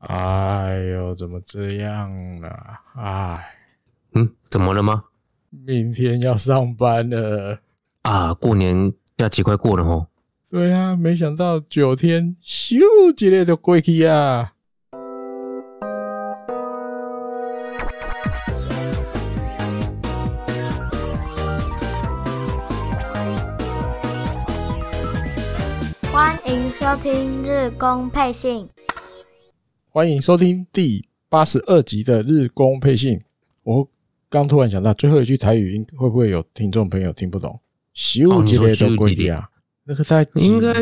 哎呦，怎么这样啊？哎，嗯，怎么了吗？明天要上班了啊！过年假期快过了吼。对呀，没想到九天咻几烈就过去啊！欢迎收听日工配信。欢迎收听第八十二集的日工配信。我刚突然想到最后一句台语音会不会有听众朋友听不懂？习武级别的规定啊，那个大家应该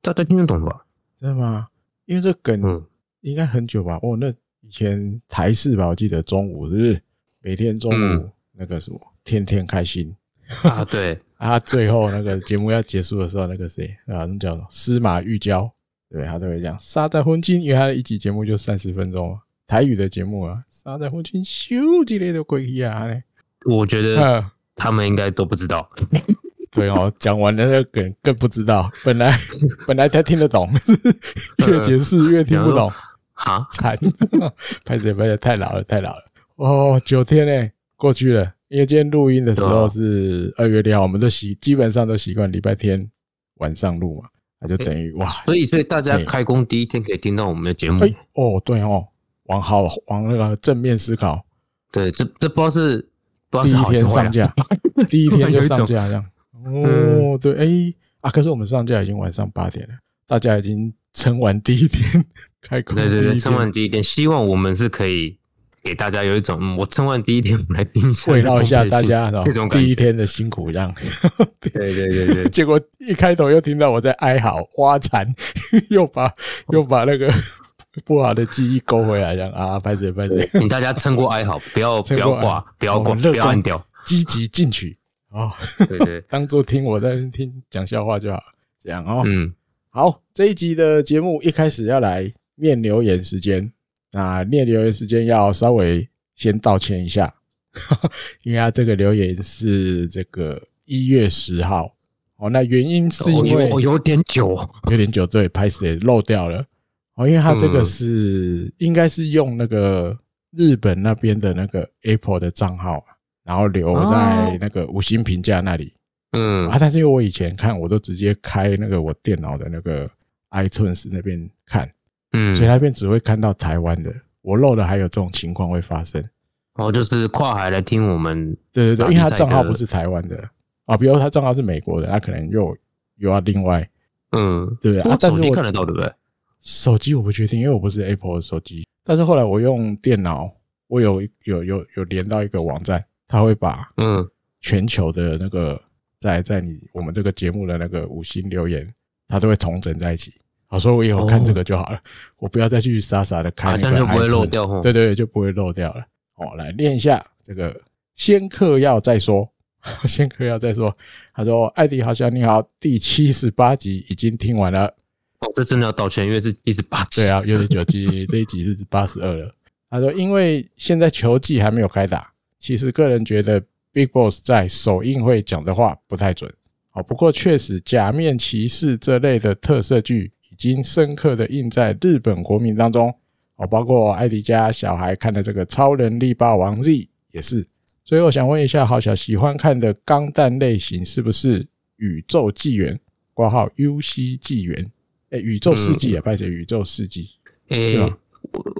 大家听得懂吧？真的吗？因为这梗应该很久吧？哦，那以前台式吧，我记得中午是每天中午那个什么天天开心啊，对 啊，最后那个节目要结束的时候，那个谁啊，那叫司马玉娇。对他都会讲《沙赞婚庆》，因为他的一集节目就三十分钟，台语的节目啊，《沙赞婚庆咻之类的鬼啊嘞，我觉得他们应该都不知道。对哦，讲完了那梗更不知道，本来 本来他听得懂，越解释越听不懂，啊，惨！拍子也拍的太老了，太老了。哦，九天嘞过去了，因为今天录音的时候是二月六号，我们都习基本上都习惯礼拜天晚上录嘛。就等于哇！所以，所以大家开工第一天可以听到我们的节目哦。对哦，往好往那个正面思考。对，这这不是第一天上架，第一天就上架这样。哦，对，哎啊！可是我们上架已经晚上八点了，大家已经撑完第一天 开工。对对对，撑完第一天，希望我们是可以。给大家有一种我称完第一天，我们来听，慰劳一下大家，这种第一天的辛苦，这样。对对对对。结果一开头又听到我在哀嚎，挖 惨，又把又把那个不好的记忆勾回来，这样啊，拍死拍死！请大家撑过哀嚎，不要不要挂，不要挂，不要断掉，积极进取。哦，对对，当做听我在听讲笑话就好，这样哦。嗯，好，这一集的节目一开始要来面留言时间。那念留言时间要稍微先道歉一下，因为他这个留言是这个一月十号哦。那原因是因为有点久，有点久，对，拍死漏掉了哦。因为他这个是应该是用那个日本那边的那个 Apple 的账号，然后留在那个五星评价那里。嗯啊，但是因为我以前看，我都直接开那个我电脑的那个 iTunes 那边看。嗯，所以那边只会看到台湾的，我漏的还有这种情况会发生，哦，就是跨海来听我们，对对对，因为他账号不是台湾的啊，比如他账号是美国的，他可能又又要另外，嗯，对不对？是我看得到对不对？手机我不确定，因为我不是 Apple 的手机，但是后来我用电脑，我有有有有连到一个网站，他会把嗯全球的那个在在你我们这个节目的那个五星留言，他都会同整在一起。我说我以后看这个就好了，我不要再去傻傻的看，但就不会漏掉。对对，就不会漏掉了。哦，来练一下这个，先嗑药再说，先嗑药再说。他说：“艾迪好像你好，第七十八集已经听完了。”哦，这真的要道歉，因为是十八对啊，又是九集，这一集是八十二了。他说：“因为现在球季还没有开打，其实个人觉得 Big Boss 在首映会讲的话不太准。哦，不过确实假面骑士这类的特色剧。”已经深刻的印在日本国民当中哦，包括艾迪家小孩看的这个《超能力霸王 Z》也是。所以，我想问一下，浩小喜欢看的钢弹类型是不是《宇宙纪元》（括号 UC 纪元）？哎，《宇宙世纪》也拍成《宇宙世纪》。哎，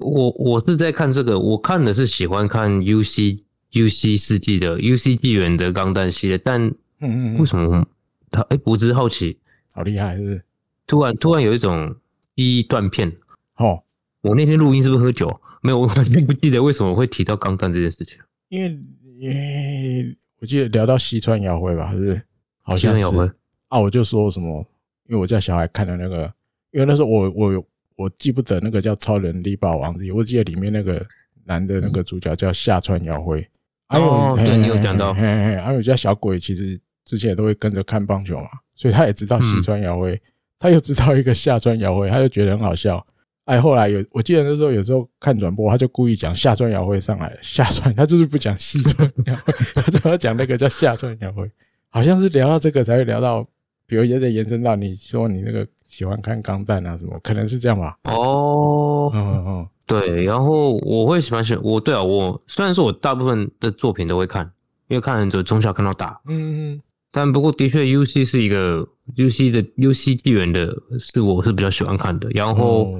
我我我是在看这个，我看的是喜欢看 UC UC 世纪的 UC 纪元的钢弹系列，但嗯嗯，为什么他哎？我只是好奇，好厉害，是不是？突然，突然有一种记忆断片。哦，我那天录音是不是喝酒？没有，我完全不记得为什么会提到钢弹这件事情。因为，因为我记得聊到西川遥辉吧，是不是？好像是啊，我就说什么，因为我家小孩看的那个，因为那时候我我我记不得那个叫超人力霸王，我记得里面那个男的那个主角叫下川遥辉。哦，对，你有讲到。因为我家小鬼其实之前都会跟着看棒球嘛，所以他也知道西川遥辉。他又知道一个下川遥会，他就觉得很好笑。哎，后来有，我记得那时候有时候看转播，他就故意讲下川遥会上来，下川他就是不讲西川遥辉，他要讲那个叫下川遥会。好像是聊到这个才会聊到，比如也得延伸到你说你那个喜欢看钢弹啊什么，可能是这样吧。哦，嗯嗯，对。然后我会喜欢选我，对啊，我虽然说我大部分的作品都会看，因为看很久，从小看到大。嗯嗯。但不过的确，U C 是一个 U C 的 U C 纪元的，是我是比较喜欢看的。然后，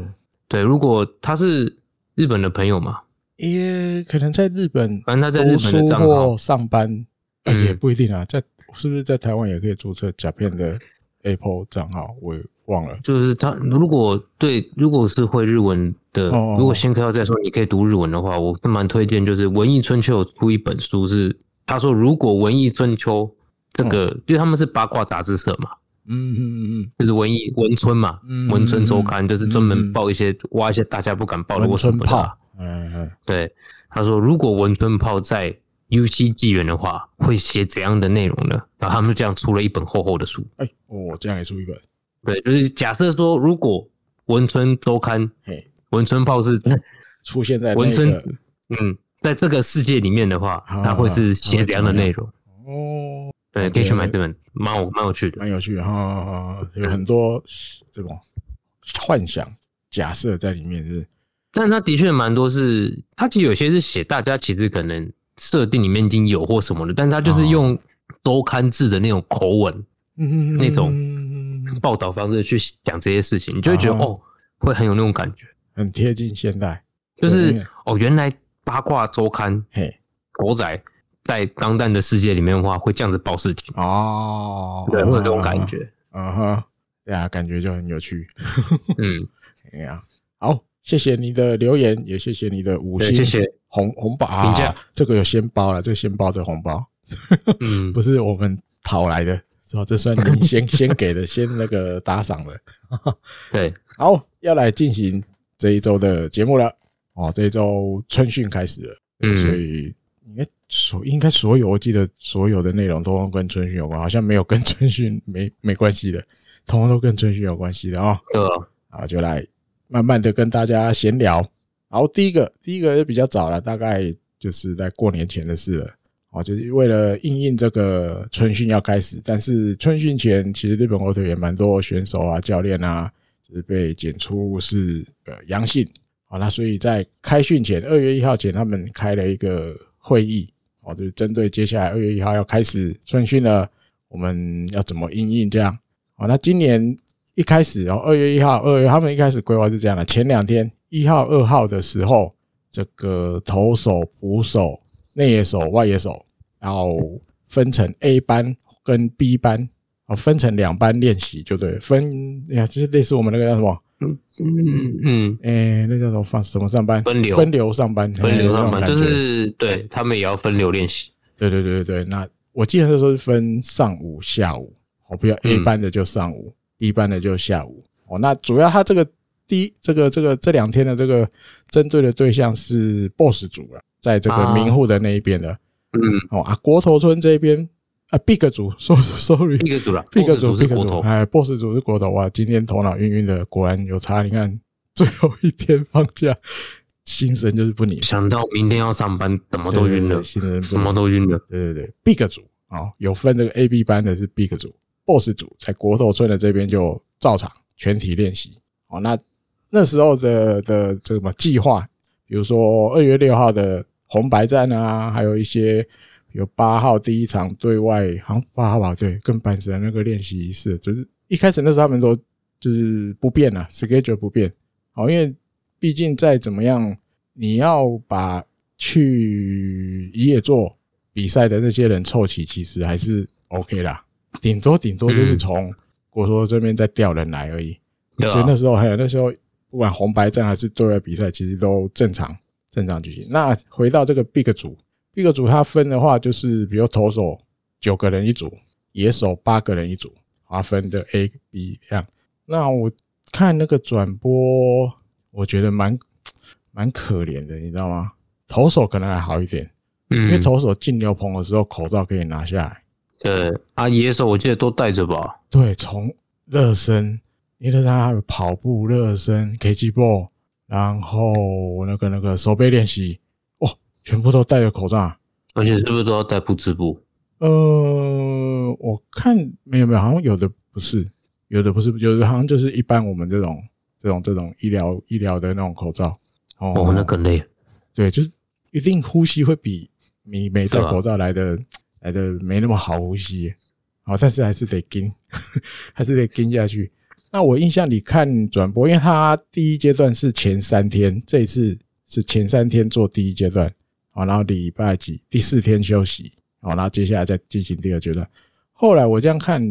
对，如果他是日本的朋友嘛，也可能在日本，反正他在日本的账号上班也不一定啊。在是不是在台湾也可以注册甲片的 Apple 账号？我也忘了。就是他如果对，如果是会日文的，如果先开要再说，你可以读日文的话，我是蛮推荐，就是《文艺春秋》出一本书，是他说如果《文艺春秋》。这个，因为他们是八卦杂志社嘛，嗯嗯嗯嗯，就是文艺文春嘛，文春周刊就是专门报一些挖一些大家不敢报的文春炮，嗯嗯，对，他说如果文春炮在 U C 纪元的话，会写怎样的内容呢？然后他们就这样出了一本厚厚的书。哎，哦，这样也出一本，对，就是假设说如果文春周刊，嘿，文春炮是 出现在文春，嗯，在这个世界里面的话，它会是写怎样的内容？哦。对，的确蛮对的，蛮有蛮有趣的，蛮有趣的，有很多这种幻想假设在里面，是，但是他的确蛮多是，他其实有些是写大家其实可能设定里面已经有或什么的，但是他就是用周刊制的那种口吻，嗯那种报道方式去讲这些事情，你就觉得哦，会很有那种感觉，很贴近现代，就是哦，原来八卦周刊，嘿，国仔。在当代的世界里面的话，会这样子报事情哦，对，会有这种感觉啊，对啊，感觉就很有趣，嗯，哎呀，好，谢谢你的留言，也谢谢你的五星，谢谢红红包评价，这个有先包了，这个先包的红包，嗯，不是我们讨来的，是吧？这算您先 先给的，先那个打赏的，对，好，要来进行这一周的节目了，哦，这一周春训开始了，嗯，所以。所应该所有我记得所有的内容都跟春训有关，好像没有跟春训没没关系的，通通都跟春训有关系的啊。对啊，就来慢慢的跟大家闲聊。好，第一个第一个是比较早了，大概就是在过年前的事了。啊，就是为了应应这个春训要开始，但是春训前其实日本国队也蛮多选手啊、教练啊，就是被检出是呃阳性。好，那所以在开训前二月一号前，他们开了一个会议。哦，就是针对接下来二月一号要开始春训了，我们要怎么应应这样？哦，那今年一开始，哦，二月一号、二月他们一开始规划是这样的：前两天一号、二号的时候，这个投手、捕手、内野手、外野手，然后分成 A 班跟 B 班，啊，分成两班练习就对。分，你看，就是类似我们那个叫什么？嗯嗯嗯，哎，那叫做放什么上班？分流，分流上班，分流上班，就是对他们也要分流练习。对对对对对，那我记得那时候是分上午、下午。哦，不要 A 班的就上午，B 班的就下午。哦，那主要他这个第一，这个这个这两天的这个针对的对象是 Boss 组了，在这个明户的那一边的。嗯哦啊，国头村这边。啊，Big 组 r y Big 组了，Big 组 Big 组，哎，Boss 组是国头哇！今天头脑晕晕的，果然有差。你看，最后一天放假，心神就是不宁，想到明天要上班，怎么都晕了，心神什么都晕了。对对对，Big 组啊，有分这个 A、B 班的是 Big 组，Boss 组在国头村的这边就照常全体练习。哦，那那时候的的什么计划，比如说二月六号的红白战啊，还有一些。有八号第一场对外，好像八号吧，对，跟板神那个练习仪式，就是一开始那时候他们都就是不变了，schedule 不变，好，因为毕竟再怎么样，你要把去一夜座比赛的那些人凑齐，其实还是 OK 啦，顶多顶多就是从国说这边再调人来而已。所以那时候还有那时候不管红白战还是对外比赛，其实都正常正常举行。那回到这个 Big 组。一个组他分的话，就是比如投手九个人一组，野手八个人一组划分的 A、B 这样。那我看那个转播，我觉得蛮蛮可怜的，你知道吗？投手可能还好一点，嗯，因为投手进牛棚的时候口罩可以拿下来。对啊，野手我记得都戴着吧？对，从热身，因为他跑步热身 KG ball，然后那个那个手背练习。全部都戴着口罩，而且是不是都要戴布织布？呃，我看没有没有，好像有的不是，有的不是，有的好像就是一般我们这种这种这种医疗医疗的那种口罩。哦，我们更累，对，就是一定呼吸会比你没戴口罩来的来的没那么好呼吸。好，但是还是得跟，还是得跟下去。那我印象里看转播，因为他第一阶段是前三天，这一次是前三天做第一阶段。好，然后礼拜几第四天休息。好，然后接下来再进行第二阶段。后来我这样看，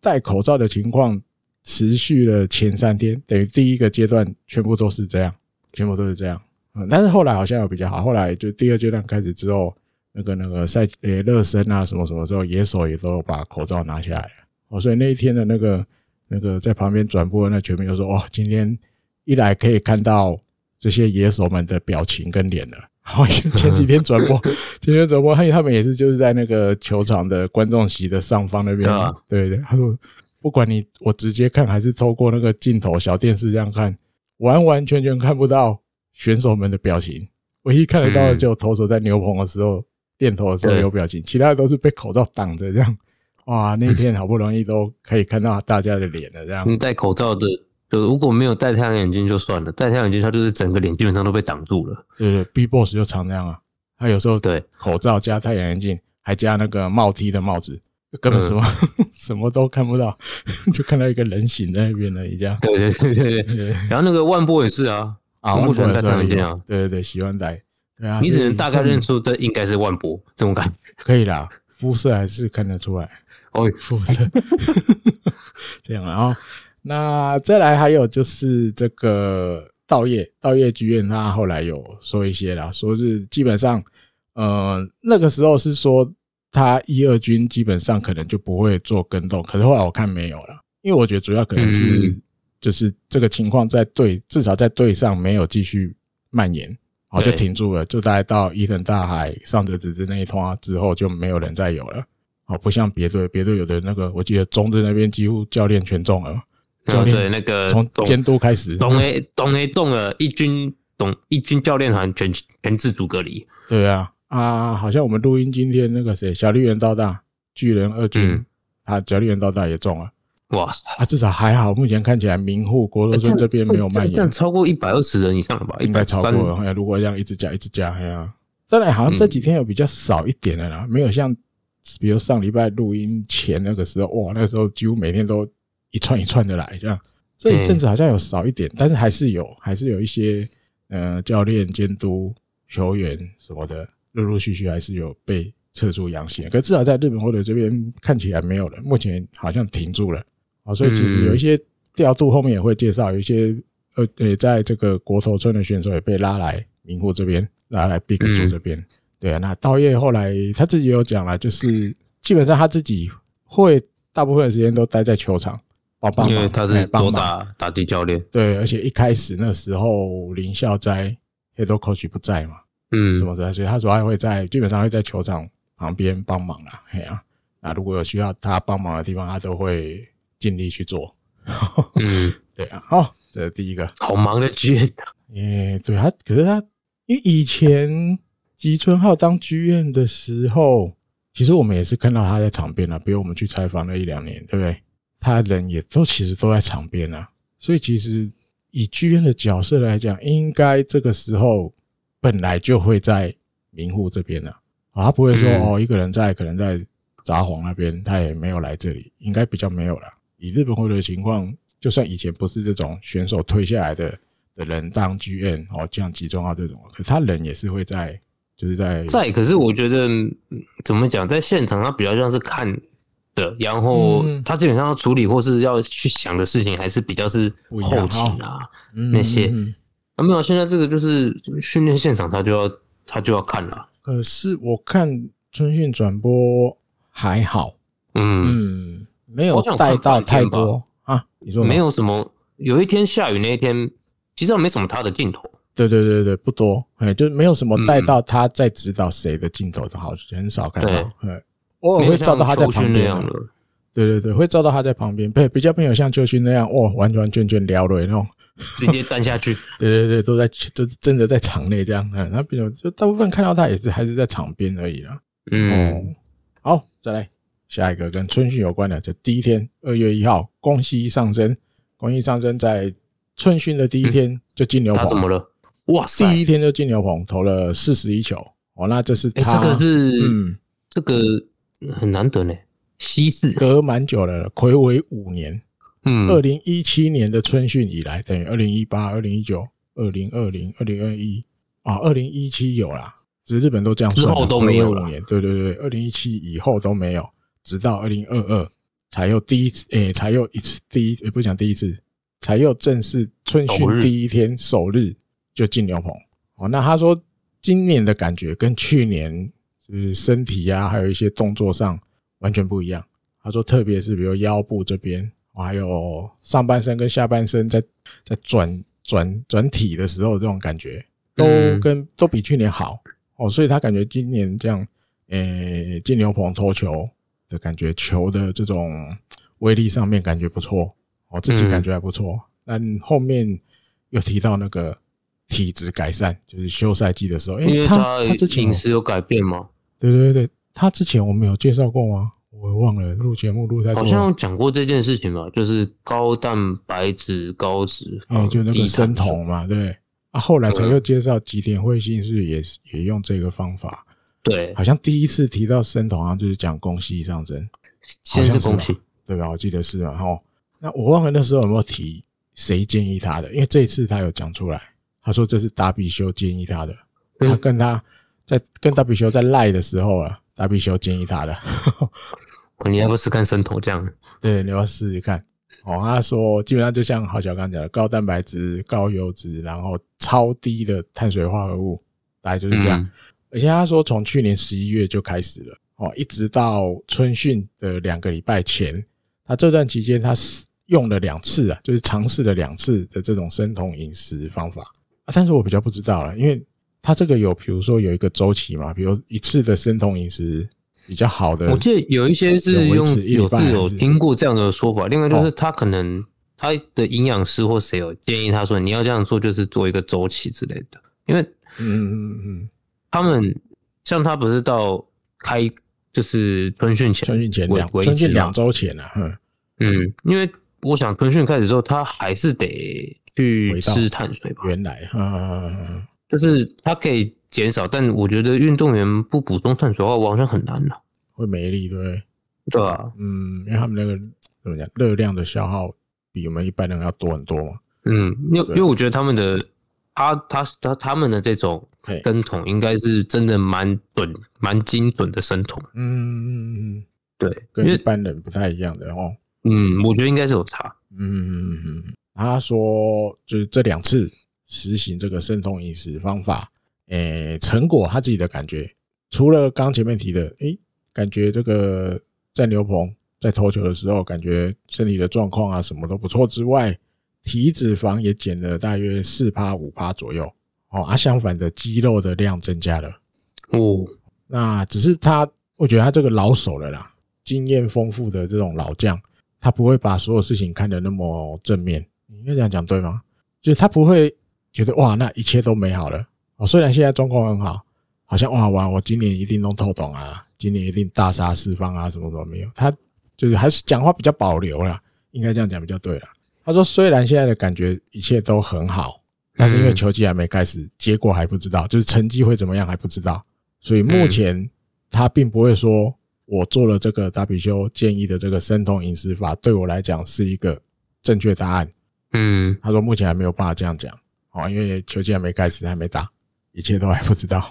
戴口罩的情况持续了前三天，等于第一个阶段全部都是这样，全部都是这样。嗯，但是后来好像有比较好。后来就第二阶段开始之后，那个那个赛诶热身啊什么什么时候，野手也都把口罩拿下来哦，所以那一天的那个那个在旁边转播的那球迷就说：“哦，今天一来可以看到这些野手们的表情跟脸了。”好 像前几天转播，前天转播，还有他们也是就是在那个球场的观众席的上方那边。对对，他说，不管你我直接看还是透过那个镜头小电视这样看，完完全全看不到选手们的表情。唯一看得到的，就投手在牛棚的时候电头的时候有表情，其他都是被口罩挡着这样。哇，那一天 好不容易都可以看到大家的脸了，这样戴口罩的。就如果没有戴太阳眼镜就算了，戴太阳眼镜他就是整个脸基本上都被挡住了。对对，B Boss 就常这样啊，他有时候对口罩加太阳眼镜，还加那个帽梯的帽子，根本什么 什么都看不到，就看到一个人形在那边了。已。对对对对，然后那个万波也是啊，啊，不戴太阳眼镜啊，对对对，喜欢戴。你只能大概认出这应该是万波，种感觉。可以啦，肤色还是看得出来。哦，肤色 这样，然后。那再来还有就是这个道业道业剧院，他后来有说一些了，说是基本上，呃，那个时候是说他一二军基本上可能就不会做跟动，可是后来我看没有了，因为我觉得主要可能是就是这个情况在队至少在队上没有继续蔓延，哦，就停住了，就大概到伊藤大海、上泽子之内通之后就没有人再有了，哦，不像别队别队有的那个，我记得中队那边几乎教练全中了。对，那个从监督开始，东 A 东 A 动了一军，东一军教练团全全自主隔离。对啊，啊，好像我们录音今天那个谁，小绿员到大巨人二军，啊，小绿员到大也中了。哇，啊，至少还好，目前看起来民护国乐村这边没有蔓延，超过一百二十人以上了吧？应该超过了。如果这样一直加，一直加，哎呀，当然好像这几天有比较少一点的啦，没有像比如上礼拜录音前那个时候，哇，那时候几乎每天都。一串一串的来，这样这一阵子好像有少一点，但是还是有，还是有一些呃教练监督球员什么的，陆陆续续还是有被测出阳性。可至少在日本或者这边看起来没有了，目前好像停住了啊。所以其实有一些调度后面也会介绍，有一些呃对，在这个国头村的选手也被拉来名户这边，拉来 Big 组这边。对啊，那道叶后来他自己有讲了，就是基本上他自己会大部分时间都待在球场。哦，因为他是多打打的教练，对，而且一开始那时候林孝在 head coach 不在嘛，嗯，什么的，所以他主要会在基本上会在球场旁边帮忙啦，这啊，那如果有需要他帮忙的地方，他都会尽力去做。嗯，对啊，哦，这是第一个，好忙的剧院，诶，对他，可是他因为以前吉村浩当剧院的时候，其实我们也是看到他在场边啊，比如我们去采访那一两年，对不对？他人也都其实都在场边了，所以其实以剧院的角色来讲，应该这个时候本来就会在民户这边了啊，他不会说哦一个人在可能在札幌那边，他也没有来这里，应该比较没有了。以日本会的情况，就算以前不是这种选手退下来的的人当剧院哦，像集中啊这种，可他人也是会在就是在在，可是我觉得怎么讲，在现场他比较像是看。然后他基本上要处理或是要去想的事情还是比较是后勤啊那些啊没有，现在这个就是训练现场，他就要他就要看了。可是我看春训转播还好，嗯，没有带到太多啊。你说没有什么？有一天下雨那一天，其实没什么他的镜头。对对对对，不多哎，就没有什么带到他在指导谁的镜头，好很少看到。偶尔会照到他在旁边，对对对，会照到他在旁边。比比较没有像秋训那样，哇，完完全全撩人那种，直接单下去。对对对，都在，就真的在场内这样。那比如就大部分看到他也是还是在场边而已啦。嗯，好，再来下一个跟春训有关的，就第一天二月一号，恭喜上升，恭喜上升在春训的第一天就金牛棚了。哇，第一天就金牛棚，投了四十一球。哦，那这是这个是这个。很难得呢，稀世，隔蛮久了，魁违五年。嗯，二零一七年的春训以来，等于二零一八、二零一九、二零二零、二零二一啊，二零一七有啦，只是日本都这样算，没有五年，对对对，二零一七以后都没有，直到二零二二才又第一次，诶，才又一次第一，诶，不讲第一次，才又正式春训第一天首日就进牛棚。哦，那他说今年的感觉跟去年。就是身体呀，还有一些动作上完全不一样。他说，特别是比如腰部这边，还有上半身跟下半身在在转转转体的时候，这种感觉都跟都比去年好哦。所以他感觉今年这样，诶，金牛棚投球的感觉，球的这种威力上面感觉不错哦，自己感觉还不错。但后面又提到那个体质改善，就是休赛季的时候，因为他他之前饮食有改变吗？对对对，他之前我们有介绍过吗？我忘了录节目录太多，好像讲过这件事情吧，就是高蛋白质高脂，哎，就那个生酮嘛，对啊，后来才又介绍极田惠心，是也也用这个方法，对，好像第一次提到生酮啊，就是讲恭喜上升，先是恭喜，对吧？我记得是然哈，那我忘了那时候有没有提谁建议他的，因为这一次他有讲出来，他说这是达比修建议他的，他跟他。在跟大比修在赖的时候啊，大比修建议他的，你要不试看生酮酱？对，你要试试看。哦，他说基本上就像郝小刚讲的，高蛋白质、高油脂，然后超低的碳水化合物，大概就是这样。而且他说从去年十一月就开始了，哦，一直到春训的两个礼拜前，他这段期间他是用了两次啊，就是尝试了两次的这种生酮饮食方法。但是我比较不知道了，因为。他这个有，比如说有一个周期嘛，比如一次的生酮饮食比较好的，我记得有一些是用有有听过这样的说法，另外就是他可能他的营养师或谁有建议他说你要这样做，就是做一个周期之类的，因为嗯嗯嗯，他们像他不是到开就是春训前春训前两春训两周前啊，嗯嗯，因为我想春训开始之后，他还是得去吃碳水吧，原来嗯。就是它可以减少，但我觉得运动员不补充碳水的话，好像很难了，会没力，对对啊，嗯，因为他们那个怎么讲，热量的消耗比我们一般人要多很多嘛。嗯，因为因为我觉得他们的他他他他们的这种生桶应该是真的蛮准蛮精准的生酮。嗯嗯嗯嗯，对，跟一般人不太一样的哦。嗯，我觉得应该是有差。嗯嗯嗯，他说就是这两次。实行这个生酮饮食方法，诶，成果他自己的感觉，除了刚前面提的，诶，感觉这个在牛鹏在投球的时候，感觉身体的状况啊，什么都不错之外，体脂肪也减了大约四趴五趴左右，哦，啊，相反的肌肉的量增加了，哦，那只是他，我觉得他这个老手了啦，经验丰富的这种老将，他不会把所有事情看得那么正面，应该这样讲对吗？就是他不会。觉得哇，那一切都美好了。哦，虽然现在状况很好，好像哇哇，我今年一定能透懂啊，今年一定大杀四方啊，什么什么没有。他就是还是讲话比较保留了，应该这样讲比较对了。他说，虽然现在的感觉一切都很好，但是因为球季还没开始，结果还不知道，就是成绩会怎么样还不知道，所以目前他并不会说我做了这个达比修建议的这个生酮饮食法，对我来讲是一个正确答案。嗯，他说目前还没有办法这样讲。因为球季还没开始，还没打，一切都还不知道，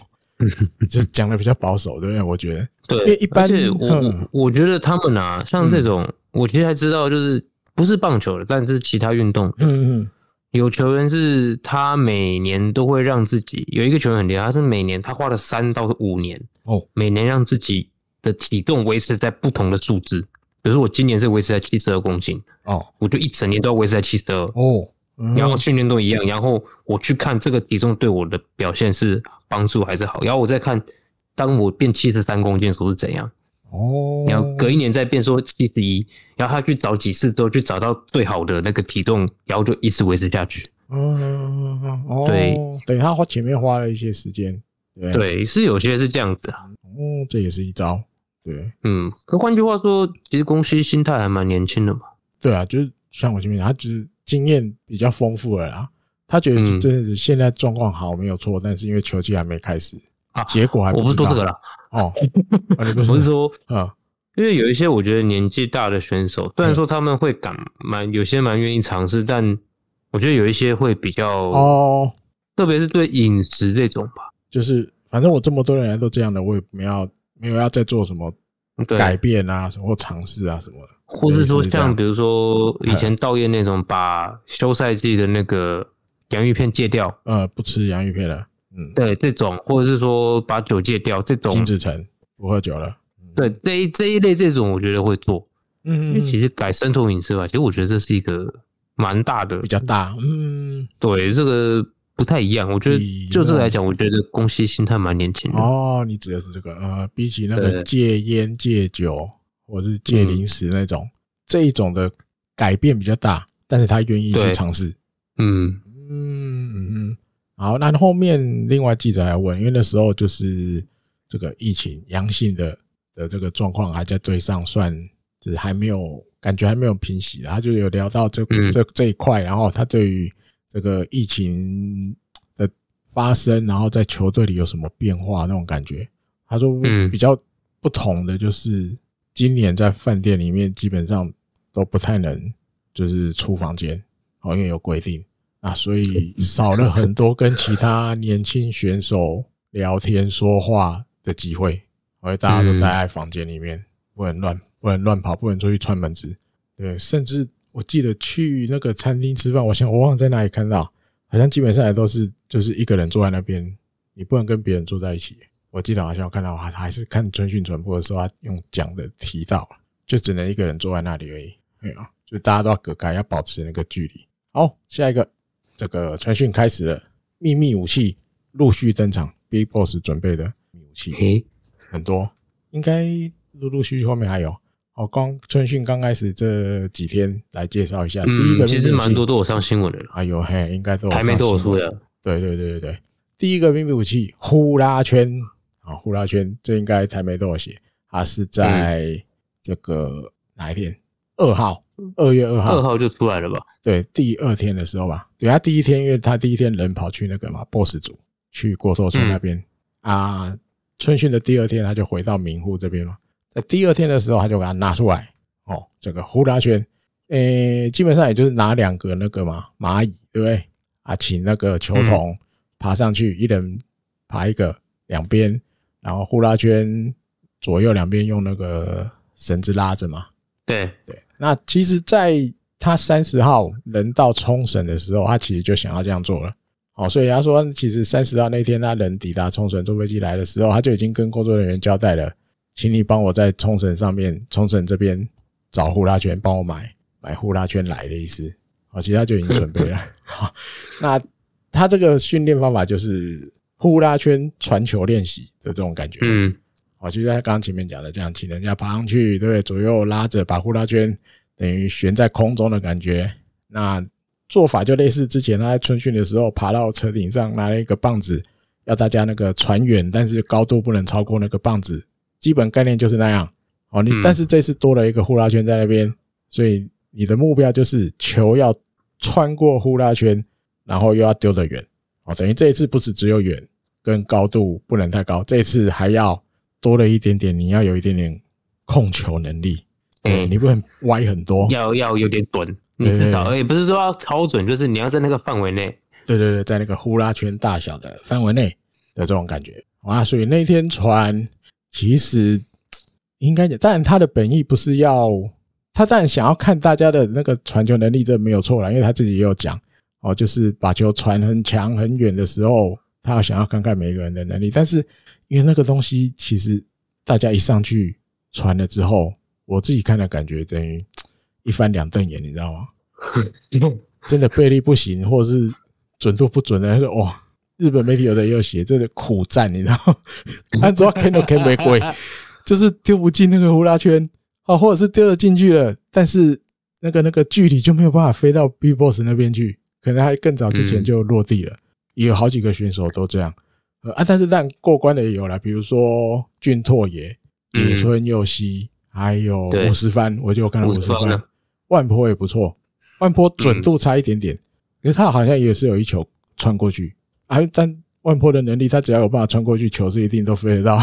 就讲的比较保守，对，我觉得，对，因为一般，我我觉得他们啊，像这种，我其实还知道，就是不是棒球的，但是其他运动，嗯嗯，有球员是他每年都会让自己有一个球员很厉害，他是每年他花了三到五年哦，每年让自己的体重维持在不同的数字，比如说我今年是维持在七十二公斤哦，我就一整年都要维持在七十二哦。然后训练都一样，然后我去看这个体重对我的表现是帮助还是好，然后我再看，当我变七十三公斤的时候是怎样。哦。然后隔一年再变说七十一，然后他去找几次都去找到最好的那个体重，然后就一直维持下去。哦哦对，等于他花前面花了一些时间。对，是有些是这样子啊。哦，这也是一招。对，嗯。可换句话说，其实公司心态还蛮年轻的嘛。对啊，就是像我这边，他只是。经验比较丰富了啦，他觉得真的是现在状况好没有错，但是因为球季还没开始啊，结果还不说这个啦。哦，不是 说啊，因为有一些我觉得年纪大的选手，虽然说他们会敢蛮有些蛮愿意尝试，但我觉得有一些会比较哦，特别是对饮食这种吧，就是反正我这么多年都这样的，我也没有没有要再做什么改变啊，什么尝试啊什么的。或是说像比如说以前道业那种把休赛季的那个洋芋片戒掉，呃，不吃洋芋片了，嗯，对这种，或者是说把酒戒掉这种，金志成不喝酒了，对这这一类这种，我觉得会做，嗯，因为其实改生酮饮食吧，其实我觉得这是一个蛮大的，比较大，嗯，对这个不太一样，我觉得就这个来讲，我觉得公司心态蛮年轻的哦，你指的是这个，呃，比起那个戒烟戒酒。或是戒零食那种，这一种的改变比较大，但是他愿意去尝试。嗯嗯嗯。好，那后面另外记者来问，因为那时候就是这个疫情阳性的的这个状况还在对上，算就是还没有感觉还没有平息，他就有聊到这这这一块，然后他对于这个疫情的发生，然后在球队里有什么变化那种感觉，他说比较不同的就是。今年在饭店里面基本上都不太能，就是出房间，哦，因为有规定啊，所以少了很多跟其他年轻选手聊天说话的机会，因为大家都待在房间里面，不能乱，不能乱跑，不能出去串门子。对，甚至我记得去那个餐厅吃饭，我想我忘了在哪里看到，好像基本上也都是就是一个人坐在那边，你不能跟别人坐在一起。我记得好像我看到他还是看春训传播的时候，他用讲的提到，就只能一个人坐在那里而已，没有，就大家都要隔开，要保持那个距离。好，下一个这个春训开始了，秘密武器陆续登场，B Boss 准备的武器很多，应该陆陆续续后面还有。好，刚春训刚开始这几天来介绍一下第一个其实蛮多都有上新闻的，哎呦嘿，应该都还没都有出的，对对对对对，第一个秘密武器呼啦圈。啊，呼啦圈，这应该台媒都有写，他是在这个哪一天？二号，二月二号，二号就出来了吧？对，第二天的时候吧。对他第一天，因为他第一天人跑去那个嘛，boss 组去过头村那边啊，春训的第二天他就回到明户这边了。在第二天的时候，他就把它拿出来哦，这个呼啦圈，诶，基本上也就是拿两个那个嘛蚂蚁，对不对？啊，请那个球童爬上去，一人爬一个，两边。然后呼啦圈左右两边用那个绳子拉着嘛。对对，那其实，在他三十号人到冲绳的时候，他其实就想要这样做了。哦，所以他说，其实三十号那天，他人抵达冲绳坐飞机来的时候，他就已经跟工作人员交代了，请你帮我在冲绳上面，冲绳这边找呼啦圈，帮我买买呼啦圈来的意思。哦，其实他就已经准备了。好，那他这个训练方法就是。呼啦圈传球练习的这种感觉，嗯，我就在刚刚前面讲的这样，请人家爬上去，对，左右拉着，把呼啦圈等于悬在空中的感觉。那做法就类似之前他在春训的时候，爬到车顶上拿了一个棒子，要大家那个传远，但是高度不能超过那个棒子，基本概念就是那样。哦，你但是这次多了一个呼啦圈在那边，所以你的目标就是球要穿过呼啦圈，然后又要丢得远。哦，等于这一次不是只有远跟高度不能太高，这一次还要多了一点点，你要有一点点控球能力，哎，你不能歪很多，要要有点准，你知道，哎，不是说要超准，就是你要在那个范围内，对对对，在那个呼啦圈大小的范围内，的这种感觉，哇，所以那天传其实应该，但他的本意不是要，他当然想要看大家的那个传球能力，这没有错了，因为他自己也有讲。哦，就是把球传很强很远的时候，他想要看看每个人的能力。但是因为那个东西，其实大家一上去传了之后，我自己看的感觉等于一翻两瞪眼，你知道吗？真的背力不行，或者是准度不准的。他说：“哦，日本媒体有的也有写，真的苦战，你知道？他主要看都看没过，就是丢不进那个呼啦圈，哦，或者是丢了进去了，但是那个那个距离就没有办法飞到 B Boss 那边去。”可能还更早之前就落地了，也有好几个选手都这样，呃啊，但是但过关的也有了，比如说俊拓也、野村佑希，还有五十番，我就看到五十番，万坡也不错，万坡准度差一点点，因为他好像也是有一球穿过去啊，但万坡的能力，他只要有办法穿过去，球是一定都飞得到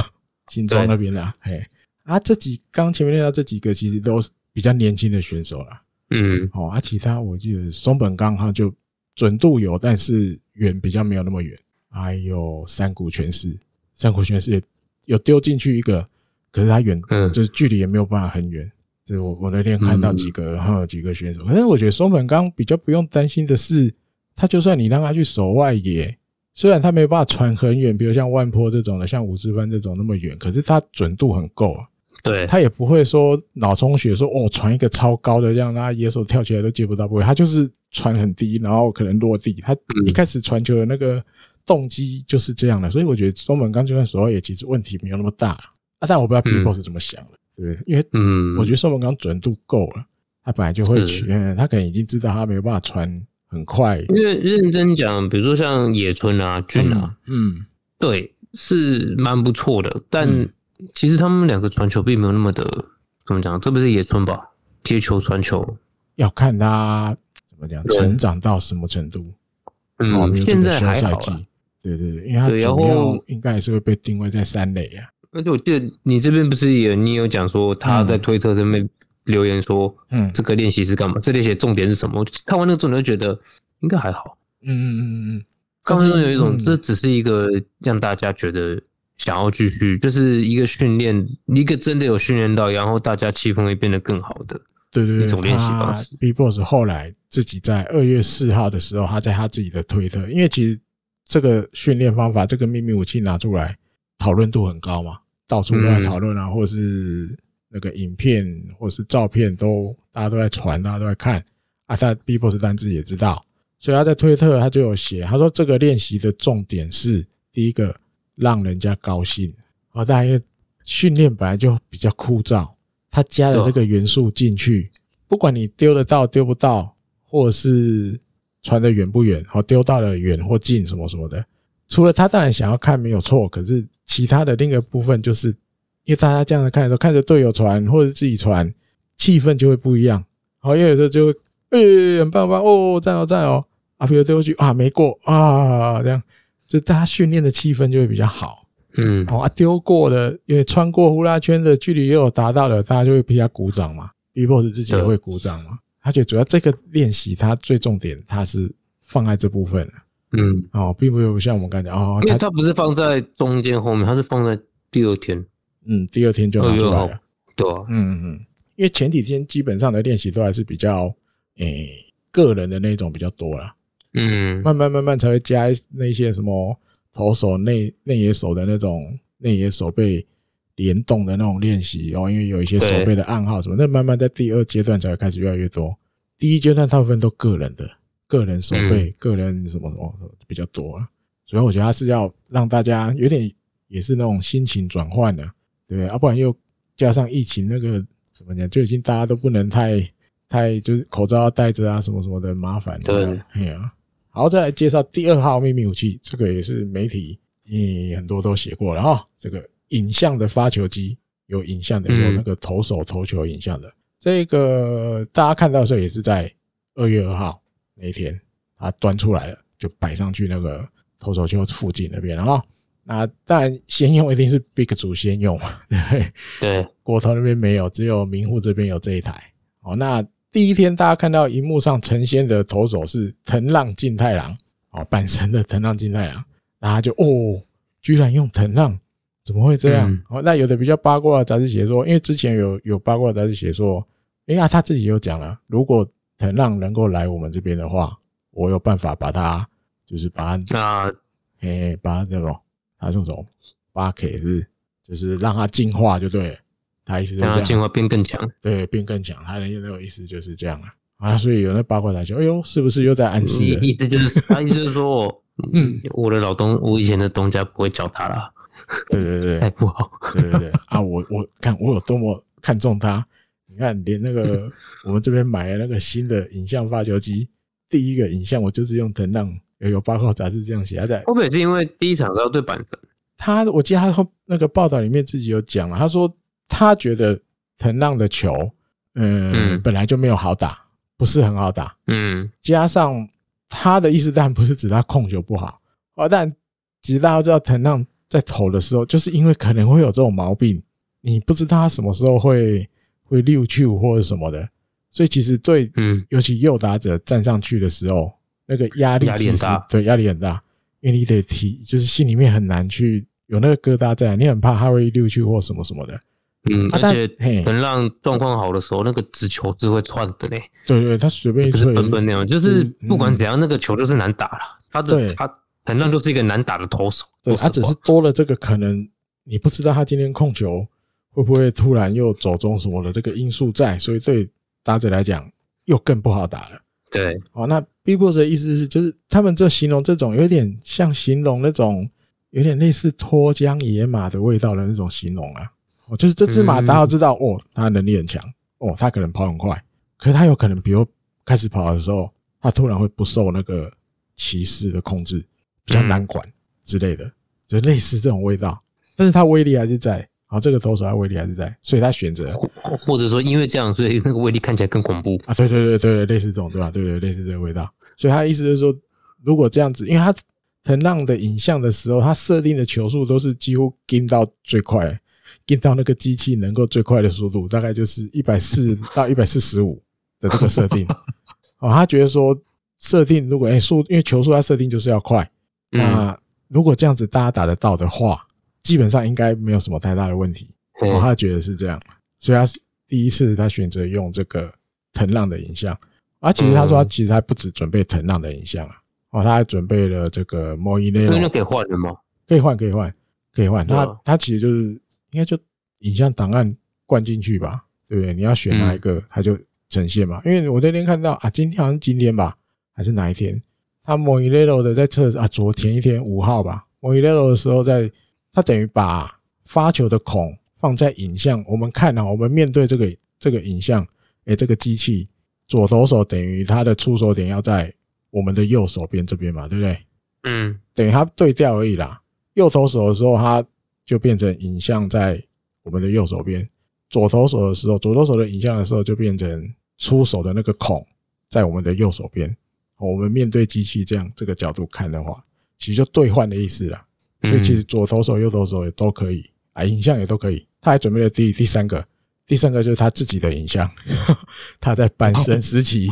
金庄那边的，嘿啊，这几刚前面念到这几个，其实都是比较年轻的选手了，嗯，好啊，其他我记得松本刚他就。准度有，但是远比较没有那么远。还有山谷全是，山谷全是有丢进去一个，可是他远就是距离也没有办法很远。就我我那天看到几个有几个选手，反正我觉得松本刚比较不用担心的是，他就算你让他去守外野，虽然他没有办法传很远，比如像万坡这种的，像吴志班这种那么远，可是他准度很够啊。对他也不会说脑充血说哦传一个超高的让他野手跳起来都接不到，不会，他就是。传很低，然后可能落地。他一开始传球的那个动机就是这样的，所以我觉得守本刚进的时候也其实问题没有那么大啊。但我不知道 People 是怎么想的，对不对？因为我觉得守本刚准度够了，他本来就会去，他可能已经知道他没有办法传很快。因为认真讲，比如说像野村啊、俊啊，嗯，对，是蛮不错的。但其实他们两个传球并没有那么的怎么讲，特别是野村吧，接球传球要看他。成长到什么程度？嗯，现在还好。对对对，因为他主要应该也是会被定位在三垒呀。那就得你这边不是也你有讲说他在推特上面留言说，嗯，这个练习是干嘛？这练习重点是什么？我看完那个之后，就觉得应该还好。嗯嗯嗯嗯嗯。刚刚有一种，这只是一个让大家觉得想要继续，就是一个训练，一个真的有训练到，然后大家气氛会变得更好的。对对对，练习式。B Boss 后来自己在二月四号的时候，他在他自己的推特，因为其实这个训练方法、这个秘密武器拿出来，讨论度很高嘛，到处都在讨论啊，或是那个影片或是照片都大家都在传，大家都在看啊。他 B Boss 单自己也知道，所以他在推特他就有写，他说这个练习的重点是第一个让人家高兴，啊，然因为训练本来就比较枯燥。他加了这个元素进去，不管你丢得到丢不到，或是传的远不远，好丢到了远或近什么什么的。除了他当然想要看没有错，可是其他的另一个部分就是因为大家这样子看的时候，看着队友传或者自己传，气氛就会不一样。好，因为有时候就，会，诶，很棒棒哦，赞哦赞哦啊，比如丢过去啊没过啊这样，就大家训练的气氛就会比较好。嗯哦啊丢过的，因为穿过呼啦圈的距离也有达到了，大家就会比较鼓掌嘛。B boss 自己也会鼓掌嘛。他觉得主要这个练习，它最重点，它是放在这部分的。嗯哦，并不有像我们刚才哦，因为它不是放在中间后面，它是放在第二天。嗯，第二天就拿出来了。对，嗯嗯，因为前几天基本上的练习都还是比较诶个人的那种比较多了。嗯，慢慢慢慢才会加那些什么。投手内内野手的那种内野手背联动的那种练习哦，因为有一些手背的暗号什么，那慢慢在第二阶段才会开始越来越多。第一阶段大部分都个人的，个人手背、个人什么什么比较多。所以我觉得他是要让大家有点也是那种心情转换的，对不对？要不然又加上疫情那个怎么讲，就已经大家都不能太太就是口罩戴着啊，什么什么的麻烦。对，哎呀。好，再来介绍第二号秘密武器，这个也是媒体，你很多都写过了哈。这个影像的发球机，有影像的，有那个投手投球影像的。这个大家看到的时候，也是在二月二号那一天，它端出来了，就摆上去那个投手球附近那边了哈。那当然先用一定是 Big 组先用，对对，国投那边没有，只有明户这边有这一台。哦，那。第一天，大家看到荧幕上成仙的投手是藤浪进太郎哦，阪神的藤浪进太郎，大家就哦，居然用藤浪，怎么会这样？哦，那有的比较八卦杂志写说，因为之前有有八卦杂志写说，哎呀，他自己有讲了，如果藤浪能够来我们这边的话，我有办法把他就是把那诶把那种他这种八 K 是就是让他进化就对。了。他意思就是进化变更强，对，变更强，他的那个意思就是这样了啊！所以有那八卦杂志，哎呦，是不是又在暗示？意思就是他意思就是说，嗯，我的老东，我以前的东家不会教他了。对对对，太不好。对对对，啊，我我看我有多么看重他。你看，连那个 我们这边买的那个新的影像发球机，第一个影像我就是用藤浪有八卦杂志这样写他在后面是因为第一场是要对板本，他，我记得他后那个报道里面自己有讲了，他说。他觉得藤浪的球，嗯，本来就没有好打，不是很好打，嗯。加上他的意思，但不是指他控球不好啊。但直到知道藤浪在投的时候，就是因为可能会有这种毛病，你不知道他什么时候会会溜去或者什么的。所以其实对，嗯，尤其右打者站上去的时候，那个压力其实对压力很大，因为你得提，就是心里面很难去有那个疙瘩在，你很怕他会溜去或什么什么的。嗯，而且能让状况好的时候，那个直球是会窜的嘞。对对，他随便不是笨笨那样，就是不管怎样，那个球就是难打了。他的他反浪就是一个难打的投手。对他只是多了这个可能，你不知道他今天控球会不会突然又走中什么的这个因素在，所以对打者来讲又更不好打了。对，哦，那 b b o s 的意思是，就是他们这形容这种有点像形容那种有点类似脱缰野马的味道的那种形容啊。哦，就是这只马，大家知道，哦，它能力很强，哦，它可能跑很快，可是它有可能，比如开始跑的时候，它突然会不受那个骑士的控制，比较难管之类的，就类似这种味道。但是它威力还是在，啊，这个投手他威力还是在，所以他选择，或者说因为这样，所以那个威力看起来更恐怖啊。对对对对，类似这种对吧？对对，类似这个味道。所以他意思是说，如果这样子，因为他腾浪的影像的时候，他设定的球速都是几乎 g i 到最快。get 到那个机器能够最快的速度，大概就是一百四到一百四十五的这个设定。哦，他觉得说设定如果诶速，因为球速他设定就是要快。那如果这样子大家打得到的话，基本上应该没有什么太大的问题。哦，他觉得是这样，所以他第一次他选择用这个腾浪的影像。而其实他说，其实还不止准备腾浪的影像啊，哦，他还准备了这个莫一 e 那可以换的吗？可以换，可以换，可以换。他他其实就是。应该就影像档案灌进去吧，对不对？你要选哪一个，它就呈现嘛。因为我那天看到啊，今天好像今天吧，还是哪一天？他某一 l e v e l 的在测啊，昨天一天五号吧。某一 l e v e l 的时候在，他等于把发球的孔放在影像。我们看啊，我们面对这个这个影像，哎，这个机器左投手等于他的出手点要在我们的右手边这边嘛，对不对？嗯，等于他对调而已啦。右投手的时候，他就变成影像在我们的右手边，左投手的时候，左投手的影像的时候，就变成出手的那个孔在我们的右手边。我们面对机器这样这个角度看的话，其实就兑换的意思了。所以其实左投手、右投手也都可以，啊，影像也都可以。他还准备了第第三个，第三个就是他自己的影像。他在半生时期，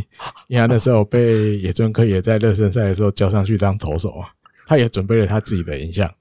你看那时候被野村科也在热身赛的时候叫上去当投手啊，他也准备了他自己的影像。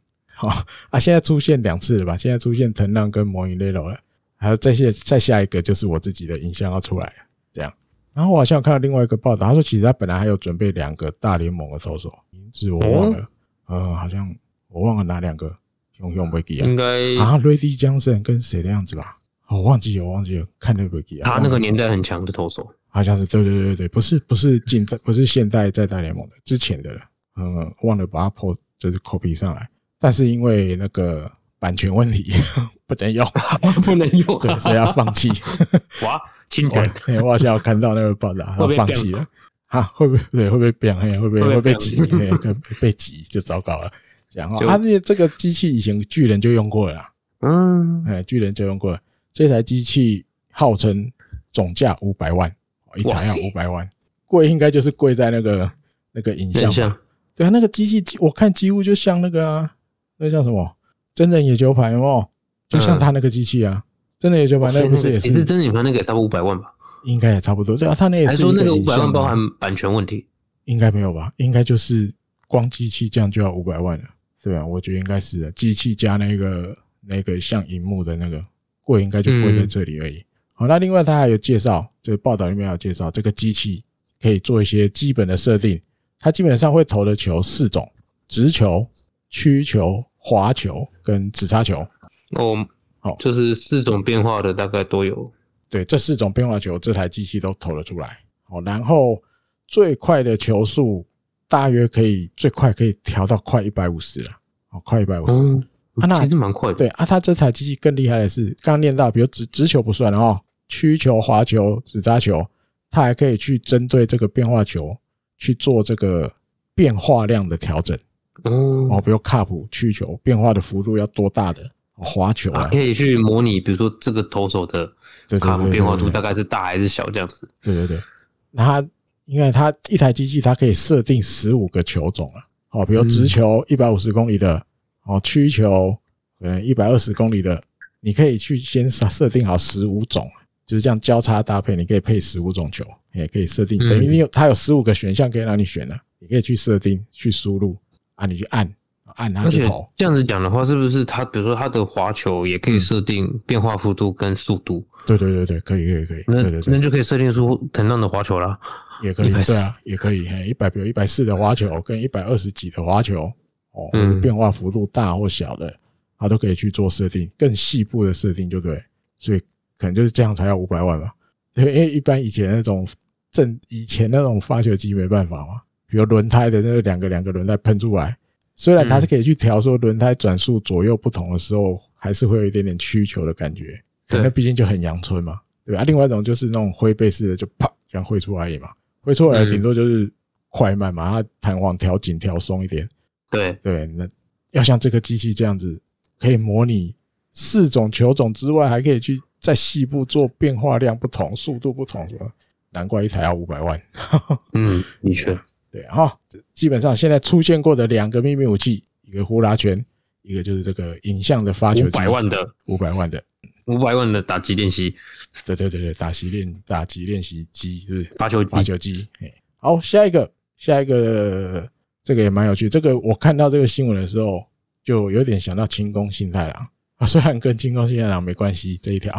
好啊，现在出现两次了吧？现在出现藤浪跟魔影雷罗了，还有再下再下一个就是我自己的影像要出来了，这样。然后我好像看到另外一个报道，他说其实他本来还有准备两个大联盟的投手名字我忘了，嗯，好像我忘了哪两个，熊熊不记啊？应该啊，a n s 江 n 跟谁的样子吧？我忘记了，忘记了，看雷不记啊？他那个年代很强的投手，好像是对对对对，不是不是近代不是现代在大联盟的之前的了，嗯，忘了把它破就是 copy 上来。但是因为那个版权问题，不能用，不能用，对，所以要放弃。哇，亲哥，我好像看到那个报道，然后放弃了，啊，会不会对？会不会变黑？会不会会被挤？被挤就糟糕了。然后啊，那这个机器以前巨人就用过了，嗯，哎，巨人就用过了。这台机器号称总价五百万，一台要五百万，贵应该就是贵在那个那个影像。对啊，那个机器，我看几乎就像那个啊。那叫什么？真人野球牌哦，就像他那个机器啊，真人野球牌那不是也是真人野球牌那个也差不多五百万吧？应该也差不多。对啊，他那也是。还说那个五百万包含版权问题？应该没有吧？应该就是光机器这样就要五百万了。对啊，我觉得应该是的。机器加那个那个像荧幕的那个贵，应该就贵在这里而已。好，那另外他还有介绍，这报道里面有介绍，这个机器可以做一些基本的设定，它基本上会投的球四种：直球、曲球。滑球跟直插球哦，好，就是四种变化的大概都有。对，这四种变化球，这台机器都投了出来。哦，然后最快的球速大约可以最快可以调到快一百五十了。哦，快一百五十，啊，那还是蛮快的。对啊，它这台机器更厉害的是，刚刚练到，比如直直球不算了哈，曲球、滑球、直扎球，它还可以去针对这个变化球去做这个变化量的调整。哦，哦，比如 cup 曲球变化的幅度要多大的滑球啊？可以去模拟，比如说这个投手的 cup 变化度大概是大还是小这样子？对对对，那它因为它一台机器，它可以设定十五个球种啊。哦，比如直球一百五十公里的，哦，曲球可能一百二十公里的，你可以去先设设定好十五种，就是这样交叉搭配，你可以配十五种球，也可以设定，等于你有它有十五个选项可以让你选的，你可以去设定去输入。那你去按按，而且这样子讲的话，是不是它比如说它的滑球也可以设定变化幅度跟速度？对对对对，可以可以可以。那那就可以设定出藤浪的滑球了，也可以对啊，也可以一百比如一百四的滑球跟一百二十几的滑球哦，嗯，变化幅度大或小的，它都可以去做设定，更细部的设定就对，所以可能就是这样才要五百万吧？因为因为一般以前那种正以前那种发球机没办法嘛。比如轮胎的那两个两个轮胎喷出来，虽然它是可以去调说轮胎转速左右不同的时候，还是会有一点点曲球的感觉，可那毕竟就很阳春嘛，对吧？另外一种就是那种灰背式的，就啪，这样挥出来已嘛，挥出来顶多就是快慢嘛，它弹簧调紧调松一点。对对，那要像这个机器这样子，可以模拟四种球种之外，还可以去在细部做变化量不同、速度不同，难怪一台要五百万。嗯，的确。对哈，基本上现在出现过的两个秘密武器，一个呼啦圈，一个就是这个影像的发球机，五百万的，五百万的，五百万的打击练习，对对对对，打击练打击练习机是不是？发球发球机，哎，好，下一个下一个，这个也蛮有趣，这个我看到这个新闻的时候，就有点想到轻功信太郎啊，虽然跟轻功信太郎没关系这一条，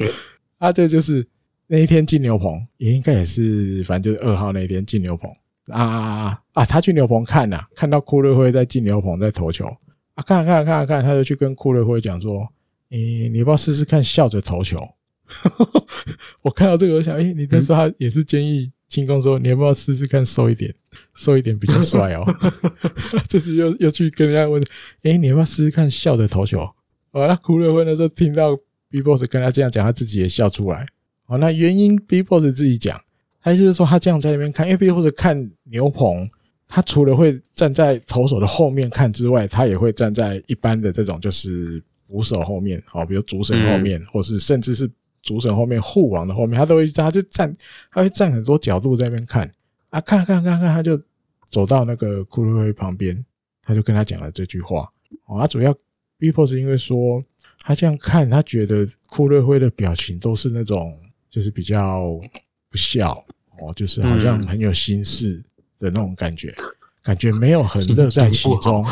啊，这就是那一天进牛棚，也应该也是，反正就是二号那一天进牛棚。啊啊！他去牛棚看呐，看到库乐辉在进牛棚在投球啊，看看看看，他就去跟库乐辉讲说：“你你要不要试试看笑着投球？” 我看到这个，我想：“哎，你时候他也是建议清空说你要不要试试看瘦一点，瘦一点比较帅哦。”这次又又去跟人家问：“哎，你要不要试试看笑着投球？”那库乐辉那时候听到 B Boss 跟他这样讲，他自己也笑出来。哦，那原因 B Boss 自己讲。他就是说，他这样在那边看，哎，比如或者看牛棚，他除了会站在投手的后面看之外，他也会站在一般的这种就是捕手后面，好，比如主审后面，或是甚至是主审后面护网的后面，他都会，他就站，他会站很多角度在那边看啊，看看看看，他就走到那个库瑞辉旁边，他就跟他讲了这句话，哦，他主要 B p o 是因为说他这样看，他觉得库瑞辉的表情都是那种就是比较不笑。哦，就是好像很有心事的那种感觉，感觉没有很乐在其中，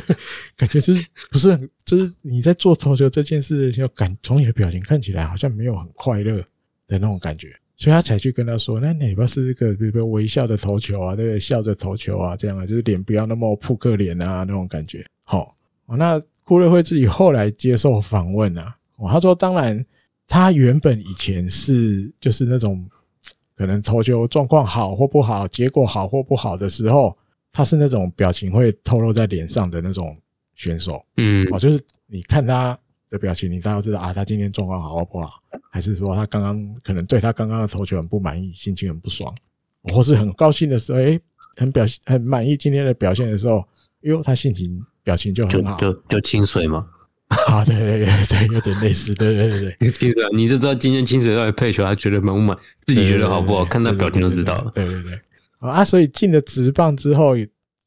感觉是不是就是你在做投球这件事，候，感从你的表情看起来好像没有很快乐的那种感觉，所以他才去跟他说，那你不要是试个，比如说微笑的投球啊，对，笑着投球啊，这样啊，就是脸不要那么扑克脸啊那种感觉。好，那库瑞会自己后来接受访问啊，他说，当然他原本以前是就是那种。可能投球状况好或不好，结果好或不好的时候，他是那种表情会透露在脸上的那种选手。嗯，哦，就是你看他的表情，你大概知道啊，他今天状况好或不好，还是说他刚刚可能对他刚刚的投球很不满意，心情很不爽，或是很高兴的时候，哎，很表现很满意今天的表现的时候，哟，他心情表情就很好，就就就清水吗？啊，对对对，有点类似，对对对对。清水，你就知道今天清水要配球，他觉得满不满，自己觉得好不好，看他表情就知道了。对对对。啊，所以进了直棒之后，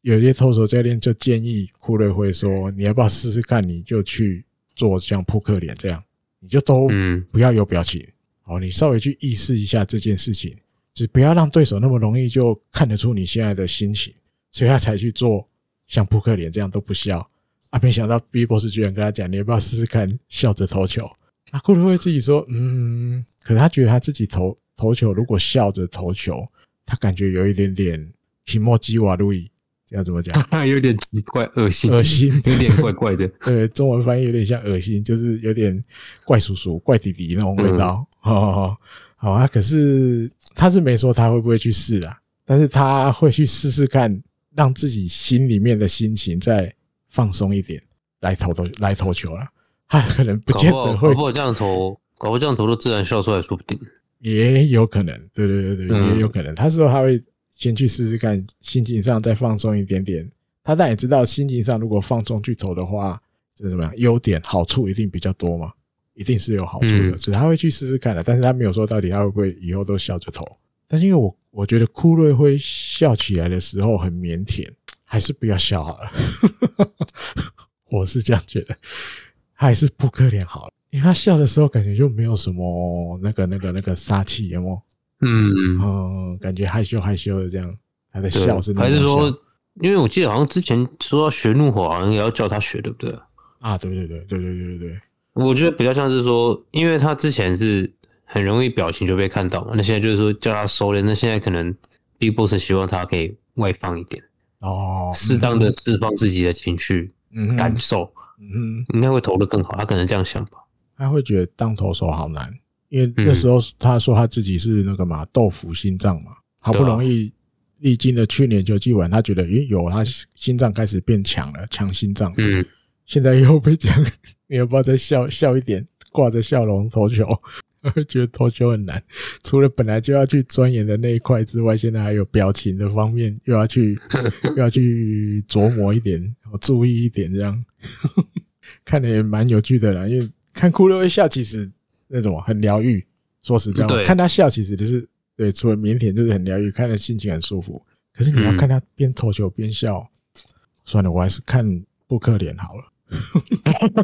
有些投手教练就建议库瑞会说：“你要不要试试看？你就去做像扑克脸这样，你就都不要有表情。好，你稍微去意识一下这件事情，就是不要让对手那么容易就看得出你现在的心情。所以他才去做像扑克脸这样，都不笑。”他没想到 B b 博士居然跟他讲：“你要不要试试看笑着投球？”啊，库洛会自己说：“嗯。”可是他觉得他自己投投球，如果笑着投球，他感觉有一点点皮莫基瓦路易，这要怎么讲？有点奇怪，恶心，恶心，有点怪怪的。对，中文翻译有点像恶心，就是有点怪叔叔、怪弟弟那种味道。哦，好啊。可是他是没说他会不会去试啊，但是他会去试试看，让自己心里面的心情在。放松一点来投投来投球了，他可能不见得会搞果这样投，搞个这样投都自然笑出来，说不定也有可能。对对对对，也有可能。他是说他会先去试试看，心情上再放松一点点。他当然也知道，心情上如果放松去投的话，是什么呀？优点好处一定比较多嘛，一定是有好处的，所以他会去试试看的。但是他没有说到底他会不会以后都笑着投。但是因为我我觉得，库瑞会笑起来的时候很腼腆。还是不要笑好了，我是这样觉得。还是扑克脸好了，因为他笑的时候感觉就没有什么那个那个那个杀气，有有？嗯嗯，感觉害羞害羞的这样。他的笑是还是说，因为我记得好像之前说学怒火，好像也要叫他学，对不对？啊，对对对对对对对对。我觉得比较像是说，因为他之前是很容易表情就被看到，那现在就是说叫他收敛。那现在可能 b Boss 希望他可以外放一点。哦，适当的释放自己的情绪，感受，嗯，应该会投的更好。他可能这样想吧，他会觉得当投手好难，因为那时候他说他自己是那个嘛豆腐心脏嘛，好不容易历经了去年邱季宛，他觉得诶有他心脏开始变强了，强心脏，嗯，现在又被讲，你要不要再笑笑一点，挂着笑容投球？觉得投球很难，除了本来就要去钻研的那一块之外，现在还有表情的方面，又要去 又要去琢磨一点，注意一点，这样 看的也蛮有趣的啦。因为看哭了一笑，其实那种很疗愈。说实在，看他笑，其实就是对，除了腼腆，就是很疗愈，看的心情很舒服。可是你要看他边投球边笑，算了，我还是看不可脸好了。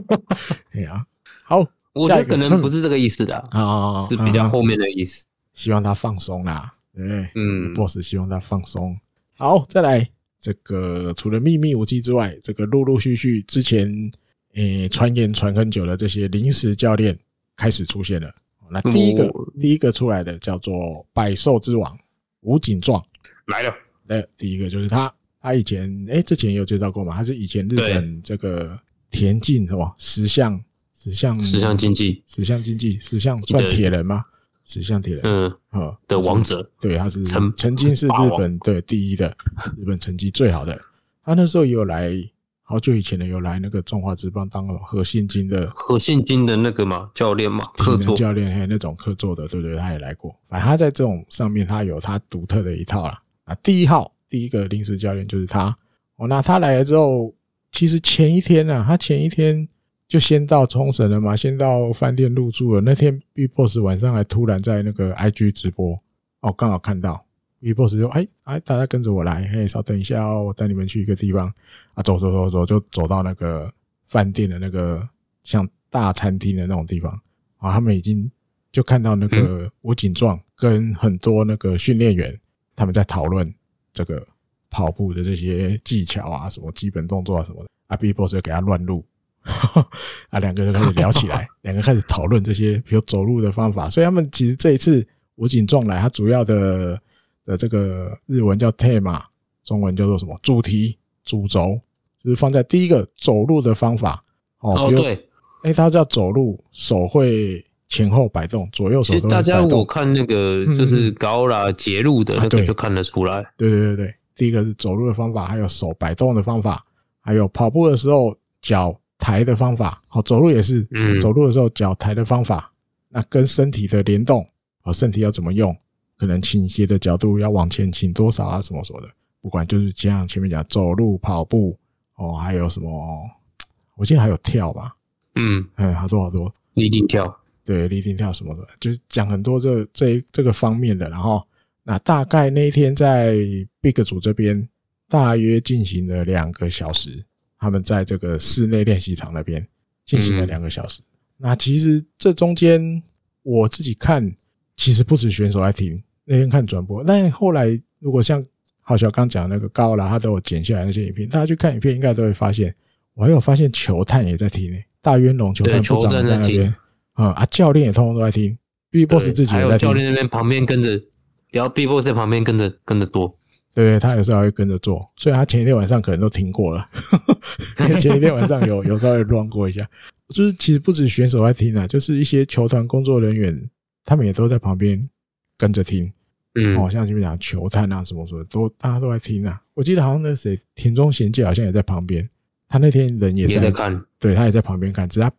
哎呀，好。我觉得可能不是这个意思的啊，是比较后面的意思。希望他放松啦，对嗯，boss 希望他放松。好，再来这个，除了秘密武器之外，这个陆陆续续之前诶传言传很久的这些临时教练开始出现了。那第一个第一个出来的叫做百兽之王吴景壮来了。那第一个就是他，他以前诶之前有介绍过嘛，他是以前日本这个田径是吧，十项。石像石像经济，石像经济，史相算铁人吗？石像铁人，嗯啊的王者，对他是曾曾经是日本的第一的，日本成绩最好的。他那时候也有来，好久以前的有来那个中华职棒当何心金的何心金的那个嘛教练嘛客座教练还有那种客座的，对不对？他也来过。反正他在这种上面，他有他独特的一套啦。啊，第一号第一个临时教练就是他。哦，那他来了之后，其实前一天呢，他前一天。就先到冲绳了嘛，先到饭店入住了。那天 B Boss 晚上还突然在那个 IG 直播，哦，刚好看到 B Boss 就哎哎，大家跟着我来，嘿，稍等一下哦，我带你们去一个地方啊，走走走走，就走到那个饭店的那个像大餐厅的那种地方啊。他们已经就看到那个武警壮跟很多那个训练员他们在讨论这个跑步的这些技巧啊，什么基本动作啊什么的。啊，B Boss 就给他乱录。啊，两个人开始聊起来，两个开始讨论这些，比如走路的方法。所以他们其实这一次武警撞来，它主要的的这个日文叫テーマ，中文叫做什么？主题、主轴，就是放在第一个走路的方法哦。对，哎，他叫走路，手会前后摆动，左右手大家，我看那个就是高拉节录的那个，就看得出来。对对对对，第一个是走路的方法，还有手摆动的方法，还有跑步的时候脚。抬的方法，好走路也是，嗯，走路的时候脚抬的方法，那跟身体的联动，好身体要怎么用，可能倾斜的角度要往前倾多少啊，什么什么的，不管就是这样。前面讲走路、跑步，哦，还有什么，我记得还有跳吧，嗯嗯，好多好多立定跳，对，立定跳什么的，就是讲很多这这这个方面的。然后，那大概那一天在 Big 组这边，大约进行了两个小时。他们在这个室内练习场那边进行了两个小时。那其实这中间我自己看，其实不止选手在听，那天看转播。但后来如果像浩小刚讲那个高了，他都有剪下来那些影片。大家去看影片，应该都会发现，我还有发现球探也在听，大渊龙球探部长在那边。啊啊，教练也通通都在听，B Boss 自己也在听，教练那边旁边跟着，然后 B Boss 在旁边跟着跟着多。对，他有时候会跟着做，所以他前一天晚上可能都听过了。前一天晚上有有稍微乱过一下，就是其实不止选手在听啊，就是一些球团工作人员，他们也都在旁边跟着听。嗯，哦，像你们讲球探啊什么什么，都大家都在听啊。我记得好像那谁田中贤介好像也在旁边，他那天人也在看，对他也在旁边看，只是他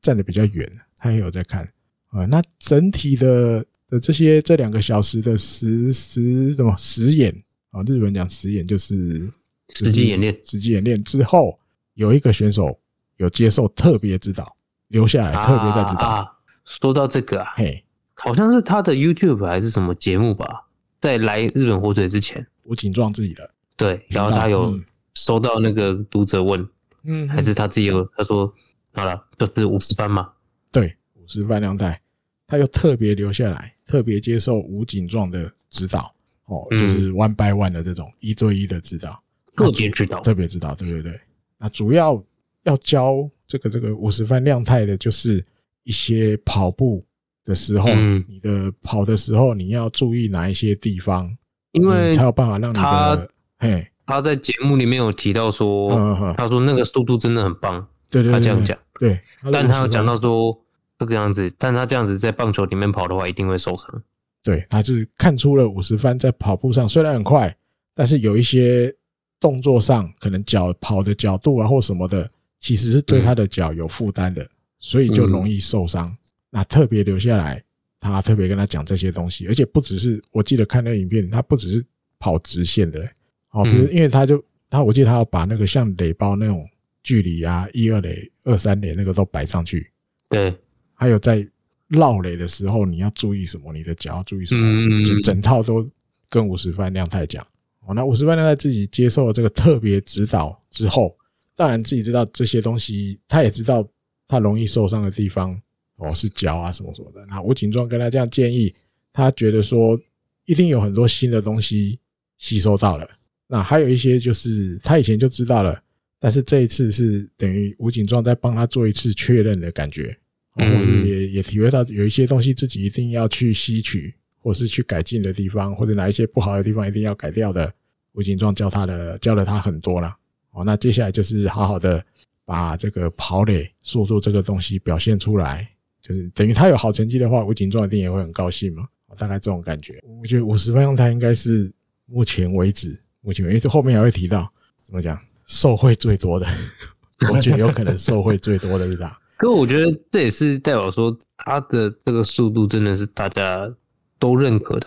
站的比较远，他也有在看啊。那整体的的这些这两个小时的实实什么实演。啊，日本讲实演就是实际演练，实际演练之后，有一个选手有接受特别指导，留下来特别在指导。说到这个，嘿，好像是他的 YouTube 还是什么节目吧，在来日本火腿之前，武警撞自己的对，然后他有收到那个读者问，嗯，还是他自己有他说好了，就是五十班嘛，对，五十班量代，他又特别留下来，特别接受吴警壮的指导。哦，就是 one by one 的这种一对一的指导，特别指导，特别指导，对对对。那主要要教这个这个五十分量态的，就是一些跑步的时候，你的跑的时候你要注意哪一些地方，因为才有办法让你的。他在节目里面有提到说，他说那个速度真的很棒，对对，他这样讲，对。但他有讲到说这个样子，但他这样子在棒球里面跑的话，一定会受伤。对，他就是看出了五十番在跑步上虽然很快，但是有一些动作上可能脚跑的角度啊或什么的，其实是对他的脚有负担的，所以就容易受伤。那特别留下来，他特别跟他讲这些东西，而且不只是我记得看那个影片，他不只是跑直线的哦，因为他就他我记得他要把那个像垒包那种距离啊，一二垒、二三垒那个都摆上去。对，还有在。落雷的时候，你要注意什么？你的脚要注意什么？就整套都跟五十番亮太讲。哦，那五十番亮在自己接受了这个特别指导之后，当然自己知道这些东西，他也知道他容易受伤的地方，哦，是脚啊，什么什么的。那吴景壮跟他这样建议，他觉得说一定有很多新的东西吸收到了。那还有一些就是他以前就知道了，但是这一次是等于吴景壮在帮他做一次确认的感觉。或者也也体会到有一些东西自己一定要去吸取，或是去改进的地方，或者哪一些不好的地方一定要改掉的。吴景壮教他的教了他很多了。哦，那接下来就是好好的把这个跑垒速度这个东西表现出来，就是等于他有好成绩的话，吴景壮一定也会很高兴嘛。大概这种感觉，我觉得五十分钟他应该是目前为止目前为止，这后面还会提到怎么讲受贿最多的，我觉得有可能受贿最多的是他。可我觉得这也是代表说他的这个速度真的是大家都认可的。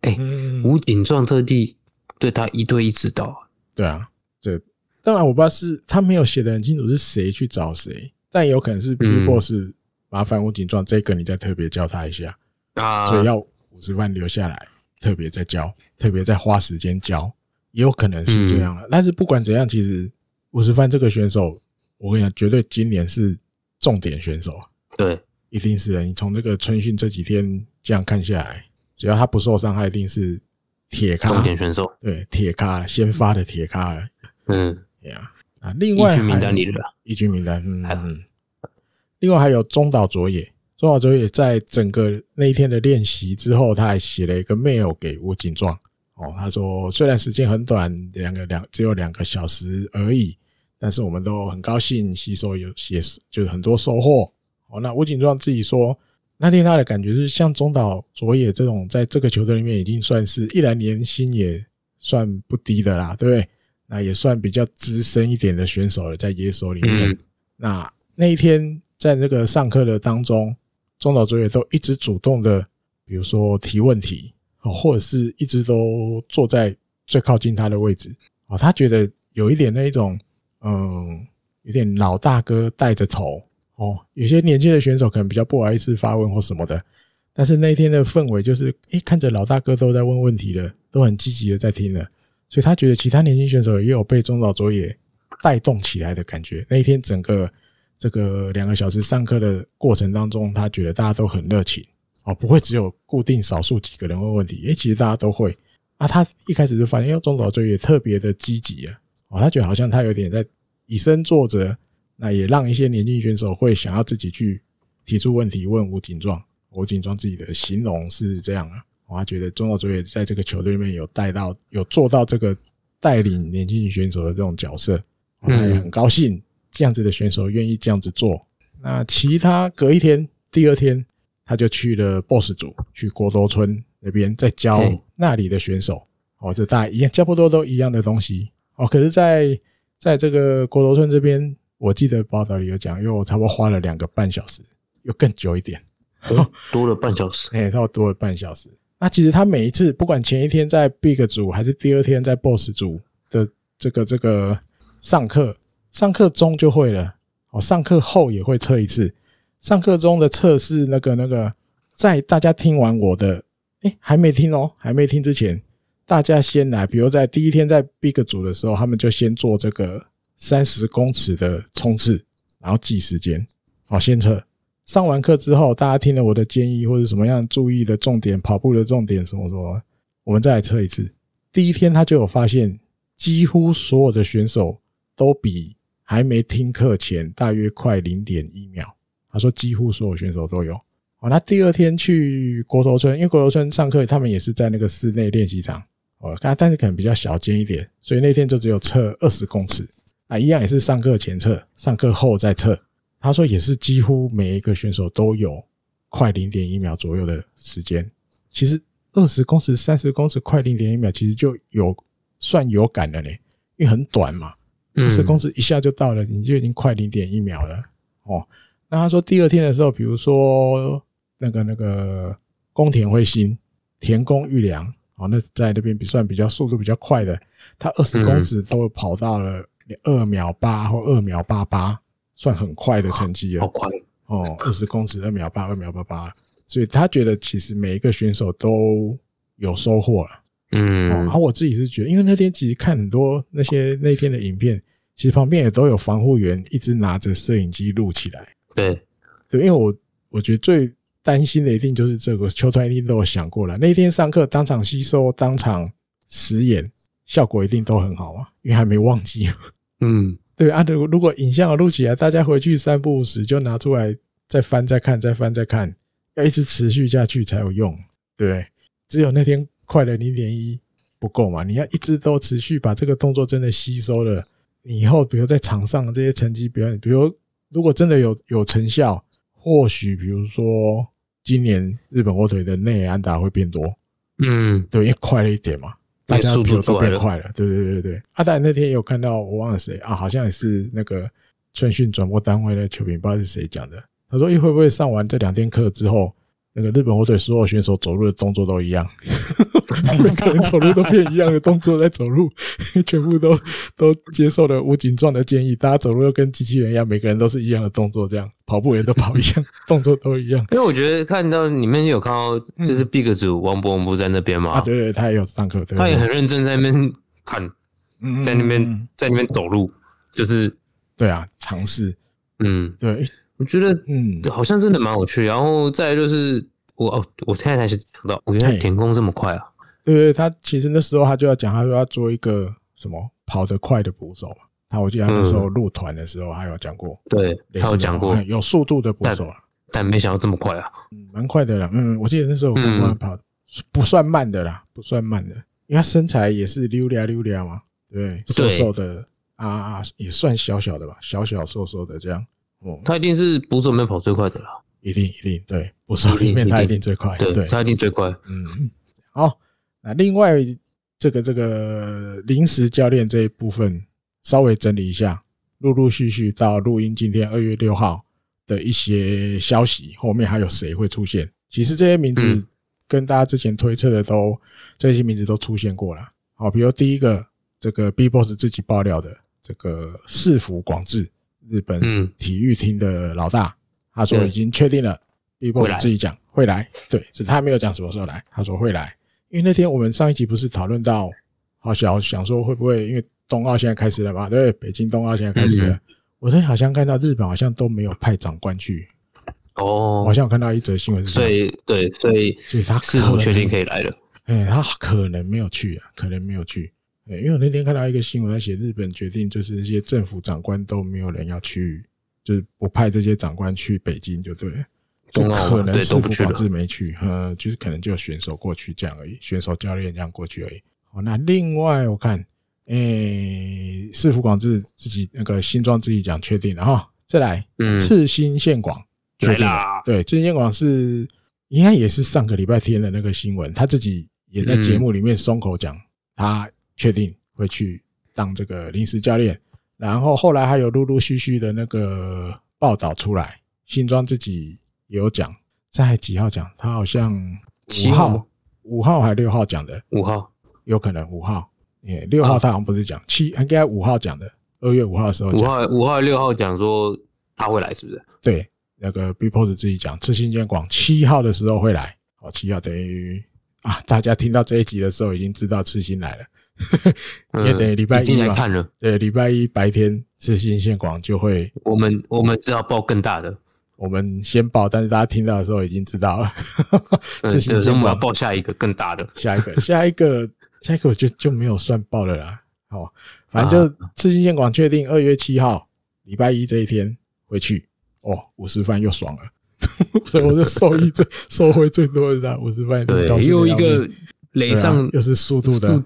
哎，武警壮特地对他一对一指导。对啊，这当然，我不知道是他没有写的很清楚是谁去找谁，但有可能是 B boss 麻烦武警壮这个你再特别教他一下啊，所以要五十万留下来，特别再教，特别再花时间教，也有可能是这样。但是不管怎样，其实五十万这个选手，我跟你讲，绝对今年是。重点选手啊，对，一定是的。你从这个春训这几天这样看下来，只要他不受伤害，一定是铁咖。重点选手，对，铁咖，先发的铁咖。嗯，对啊。啊，另外，名单里的，一局名单，嗯。另外还有中岛卓也，中岛卓也在整个那一天的练习之后，他还写了一个 mail 给吴景壮。哦，他说虽然时间很短，两个两只有两个小时而已。但是我们都很高兴，吸收有些就是很多收获。哦，那吴景壮自己说，那天他的感觉是，像中岛佐野这种，在这个球队里面已经算是一来年薪也算不低的啦，对不对？那也算比较资深一点的选手了，在野手里面。那那一天在那个上课的当中，中岛佐野都一直主动的，比如说提问题，或者是一直都坐在最靠近他的位置。哦，他觉得有一点那一种。嗯，有点老大哥带着头哦。有些年轻的选手可能比较不好意思发问或什么的，但是那一天的氛围就是，哎，看着老大哥都在问问题了，都很积极的在听了，所以他觉得其他年轻选手也有被中岛卓也带动起来的感觉。那一天整个这个两个小时上课的过程当中，他觉得大家都很热情啊，不会只有固定少数几个人问问题，哎，其实大家都会啊。他一开始就发现，因为中岛卓也特别的积极啊。哦，他觉得好像他有点在以身作则，那也让一些年轻选手会想要自己去提出问题问吴景壮。吴景壮自己的形容是这样啊，我还觉得钟道主也在这个球队里面有带到有做到这个带领年轻选手的这种角色，他也很高兴这样子的选手愿意这样子做。那其他隔一天第二天他就去了 BOSS 组，去郭多村那边再教那里的选手，哦，这大一样教不多都一样的东西。哦，可是，在在这个国头村这边，我记得报道里有讲，因为我差不多花了两个半小时，又更久一点，多了半小时，哎，差不多多了半小时。那其实他每一次，不管前一天在 Big 组还是第二天在 Boss 组的这个这个上课，上课中就会了，哦，上课后也会测一次。上课中的测试，那个那个，在大家听完我的，哎，还没听哦，还没听之前。大家先来，比如在第一天在 Big 组的时候，他们就先做这个三十公尺的冲刺，然后计时间，好，先测。上完课之后，大家听了我的建议或者什么样注意的重点、跑步的重点什么什么，我们再来测一次。第一天他就有发现，几乎所有的选手都比还没听课前大约快零点一秒。他说几乎所有选手都有。好，那第二天去国头村，因为国头村上课他们也是在那个室内练习场。哦，看，但是可能比较小间一点，所以那天就只有测二十公尺啊，一样也是上课前测，上课后再测。他说也是几乎每一个选手都有快零点一秒左右的时间。其实二十公尺、三十公尺快零点一秒，其实就有算有感了呢，因为很短嘛，二十公尺一下就到了，你就已经快零点一秒了哦。那他说第二天的时候，比如说那个那个宫田辉心、田宫玉良。哦，那在那边比算比较速度比较快的，他二十公尺都跑到了二秒八或二秒八八，算很快的成绩了。好快哦！二十公尺二秒八二秒八八，所以他觉得其实每一个选手都有收获了。嗯，然后我自己是觉得，因为那天其实看很多那些那天的影片，其实旁边也都有防护员一直拿着摄影机录起来。对，对，因为我我觉得最。担心的一定就是这个，邱团一定都有想过了。那天上课当场吸收当场实验，效果一定都很好啊，因为还没忘记。嗯，对啊，如如果影像录起来，大家回去三不五时就拿出来再翻再看再翻再看，要一直持续下去才有用。对，只有那天快了零点一不够嘛，你要一直都持续把这个动作真的吸收了，你以后比如在场上这些成绩表演，比如如果真的有有成效，或许比如说。今年日本火腿的内安达会变多，嗯，对，也快了一点嘛，大家速度都变快了，对对对对阿达那天也有看到，我忘了谁啊，好像也是那个春训转播单位的邱平道是谁讲的，他说：“一会不会上完这两天课之后，那个日本火腿所有选手走路的动作都一样？”每个人走路都变一样的动作，在走路，全部都都接受了武警状的建议。大家走路又跟机器人一样，每个人都是一样的动作。这样跑步也都跑一样，动作都一样。因为我觉得看到你们有看到，就是 Big 组王博文不在那边嘛，对对，他也有上课，他也很认真在那边看，在那边在那边走路，就是对啊，尝试，嗯，对，我觉得嗯，好像真的蛮有趣。然后再就是我哦，我现在才始想到，我原来填空这么快啊！对对，他其实那时候他就要讲，他说要做一个什么跑得快的捕手嘛。他我记得那时候入团的时候他有讲过，对，他有讲过有速度的捕手啊，但没想到这么快啊，嗯，蛮快的啦，嗯，我记得那时候我跟他跑不算慢的啦，不算慢的，因为他身材也是溜达溜达嘛，对，瘦瘦的啊啊，也算小小的吧，小小瘦瘦的这样，哦，他一定是捕手里面跑最快的啦，一定一定对，捕手里面他一定最快，对，他一定最快，嗯，好。那另外这个这个临时教练这一部分稍微整理一下，陆陆续续到录音今天二月六号的一些消息，后面还有谁会出现？其实这些名字跟大家之前推测的都这些名字都出现过了。好，比如第一个这个 B Boss 自己爆料的这个市府广志，日本体育厅的老大，他说已经确定了，B b o x 自己讲会来，对，只他没有讲什么时候来，他说会来。因为那天我们上一集不是讨论到，好想想说会不会因为冬奥现在开始了吧？对，北京冬奥现在开始了。我那天好像看到日本好像都没有派长官去。哦，好像我看到一则新闻是。所以对，所以所以他是否确定可以来了？哎，他可能没有去啊，可能没有去。哎，因为我那天看到一个新闻在写，日本决定就是那些政府长官都没有人要去，就是不派这些长官去北京，就对。了。就可能是服广志没去，呃，就是可能就选手过去这样而已，选手教练这样过去而已。好，那另外我看，诶，市服广志自己那个新庄自己讲确定了哈，再来，嗯，赤新线广确定了，对，赤新线广是应该也是上个礼拜天的那个新闻，他自己也在节目里面松口讲，他确定会去当这个临时教练，然后后来还有陆陆续续的那个报道出来，新庄自己。有讲在几号讲？他好像五号，五号还六号讲的。五号有可能五号，耶，六号，他好像不是讲七，应该五号讲的。二月五号的时候，五号、五号、六号讲说他会来，是不是？对，那个 BPOS 自己讲，赤心见广，七号的时候会来。哦，七号等于啊，大家听到这一集的时候已经知道赤心来了，也得礼拜一嘛。对，礼拜一白天赤心线广就会。我们我们要报更大的。我们先报，但是大家听到的时候已经知道了。哈哈，我心要广报下一个更大的，下一个，下一个，下一个就就没有算报了啦。好，反正就赤金线广确定二月七号礼拜一这一天回去哦，五十万又爽了，所以我就受益最收回最多的五十万。对，又一个雷上又是速度的，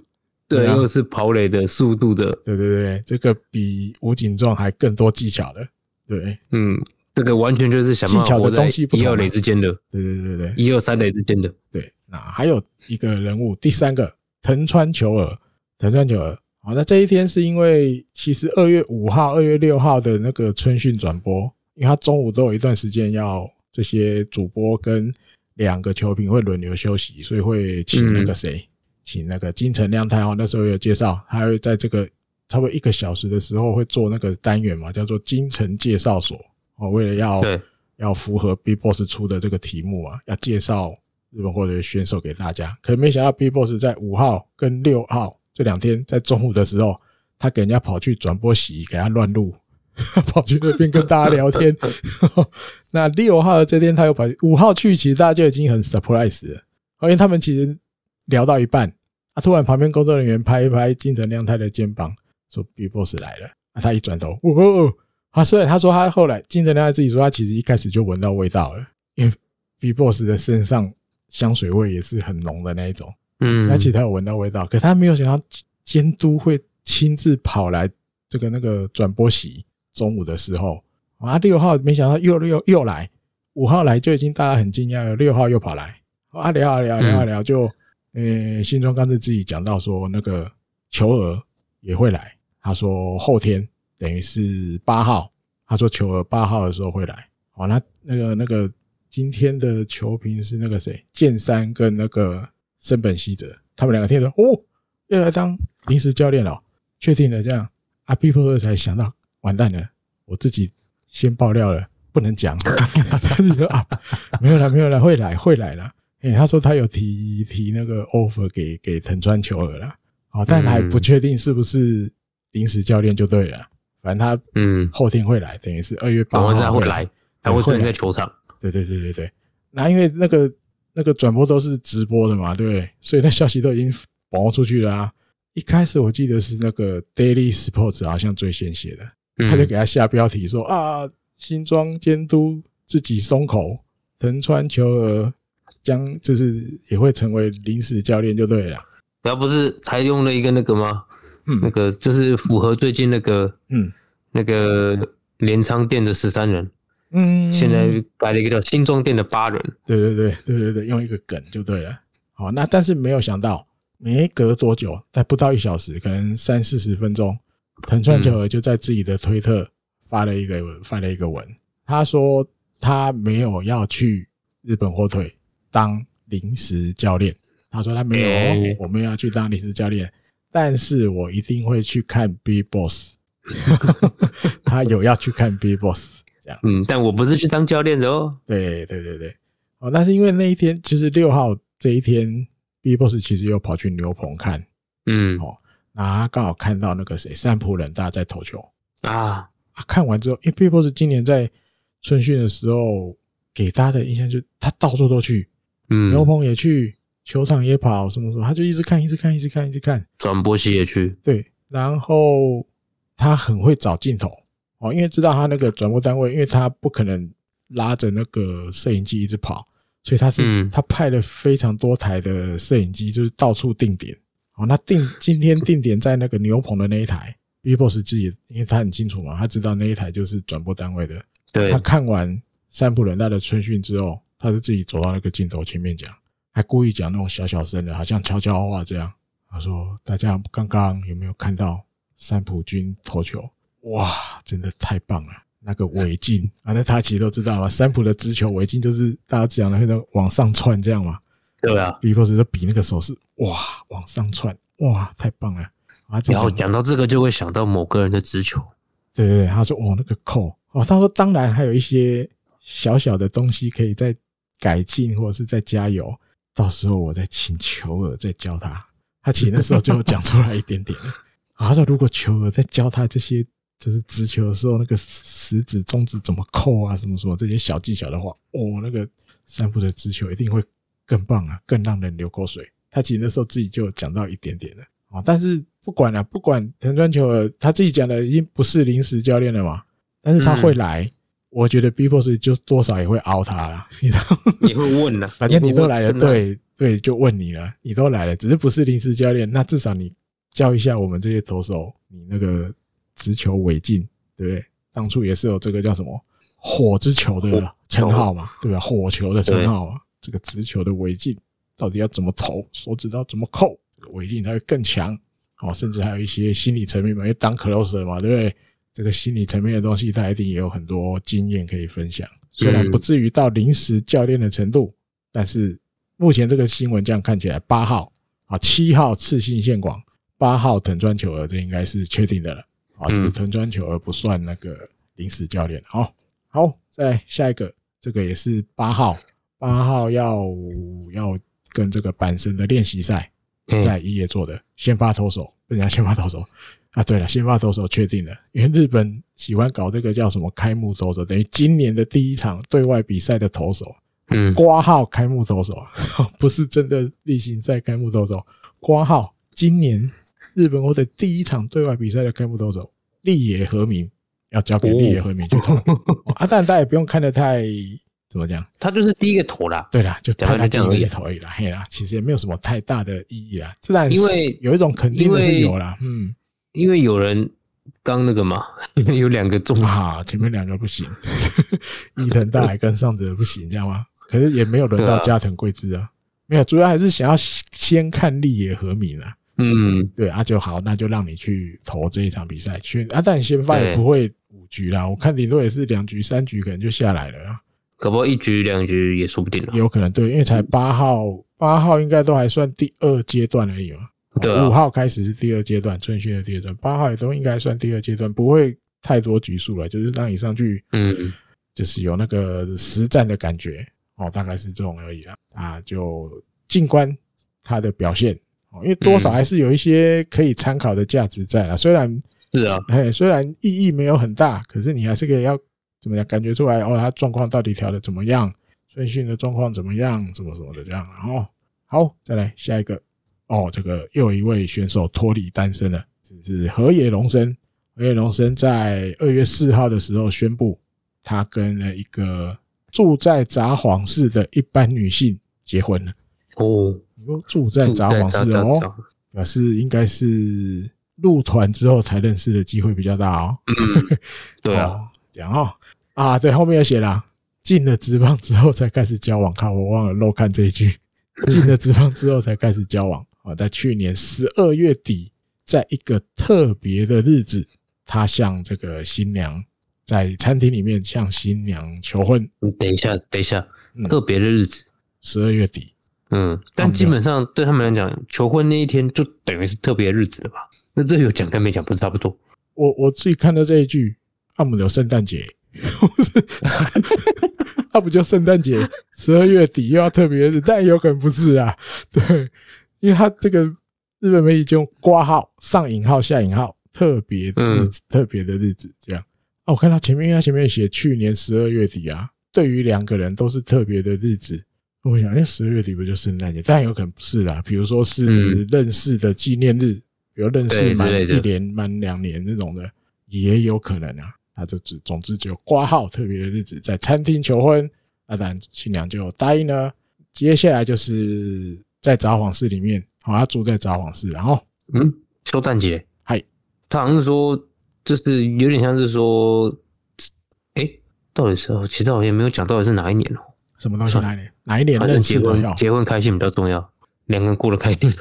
对，又是跑雷的速度的，对对对，这个比武警状还更多技巧的，对，嗯。这个完全就是小曼我在一二垒之间的，对对对对一二三垒之间的，对。那还有一个人物，第三个藤川球儿，藤川球儿。好，那这一天是因为其实二月五号、二月六号的那个春训转播，因为他中午都有一段时间要这些主播跟两个球评会轮流休息，所以会请那个谁，请那个金城亮太哦，那时候有介绍，他会在这个差不多一个小时的时候会做那个单元嘛，叫做金城介绍所。哦，为了要要符合 B Boss 出的这个题目啊，要介绍日本或者选手给大家，可没想到 B Boss 在五号跟六号这两天在中午的时候，他给人家跑去转播席给他乱录，跑去那边跟大家聊天。那六号的这天他又跑五号去，其实大家就已经很 surprise 了，因为他们其实聊到一半，啊，突然旁边工作人员拍一拍金城亮太的肩膀，说 B Boss 来了，啊，他一转头，哦。啊，所以他说他后来金正良他自己说，他其实一开始就闻到味道了，因为 V Boss 的身上香水味也是很浓的那一种，嗯，他其实他有闻到味道，可他没有想到监督会亲自跑来这个那个转播席，中午的时候啊，六号没想到又又又来，五号来就已经大家很惊讶了，六号又跑来，啊，聊啊聊聊啊聊，就呃，新庄刚才自己讲到说那个求儿也会来，他说后天。等于是八号，他说球儿八号的时候会来。好，那那个那个今天的球评是那个谁，剑三跟那个森本希哲，他们两个听说哦要来当临时教练了，确定了这样。阿皮普才想到，完蛋了，我自己先爆料了，不能讲。他是说啊没有了没有了，会来会来了。哎，他说他有提提那个 offer 给给藤川球儿了，哦，但还不确定是不是临时教练就对了。反正他嗯后天会来，等于是二月八号再会来，还会出现在球场。对对对对对。那因为那个那个转播都是直播的嘛，对不对？所以那消息都已经播出去了。一开始我记得是那个 Daily Sports 好像最先写的，他就给他下标题说啊，新装监督自己松口，藤川球儿将就是也会成为临时教练就对了。然后不是才用了一个那个吗？嗯，那个就是符合最近那个，嗯，那个镰仓店的十三人，嗯，现在改了一个叫新庄店的八人，对对对对对对，用一个梗就对了。好，那但是没有想到，没隔多久，在不到一小时，可能三四十分钟，藤川九和就在自己的推特发了一个发了一个文，他说他没有要去日本火腿当临时教练，他说他没有，我们要去当临时教练。但是我一定会去看 B Boss，他有要去看 B Boss 这样。嗯，但我不是去当教练的哦。对对对对，哦，那是因为那一天，其实六号这一天，B Boss 其实又跑去牛棚看，嗯，哦，那刚好看到那个谁，三浦冷大在投球啊，啊，看完之后，因为 B Boss 今年在春训的时候给大家的印象就他到处都去，嗯，牛棚也去。球场也跑什么什么，他就一直看，一直看，一直看，一直看。转播戏也去，对。然后他很会找镜头哦，因为知道他那个转播单位，因为他不可能拉着那个摄影机一直跑，所以他是他派了非常多台的摄影机，就是到处定点哦。那定今天定点在那个牛棚的那一台，B Boss 自己，因为他很清楚嘛，他知道那一台就是转播单位的。对。他看完三浦仁大的春训之后，他就自己走到那个镜头前面讲。还故意讲那种小小声的，好像悄悄话这样。他说：“大家刚刚有没有看到三浦君投球？哇，真的太棒了！那个尾禁啊，那他其实都知道嘛，三浦的直球尾禁就是大家讲的那种往上窜这样嘛。对啊，比或者比那个手势，哇往上窜，哇太棒了！然后讲到这个就会想到某个人的直球。对对对，他说哦，那个扣哦，他说当然还有一些小小的东西可以再改进或者是在加油。”到时候我再请球儿再教他，他其实那时候就讲出来一点点 他说如果球儿在教他这些，就是直球的时候那个食指、中指怎么扣啊，什么什么这些小技巧的话，哦，那个三步的直球一定会更棒啊，更让人流口水。他其实那时候自己就讲到一点点了啊，但是不管了，不管藤川球儿他自己讲的已经不是临时教练了嘛，但是他会来。我觉得 BBOSS 就多少也会熬他啦，你知道？你会问的，反正你都来了，对对，就问你了。你都来了，只是不是临时教练，那至少你教一下我们这些投手，你那个直球违禁，对不对？当初也是有这个叫什么“火之球”的称号嘛，对吧？火球的称号，这个直球的违禁到底要怎么投，手指头怎么扣，违禁才会更强哦。甚至还有一些心理层面嘛，因为当 close r 嘛，对不对？这个心理层面的东西，他一定也有很多经验可以分享。虽然不至于到临时教练的程度，但是目前这个新闻这样看起来，八号啊，七号赤信线广，八号藤川球儿，这应该是确定的了啊。这个藤川球儿不算那个临时教练哦。好，再下一个，这个也是八号，八号要要跟这个板神的练习赛，在一夜做的先发投手，人家先发投手。啊，对了，先发投手确定了，因为日本喜欢搞这个叫什么开幕投手，等于今年的第一场对外比赛的投手，嗯，挂号开幕投手，不是真的例行赛开幕投手，挂号，今年日本我的第一场对外比赛的开幕投手，立野和明要交给立野和明去投，啊，但然大家也不用看得太怎么讲，他就是第一个投啦，对啦，就他是第一个投已啦，嘿啦，其实也没有什么太大的意义啦，自然因为有一种肯定的是有啦，嗯。因为有人刚那个嘛，有两个中啊，前面两个不行，伊藤大海跟上泽不行，你知道吗？可是也没有轮到加藤贵之啊，没有，主要还是想要先看立野和明啊。嗯，对，阿九好，那就让你去投这一场比赛去。阿，但先发也不会五局啦，我看顶多也是两局、三局可能就下来了。可不，一局、两局也说不定。有可能对，因为才八号，八号应该都还算第二阶段而已嘛。五号开始是第二阶段春训的第二段，八号也都应该算第二阶段，不会太多拘束了，就是让你上去，嗯，就是有那个实战的感觉哦，大概是这种而已啦。啊，就静观他的表现哦，因为多少还是有一些可以参考的价值在啦。虽然是啊，哎，虽然意义没有很大，可是你还是可以要怎么样感觉出来哦，他状况到底调的怎么样，春训的状况怎么样，什么什么的这样哦。好，再来下一个。哦，这个又有一位选手脱离单身了，是是河野龙生。河野龙生在二月四号的时候宣布，他跟了一个住在札幌市的一般女性结婚了。哦，住在札幌市哦，表示应该是入团之后才认识的机会比较大哦。对啊，这样哦啊，对，后面有写了，进了职棒之后才开始交往。看我忘了漏看这一句，进了职棒之后才开始交往。我在去年十二月底，在一个特别的日子，他向这个新娘在餐厅里面向新娘求婚。你等一下，等一下，特别的日子，十二月底。嗯，但基本上对他们来讲，求婚那一天就等于是特别日子了吧？那这有讲跟没讲不是差不多？我我自己看到这一句，阿姆留圣诞节，阿不就圣诞节 十二月底又要特别日，但有可能不是啊？对。因为他这个日本媒体就挂号上引号下引号特别的日子，特别的日子这样啊。我看到前面，因为他前面写去年十二月底啊，对于两个人都是特别的日子。我想，哎，十二月底不就圣诞节？但有可能不是啦，比如说是认识的纪念日，比如认识满一年、满两年那种的，也有可能啊。他就只总之就挂号特别的日子，在餐厅求婚，那当然新娘就答应了。接下来就是。在札幌室里面，好，他住在札幌室，然后，嗯，圣诞节，嗨，他好像说，就是有点像是说，哎，到底是，其实好像没有讲到底是哪一年哦，什么东西哪一年哪一年认识的，结婚开心比较重要，两个人过得开心，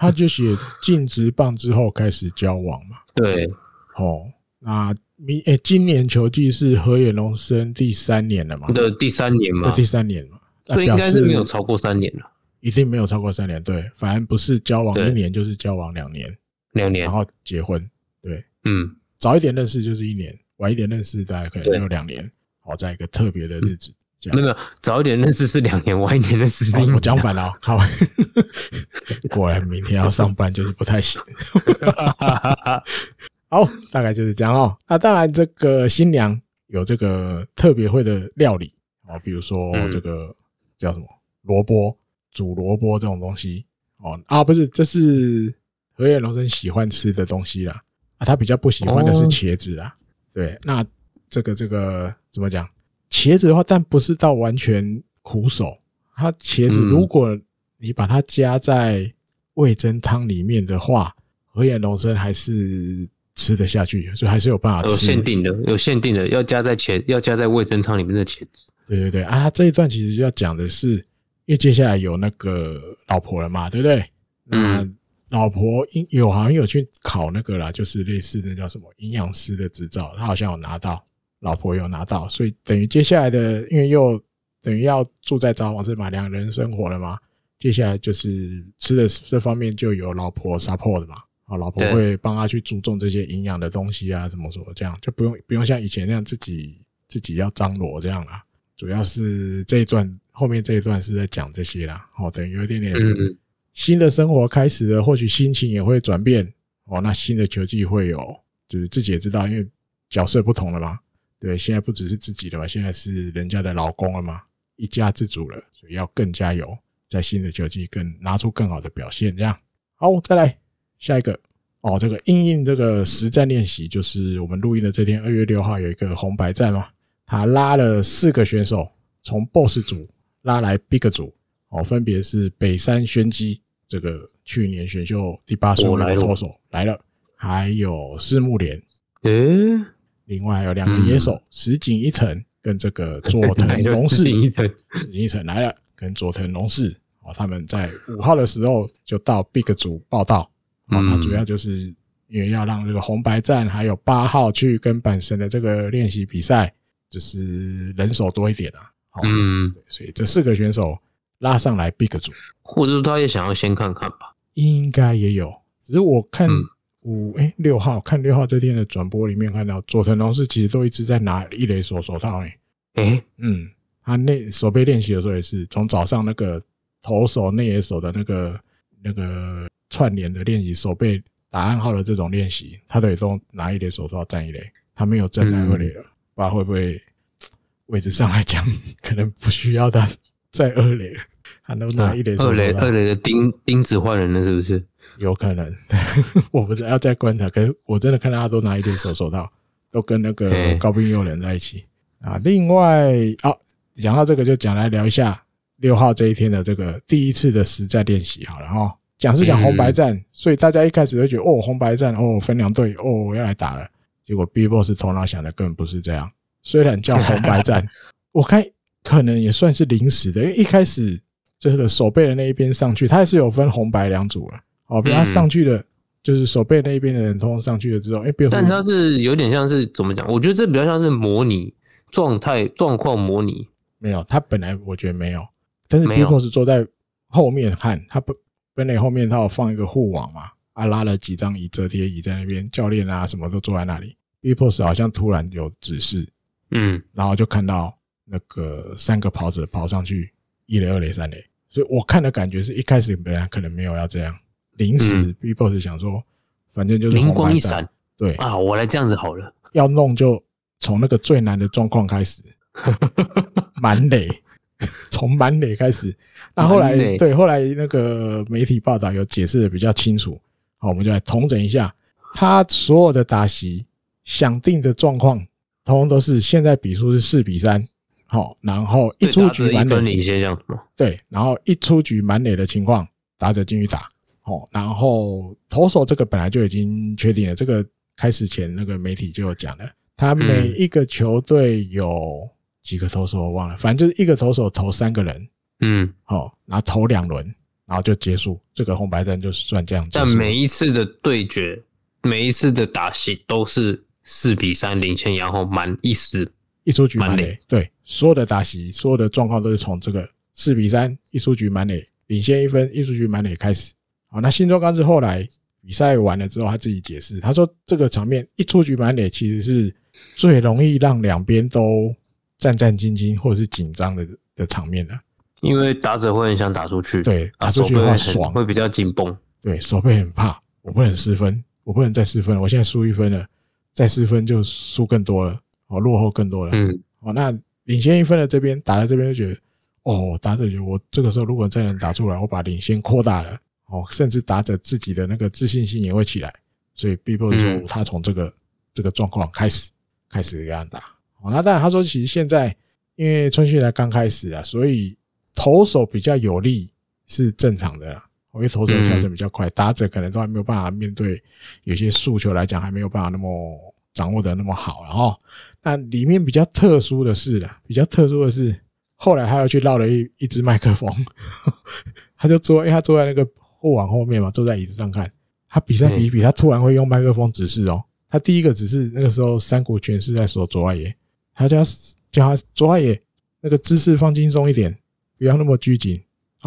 他就写进职棒之后开始交往嘛，对，哦，那明，哎，今年球季是何远龙生第三年了嘛？的第三年嘛？第三年嘛？以应该是没有超过三年了。一定没有超过三年，对，反而不是交往一年就是交往两年，两年，然后结婚，对，嗯，早一点认识就是一年，晚一点认识大概可能就两年，好，在一个特别的日子，这样，没有，早一点认识是两年，晚一点认识，我讲反了，好，果然明天要上班就是不太行，好，大概就是这样哦，那当然这个新娘有这个特别会的料理哦，比如说这个叫什么萝卜。煮萝卜这种东西哦啊，不是，这是何眼龙生喜欢吃的东西啦。啊，他比较不喜欢的是茄子啦。对，那这个这个怎么讲？茄子的话，但不是到完全苦手。它茄子，如果你把它加在味增汤里面的话，何眼龙生还是吃得下去，所以还是有办法。有限定的，有限定的，要加在茄，要加在味增汤里面的茄子。对对对啊，这一段其实要讲的是。因为接下来有那个老婆了嘛，对不对？那老婆应有好像有去考那个啦，就是类似那叫什么营养师的执照，他好像有拿到，老婆有拿到，所以等于接下来的，因为又等于要住在札幌是嘛，两人生活了嘛，接下来就是吃的这方面就有老婆 support 嘛，啊，老婆会帮他去注重这些营养的东西啊，什么么，这样就不用不用像以前那样自己自己要张罗这样啊。主要是这一段。后面这一段是在讲这些啦，哦，等于有点点新的生活开始了，或许心情也会转变哦。那新的球技会有，就是自己也知道，因为角色不同了嘛，对，现在不只是自己的嘛，现在是人家的老公了嘛，一家之主了，所以要更加油，在新的球季更拿出更好的表现，这样好，再来下一个哦，这个应用这个实战练习，就是我们录音的这天，二月六号有一个红白战嘛，他拉了四个选手从 BOSS 组。拉来 Big 组哦，分别是北山宣基，这个去年选秀第八顺位的投手来了，还有四木连，嗯，另外还有两个野手石井一成跟这个 佐藤龙士，石井一成来了，跟佐藤龙士哦，他们在五号的时候就到 Big 组报道，他主要就是因为要让这个红白战还有八号去跟阪神的这个练习比赛，就是人手多一点啊。嗯，所以这四个选手拉上来 Big 组，或者是他也想要先看看吧？应该也有，只是我看五哎六号看六号这天的转播里面看到佐藤龙是其实都一直在拿一垒手手套哎哎嗯，他那手背练习的时候也是从早上那个投手内野手的那个那个串联的练习手背打暗号的这种练习，他都拿一垒手套站一垒，他没有站在二垒了，不知道会不会。位置上来讲，可能不需要他再二垒他还拿一垒？二垒，二垒的钉钉子换人了，是不是？有可能，我不知道，要再观察。可是我真的看到他都拿一垒手手到，都跟那个高兵友人在一起啊。另外啊，讲到这个就讲来聊一下六号这一天的这个第一次的实战练习好了哈。讲是讲红白战，所以大家一开始都觉得哦红白战哦分两队哦我要来打了，结果 B boss 头脑想的根本不是这样。虽然叫红白战，我看可能也算是临时的，因为一开始就个守备的那一边上去，他也是有分红白两组了。哦，如他上去的，就是守备那一边的人，通常上去了之后，哎，但他是有点像是怎么讲？我觉得这比较像是模拟状态状况模拟。没有，他本来我觉得没有，但是 BPOs 坐在后面看，他不本来后面他有放一个护网嘛？啊，拉了几张椅、折叠椅在那边，教练啊什么都坐在那里。BPOs 好像突然有指示。嗯，然后就看到那个三个跑者跑上去，一垒、二垒、三垒，所以我看的感觉是一开始本来可能没有要这样，临时 B Boss 想说，反正就是灵光一闪，对啊，我来这样子好了，要弄就从那个最难的状况开始，满垒，从满垒开始。那后来对，后来那个媒体报道有解释的比较清楚，好，我们就来统整一下他所有的打席想定的状况。通通都是现在比数是四比三，好，然后一出局满脸这样子对，然后一出局满垒的情况，打者继续打，好，然后投手这个本来就已经确定了，这个开始前那个媒体就有讲了，他每一个球队有几个投手，我忘了，反正就是一个投手投三个人，嗯，好，然后投两轮，然后就结束，这个红白战就是算这样子。但每一次的对决，每一次的打戏都是。四比三领先，然后满一十，一出局满垒。对，所有的打席，所有的状况都是从这个四比三一出局满垒领先一分，一出局满垒开始。好，那新庄刚是后来比赛完了之后，他自己解释，他说这个场面一出局满垒其实是最容易让两边都战战兢兢或者是紧张的的场面了。因为打者会很想打出去，对，打出去的话爽，会比较紧绷。对手背很怕，我不能失分，我不能再失分了，我现在输一分了。再失分就输更多了，哦，落后更多了。嗯，哦，那领先一分的这边打在这边就觉得，哦，打者觉得我这个时候如果再能打出来，我把领先扩大了，哦，甚至打者自己的那个自信心也会起来。所以 b p b o 他从这个这个状况开始开始这样打。哦，那当然他说，其实现在因为春训才刚开始啊，所以投手比较有利是正常的。啦，因为投手调整比较快，打者可能都还没有办法面对有些诉求来讲，还没有办法那么掌握的那么好，然后那里面比较特殊的是，比较特殊的是，后来他又去绕了一一只麦克风，他就坐，因为他坐在那个后网后面嘛，坐在椅子上看他比赛比一比，他突然会用麦克风指示哦，他第一个指示那个时候三谷全是在说左阿爷，他叫叫他左阿爷，那个姿势放轻松一点，不要那么拘谨。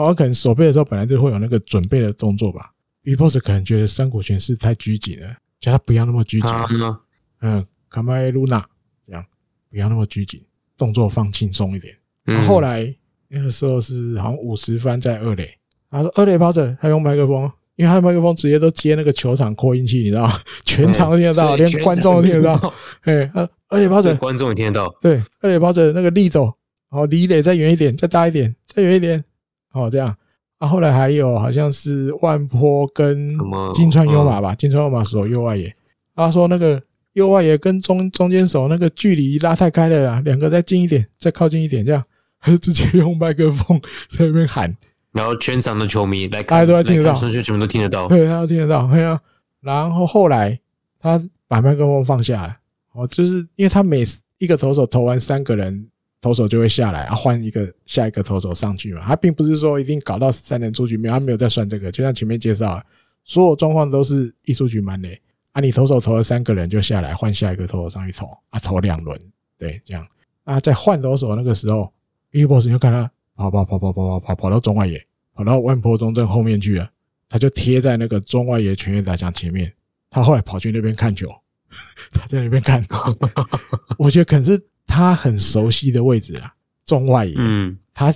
他可能手背的时候，本来就会有那个准备的动作吧。B Post 可能觉得三股泉是太拘谨了，叫他不要那么拘谨。嗯，卡麦露娜，这样不要那么拘谨，动作放轻松一点。后来那个时候是好像五十番在二垒，他说二垒 p o 他用麦克风，因为他的麦克风直接都接那个球场扩音器，你知道，全场都听得到，连观众都听得到。哎，二二垒 p o 观众也听得到。对，二垒 p o 那个力度，好，离垒再远一点，再大一点，再远一点。哦，这样。啊，后来还有好像是万坡跟金川优马吧，金川优马守右外野。他说那个右外野跟中中间手那个距离拉太开了啦，两个再近一点，再靠近一点，这样。他就直接用麦克风在那边喊，然后全场的球迷来，大家都要听得到，甚全部都听得到，对他都听得到，对啊。然后后来他把麦克风放下来，哦，就是因为他每一个投手投完三个人。投手就会下来，啊，换一个下一个投手上去嘛，他并不是说一定搞到三人出局，没有，他没有在算这个。就像前面介绍，所有状况都是一出局满垒，啊，你投手投了三个人就下来，换下一个投手上去投，啊，投两轮，对，这样，啊，在换投手那个时候，E boss 就看他跑跑跑跑跑跑跑跑到中外野，跑到万坡中正后面去了，他就贴在那个中外野全员打墙前面，他后来跑去那边看球，他在那边看，我觉得可能是。他很熟悉的位置啊，中外野。嗯，他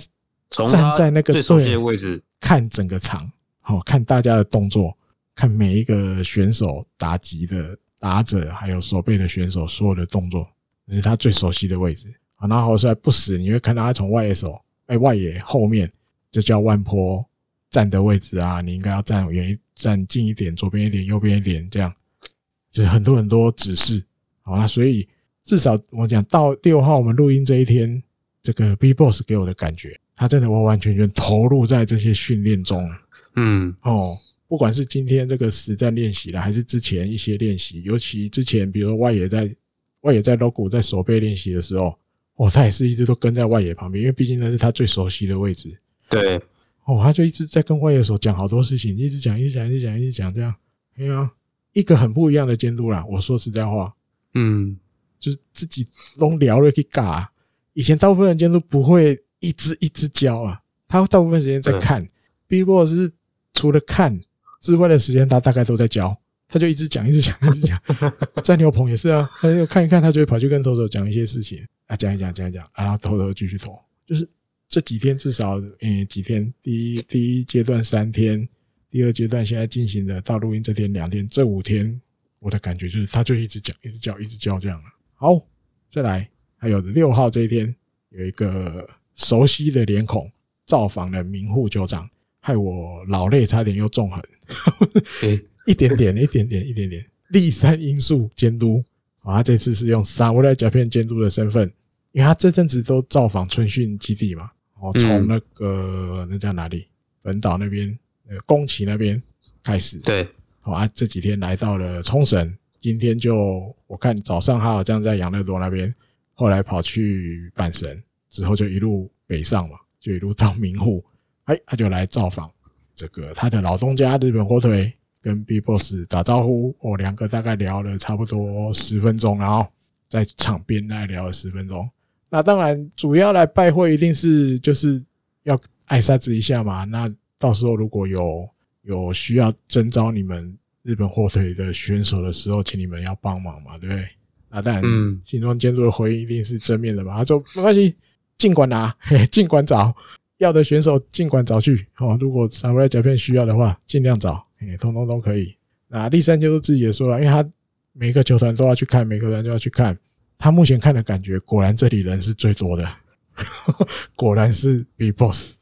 站在那个最熟悉的位置看整个场，好看大家的动作，看每一个选手打击的打者，还有守备的选手所有的动作，那是他最熟悉的位置啊。然后好帅不死，你会看到他从外野手，哎，外野后面就叫万坡站的位置啊，你应该要站远一，站近一点，左边一点，右边一点，这样就是很多很多指示。好，那所以。至少我讲到六号，我们录音这一天，这个 B Boss 给我的感觉，他真的完完全全投入在这些训练中。嗯，哦，不管是今天这个实战练习了，还是之前一些练习，尤其之前，比如说外野在外野在 Logo 在手背练习的时候，哦，他也是一直都跟在外野旁边，因为毕竟那是他最熟悉的位置。对，哦，他就一直在跟外野手讲好多事情，一直讲，一直讲，一直讲，一直讲，这样，哎呀，一个很不一样的监督啦。我说实在话，嗯。就是自己弄聊了去尬，以前大部分时间都不会一直一直教啊，他大部分时间在看。B b o x 是除了看之外的时间，他大概都在教，他就一直讲，一直讲，一直讲。在牛棚也是啊，他就看一看，他就会跑去跟投手讲一些事情啊，讲一讲，讲一讲，然后投手继续投。就是这几天至少嗯几天，第一第一阶段三天，第二阶段现在进行的到录音这天两天，这五天我的感觉就是，他就一直讲，一直教，一直教这样了。好，再来，还有六号这一天有一个熟悉的脸孔造访的名户酋长，害我老泪差点又纵横。一点点，一点点，一点点。立三因素监督，啊，这次是用三味药胶片监督的身份，因为他这阵子都造访春训基地嘛，哦，从那个那叫哪里本岛那边，呃，宫崎那边开始，对，好啊，这几天来到了冲绳。今天就我看早上他好像在养乐多那边，后来跑去拜神，之后就一路北上嘛，就一路到明湖，哎，他就来造访这个他的老东家日本火腿，跟 B Boss 打招呼，哦，两个大概聊了差不多十分钟，然后在场边那聊了十分钟。那当然主要来拜会，一定是就是要艾沙子一下嘛。那到时候如果有有需要征召你们。日本火腿的选手的时候，请你们要帮忙嘛，对不对？啊，但嗯，形状监督的回应一定是正面的嘛。他说，没关系，尽管拿，尽管找，要的选手尽管找去。哦，如果三围甲片需要的话，尽量找，哎，通通都可以。那立三就是自己也说了，因为他每个球团都要去看，每个团都要去看。他目前看的感觉，果然这里人是最多的，果然是 B boss。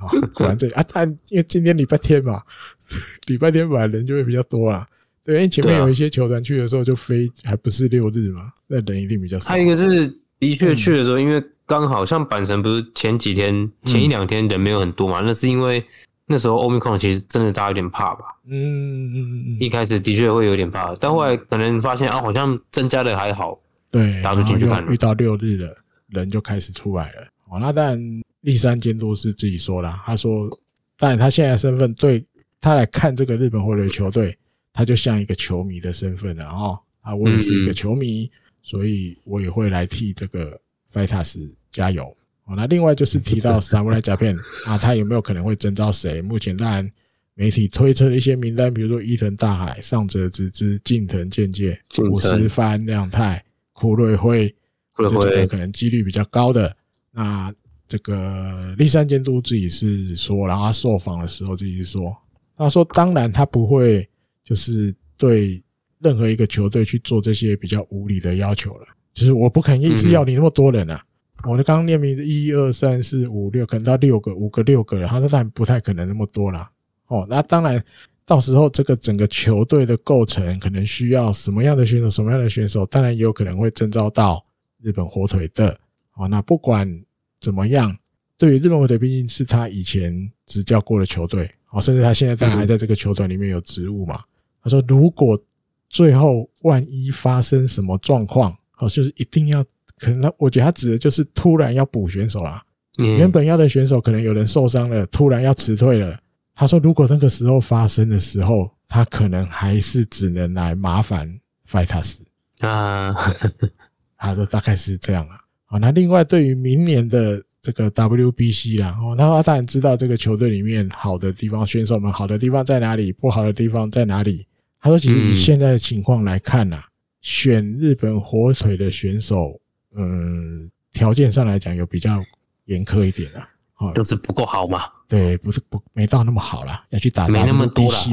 啊，果然这里啊，但因为今天礼拜天嘛，礼拜天来人就会比较多啦。对，因为前面有一些球团去的时候就飞，还不是六日嘛，那人一定比较少。还有一个是的确去的时候，因为刚好像板神不是前几天前一两天人没有很多嘛，那是因为那时候欧米 i 其实真的大家有点怕吧。嗯嗯嗯嗯。一开始的确会有点怕，但后来可能发现啊，好像增加的还好。对。打去看，遇到六日的人就开始出来了。哦，那但。立山监督是自己说啦，他说：“但然，他现在的身份对他来看，这个日本火力球队，他就像一个球迷的身份了哦。啊，我也是一个球迷，所以我也会来替这个 f u t a s 加油。哦，那另外就是提到三味来加片，啊，他有没有可能会征召谁？目前当然媒体推测的一些名单，比如说伊藤大海上泽直之、近藤健介、五十番亮太、库瑞辉，这几个可能几率比较高的那。”这个立山监督自己是说，然后他受访的时候自己说，他说：“当然他不会就是对任何一个球队去做这些比较无理的要求了。就是我不肯一直要你那么多人啊，我就刚刚念名一二三四五六，可能到六个、五个、六个，他说但然不太可能那么多啦。哦。那当然到时候这个整个球队的构成可能需要什么样的选手、什么样的选手，当然也有可能会征召到日本火腿的啊。那不管。”怎么样？对于日本球的毕竟是他以前执教过的球队，哦，甚至他现在然还在这个球队里面有职务嘛？他说，如果最后万一发生什么状况，哦，就是一定要可能，我觉得他指的就是突然要补选手啊，原本要的选手可能有人受伤了，突然要辞退了。他说，如果那个时候发生的时候，他可能还是只能来麻烦 f i 费 a s 啊。他说大概是这样了。啊，那另外对于明年的这个 WBC 啦，哦，那他当然知道这个球队里面好的地方，选手们好的地方在哪里，不好的地方在哪里。他说，其实以现在的情况来看呐，选日本火腿的选手，嗯，条件上来讲有比较严苛一点的，啊，就是不够好嘛。对，不是不没到那么好啦，要去打 WBC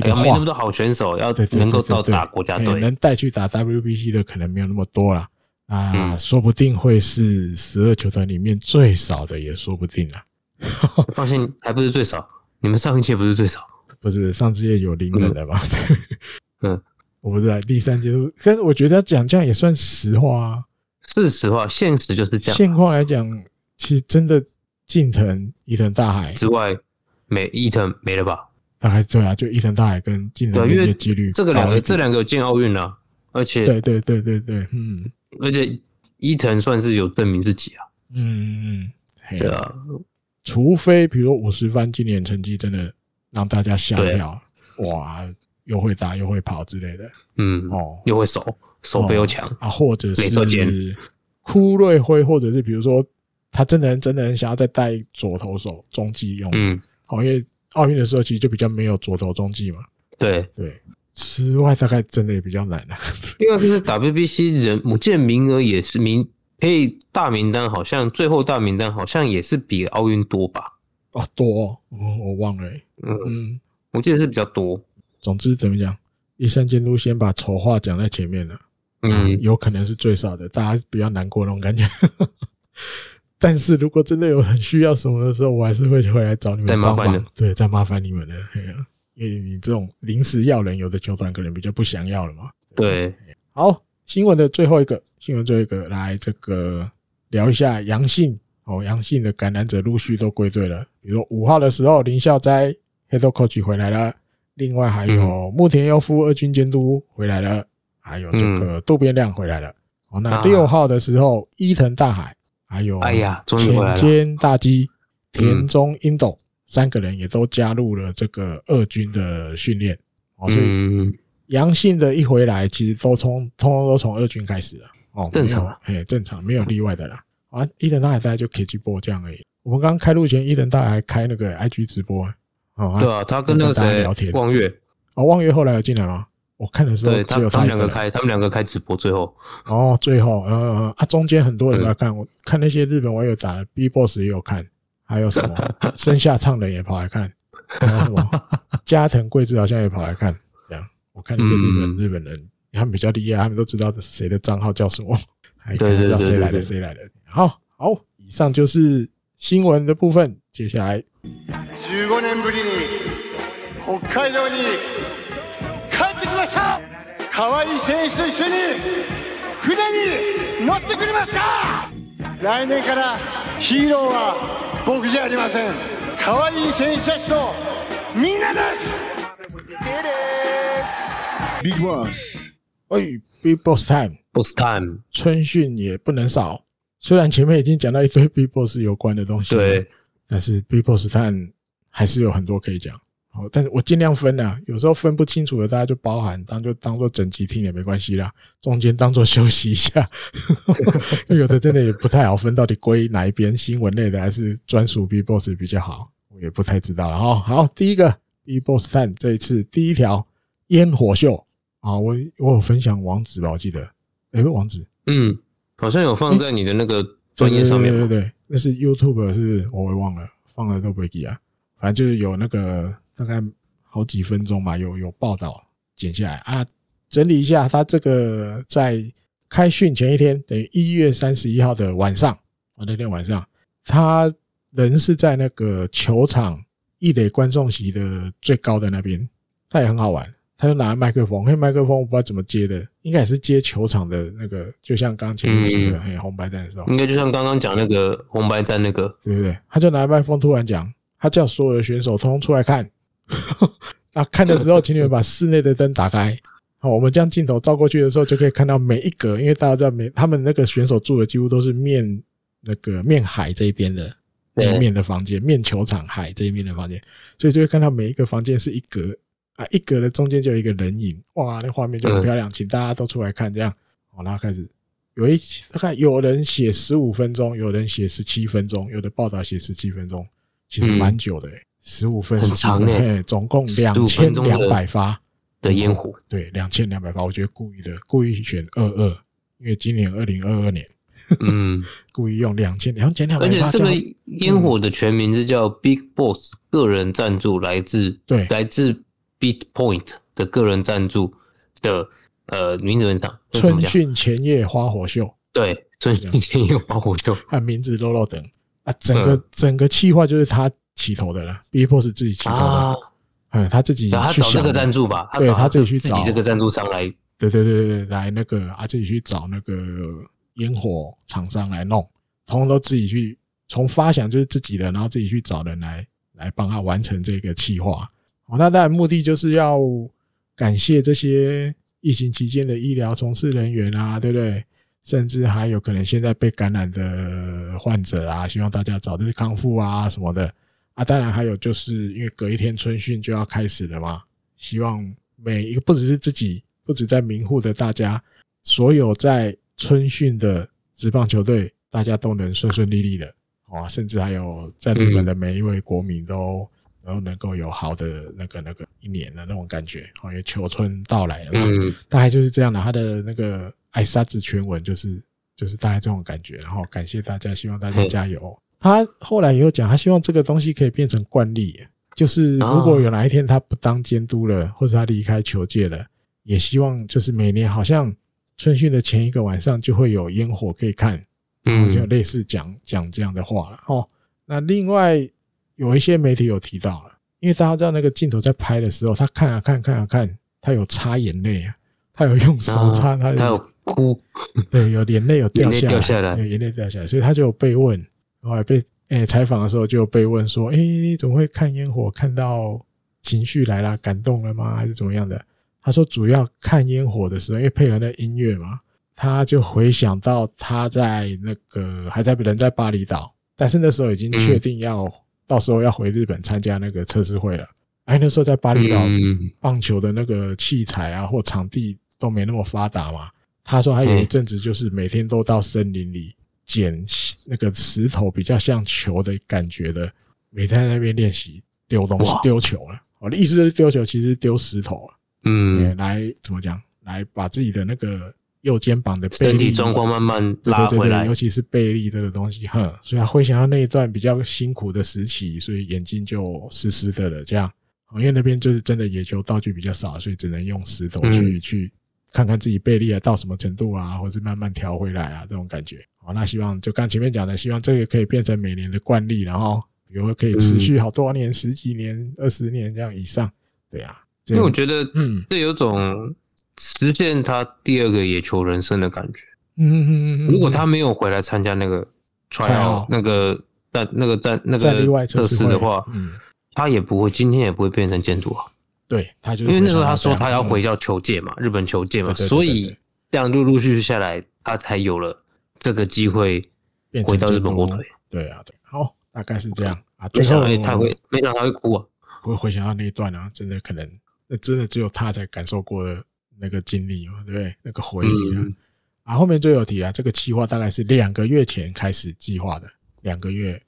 的话，没那么多好选手，要能够到打国家队，能带去打 WBC 的可能没有那么多了。啊，说不定会是十二球团里面最少的，也说不定啊。放心，还不是最少。你们上一届不是最少？不是上一届有零人了吧？嗯，我不知道。第三届，但是我觉得讲这样也算实话啊，是实话，现实就是这样。现况来讲，其实真的，近藤、伊藤大海之外，没伊藤没了吧？大概对啊，就伊藤大海跟近藤对，几率这个两个，这两个进奥运了，而且对对对对对，嗯。而且伊藤算是有证明自己啊，嗯，对啊，除非比如说五十番今年成绩真的让大家吓掉，哇，又会打又会跑之类的，嗯哦，又会守守备又强啊，或者是枯瑞辉，或者是比如说他真的真的很想要再带左投手中继用，嗯，好，因为奥运的时候其实就比较没有左投中继嘛，对对。之外，大概真的也比较难了。另 外就是 WBC 人，我记得名额也是名，哎，大名单好像最后大名单好像也是比奥运多吧？哦，多，我我忘了，嗯，我记得是比较多。总之怎么讲，以上监督先把丑话讲在前面了。嗯，有可能是最少的，大家比较难过那种感觉。但是如果真的有人需要什么的时候，我还是会回来找你们帮忙。对，再麻烦你们了。因为你这种临时要人，有的球团可能比较不想要了嘛。对，好，新闻的最后一个，新闻最后一个来这个聊一下阳性哦，阳性的感染者陆续都归队了。比如说五号的时候，林孝埈黑豆 coach 回来了，另外还有木田优夫二军监督回来了，还有这个渡边亮回来了。哦，那六号的时候，伊藤大海还有田间大基、田中英斗。三个人也都加入了这个二军的训练哦，所以阳性的一回来，其实都从通通都从二军开始了，哦，正常哎，正常没有例外的啦。啊，伊藤大海大家就开直播这样而已。我们刚开录前，伊藤大海开那个 IG 直播哦，对啊，他跟那个谁聊天？望月啊，望月后来有进来吗？我看的只有他们两个开，他们两个开直播最后。哦，最后嗯，啊，中间很多人在看，我看那些日本网友打 B Boss 也有看。还有什么？生下唱人也跑来看，还有什么？加藤贵志好像也跑来看，这样。我看那些日本日本人，他们比较厉害，他们都知道这是谁的账号，叫什么，还知道谁来的，谁来的。好，好，以上就是新闻的部分，接下来。15年ぶりに北海道に帰ってきました。可愛い選手と一緒に船に乗ってくれました。来年からヒーローは。僕じゃありません可愛い選手たちとみんなですビッグボス哎，Big Boss t i m e b o s Time，春训也不能少。虽然前面已经讲到一堆 Big Boss 有关的东西，对，但是 Big Boss Time 还是有很多可以讲。但是我尽量分啦，有时候分不清楚的，大家就包含当就当做整集听也没关系啦。中间当做休息一下，有的真的也不太好分，到底归哪一边？新闻类的还是专属 B Boss 比较好？我也不太知道了哦。好，第一个 B Boss 探这一次第一条烟火秀啊，我我有分享网址吧？我记得哪个网址？嗯，好像有放在你的那个专业上面。对对对，那是 YouTube 是，我也忘了放了都不会记啊。反正就是有那个。大概好几分钟吧，有有报道剪下来啊，整理一下，他这个在开训前一天，等于一月三十一号的晚上，啊那天晚上，他人是在那个球场一垒观众席的最高的那边，他也很好玩，他就拿麦克风，因为麦克风我不知道怎么接的，应该也是接球场的那个，就像刚前面那个红白战的时候，应该就像刚刚讲那个红白战那个，对不对？他就拿麦克风突然讲，他叫所有的选手通通出来看。啊，看的时候，请你们把室内的灯打开。好，我们将镜头照过去的时候，就可以看到每一格，因为大家在每他们那个选手住的几乎都是面那个面海这一边的那一面的房间，面球场海这一面的房间，所以就会看到每一个房间是一格啊，一格的中间就有一个人影。哇，那画面就很漂亮，请大家都出来看，这样好，然后开始有一大概有人写十五分钟，有人写十七分钟，有的报道写十七分钟，其实蛮久的哎。十五分，很长诶，总共两千两百发的烟火，对，两千两百发，我觉得故意的，故意选二二，因为今年二零二二年，嗯，故意用两千两千两百发。而且这个烟火的全名字叫 Big Boss 个人赞助，来自对来自 Beat Point 的个人赞助的呃名人春训前夜花火秀，对春训前夜花火秀啊 名字漏漏等啊，整个整个计划就是他。起头的了，BPO 是自己起头的，嗯，他自己他找这个赞助吧，对他自己去找这个赞助商来，对对对对，来那个啊自己去找那个烟火厂商来弄，通通都自己去从发响就是自己的，然后自己去找人来来帮他完成这个计划。好，那当然目的就是要感谢这些疫情期间的医疗从事人员啊，对不对？甚至还有可能现在被感染的患者啊，希望大家早日康复啊什么的。啊，当然还有就是因为隔一天春训就要开始了嘛，希望每一个不只是自己，不止在名户的大家，所有在春训的职棒球队，大家都能顺顺利利的啊，甚至还有在日本的每一位国民都然后能够有好的那个那个一年的那种感觉因为球春到来了，嘛，大概就是这样的，他的那个艾沙子全文就是就是大概这种感觉，然后感谢大家，希望大家加油。他后来也有讲，他希望这个东西可以变成惯例，就是如果有哪一天他不当监督了，或者他离开球界了，也希望就是每年好像春训的前一个晚上就会有烟火可以看，嗯，就类似讲讲这样的话了哦。那另外有一些媒体有提到了，因为大家知道那个镜头在拍的时候，他看啊看，看啊看，他有擦眼泪，他有用手擦，他他有哭，对，有眼泪有掉下来，掉下来，有眼泪掉下来，所以他就有被问。然后被诶采访的时候就被问说，诶，怎么会看烟火看到情绪来了，感动了吗，还是怎么样的？他说，主要看烟火的时候，因为配合那音乐嘛，他就回想到他在那个还在人在巴厘岛，但是那时候已经确定要到时候要回日本参加那个测试会了。哎，那时候在巴厘岛，棒球的那个器材啊或场地都没那么发达嘛。他说，他有一阵子就是每天都到森林里捡。那个石头比较像球的感觉的，每天在那边练习丢东西、丢球了。我的意思就是丢球，其实丢石头了。嗯，来怎么讲？来把自己的那个右肩膀的背力状况慢慢拉回来，尤其是背力这个东西，哼，所以会想到那一段比较辛苦的时期，所以眼睛就湿湿的了。这样，因为那边就是真的野球道具比较少，所以只能用石头去去。看看自己背离啊到什么程度啊，或者慢慢调回来啊，这种感觉。好，那希望就刚前面讲的，希望这个可以变成每年的惯例，然后比如可以持续好多年，十几年、二十年这样以上。对啊，因为我觉得，嗯，这有种实现他第二个野球人生的感觉。嗯嗯嗯。如果他没有回来参加那个川奥那个但那个但那个测试的话，嗯，他也不会今天也不会变成监督。对，他就因为那时候他说他要回到球界嘛，日本球界嘛，所以这样陆陆续续下来，他才有了这个机会，回到日本国。对啊，对，哦，大概是这样啊。没想到他会，没想到他会哭啊！会回想到那一段啊，真的可能，那真的只有他才感受过那个经历嘛，对不对？那个回忆啊。啊，后面最有提啊，这个计划大概是两个月前开始计划的，两个月。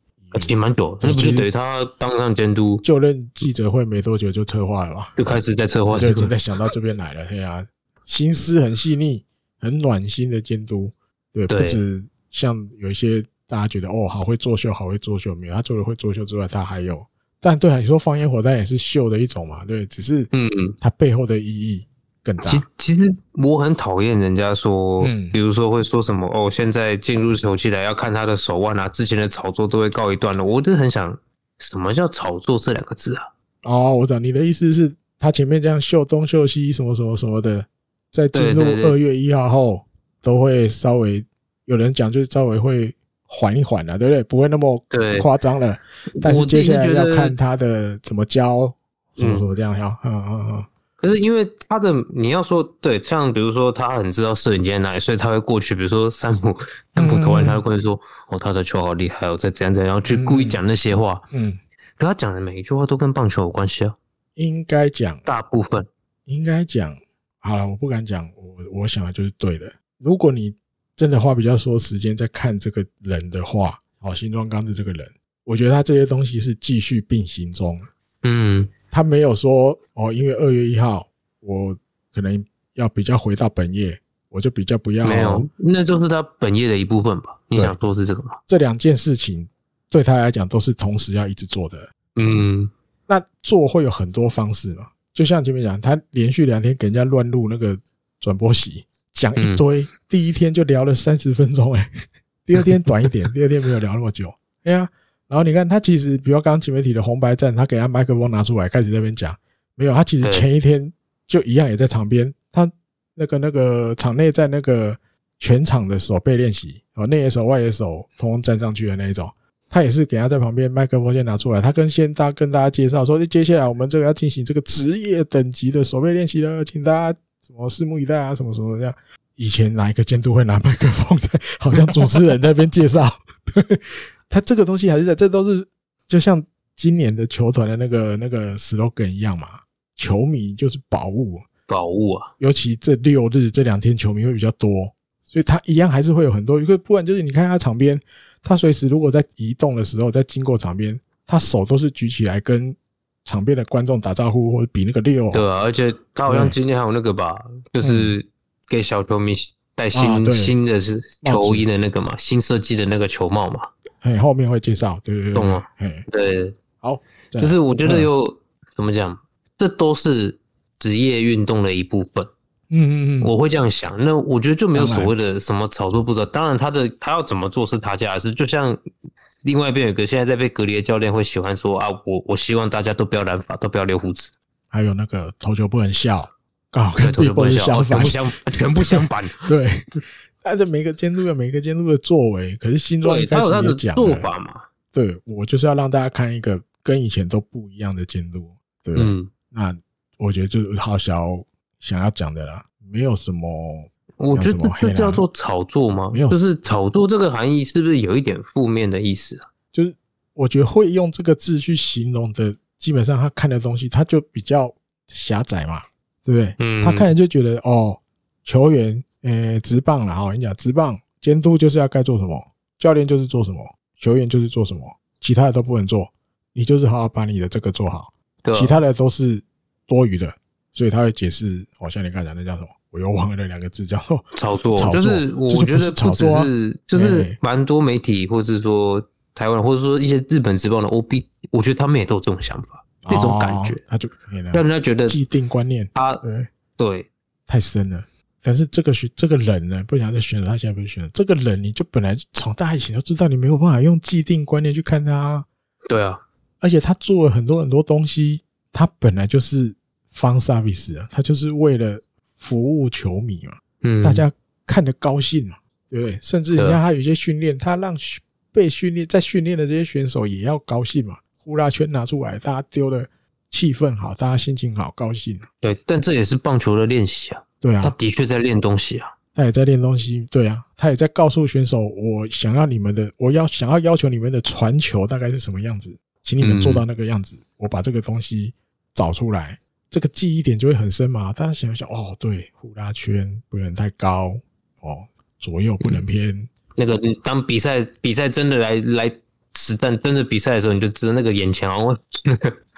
也蛮久，那不是等于他当上监督就任记者会没多久就策划了吧？就开始在策划，就经在想到这边来了。对呀，心思很细腻，很暖心的监督，对，不止像有一些大家觉得哦，好会作秀，好会作秀，没有，他除了会作秀之外，他还有。但对啊，你说放烟火弹也是秀的一种嘛？对，只是嗯嗯，它背后的意义。其其实我很讨厌人家说，嗯，比如说会说什么哦，现在进入球期了，要看他的手腕啊，之前的炒作都会告一段落。我真的很想，什么叫炒作这两个字啊？哦，我懂你的意思，是他前面这样秀东秀西什么什么什么的，在进入二月一号后，都会稍微有人讲，就是稍微会缓一缓了，对不对？不会那么夸张了。但是接下来要看他的怎么教，什么什么这样要，嗯嗯嗯。可是因为他的，你要说对，像比如说他很知道摄影机在哪里，所以他会过去。比如说山姆，山姆投完，他会过去说：“哦，他的球好厉害，哦，再怎样怎样，然后去故意讲那些话。”嗯，可他讲的每一句话都跟棒球有关系啊。应该讲大部分应该讲。好了，我不敢讲，我我想的就是对的。如果你真的花比较多时间在看这个人的话，哦，新装刚子这个人，我觉得他这些东西是继续并行中。嗯。他没有说哦，因为二月一号我可能要比较回到本业，我就比较不要。没有，那就是他本业的一部分吧？你想说是这个吗？这两件事情对他来讲都是同时要一直做的。嗯，那做会有很多方式嘛？就像前面讲，他连续两天给人家乱录那个转播席，讲一堆，第一天就聊了三十分钟，哎，第二天短一点，第二天没有聊那么久，哎呀。然后你看，他其实，比如刚刚全媒体的红白战，他给他麦克风拿出来开始那边讲，没有，他其实前一天就一样也在场边，他那个那个场内在那个全场的手背练习哦，内野手外野手通通站上去的那一种，他也是给他在旁边麦克风先拿出来，他跟先大跟大家介绍说，接下来我们这个要进行这个职业等级的手背练习了，请大家什么拭目以待啊，什么什么这样。以前哪一个监督会拿麦克风在，好像主持人那边介绍。他这个东西还是在，这都是就像今年的球团的那个那个 slogan 一样嘛。球迷就是宝物，宝物啊！尤其这六日这两天球迷会比较多，所以他一样还是会有很多。一个，不然就是你看他场边，他随时如果在移动的时候，在经过场边，他手都是举起来跟场边的观众打招呼或者比那个六。对，而且他好像今天还有那个吧，就是给小球迷。戴新新的是球衣的那个嘛，新设计的那个球帽嘛，哎，后面会介绍，对对对，懂了，哎，对，好，就是我觉得有怎么讲，这都是职业运动的一部分，嗯嗯嗯，我会这样想，那我觉得就没有所谓的什么炒作步骤，当然他的他要怎么做是他家的事，就像另外一边有个现在在被隔离的教练会喜欢说啊，我我希望大家都不要染发，都不要留胡子，还有那个投球不能笑。好跟毕波相反，全部相反。对，但是每个监督有每个监督的作为，可是新庄一开始有讲嘛。对我就是要让大家看一个跟以前都不一样的监督，对嗯、那我觉得就是好小想要讲的啦，没有什么。我觉得这叫做炒作吗？没有，就是炒作这个含义是不是有一点负面的意思啊？就是我觉得会用这个字去形容的，基本上他看的东西他就比较狭窄嘛。对不对？嗯，他看了就觉得哦，球员诶，职棒了哦。你讲职棒监督就是要该做什么，教练就是做什么，球员就是做什么，其他的都不能做。你就是好好把你的这个做好，其他的都是多余的。所以他会解释，我像你刚讲那叫什么？我又忘了两个字，叫做炒作。炒作就是我觉得炒作，是，就是蛮多媒体，或者说台湾，或者说一些日本职棒的 OB，我觉得他们也都有这种想法。那种感觉，他就可以了，让人家觉得既定观念，他，对，太深了。但是这个选这个人呢，不想再选择，他现在不是选这个人，你就本来从大一起就知道，你没有办法用既定观念去看他。对啊，而且他做了很多很多东西，他本来就是方沙比斯啊，他就是为了服务球迷嘛，嗯，大家看得高兴嘛，对不对？甚至人家他有些训练，他让被训练在训练的这些选手也要高兴嘛。呼啦圈拿出来，大家丢的气氛好，大家心情好，高兴。对，但这也是棒球的练习啊。对啊，他的确在练东西啊，他也在练东西。对啊，他也在告诉选手，我想要你们的，我要想要要求你们的传球大概是什么样子，请你们做到那个样子。我把这个东西找出来，这个记忆点就会很深嘛。大家想想，哦，对，呼啦圈不能太高哦，左右不能偏。那个当比赛比赛真的来来。但蹲着比赛的时候，你就知道那个眼墙。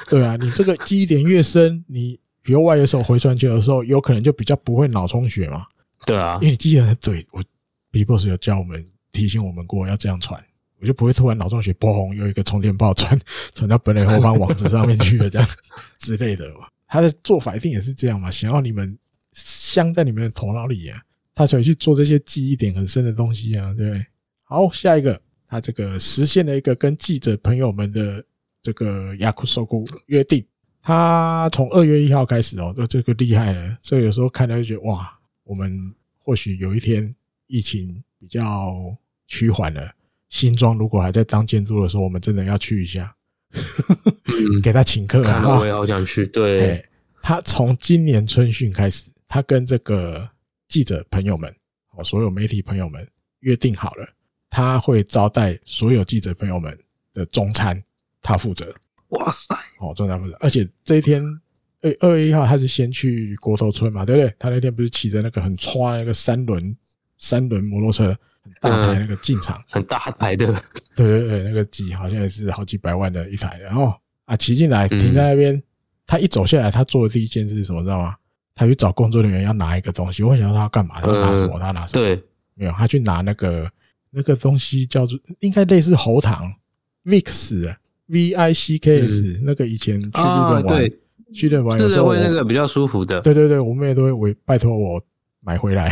对啊，你这个记忆点越深，你如外野手回传球的时候，有可能就比较不会脑充血嘛。对啊，因为记得对我，B Boss 有教我们提醒我们过要这样传，我就不会突然脑充血嘣，红，又一个充电宝传传到本垒后方网子上面去了这样 之类的嘛。他的做法一定也是这样嘛，想要你们镶在你们的头脑里啊，他才会去做这些记忆点很深的东西啊，对不对？好，下一个。他这个实现了一个跟记者朋友们的这个雅库受雇约定。他从二月一号开始哦，那这个厉害了。所以有时候看到就觉得哇，我们或许有一天疫情比较趋缓了，新庄如果还在当建筑的时候，我们真的要去一下，给他请客。我也好想去。对，他从今年春训开始，他跟这个记者朋友们，哦，所有媒体朋友们约定好了。他会招待所有记者朋友们的中餐，他负责。哇塞，哦，中餐负责，而且这一天二二月一号，他是先去国头村嘛，对不对？他那天不是骑着那个很宽那个三轮三轮摩托车，很大台那个进场，很大台的，对对对，那个机好像也是好几百万的一台。然后啊，骑进来停在那边，他一走下来，他做的第一件事是什么知道吗？他去找工作人员要拿一个东西。我想道他要干嘛？他拿什么？他拿什么？对，没有，他去拿那个。那个东西叫做，应该类似喉糖，Vicks，V I C K S。那个以前去日本玩，去日本玩的时候，那个比较舒服的。对对对，我妹都会委拜托我买回来，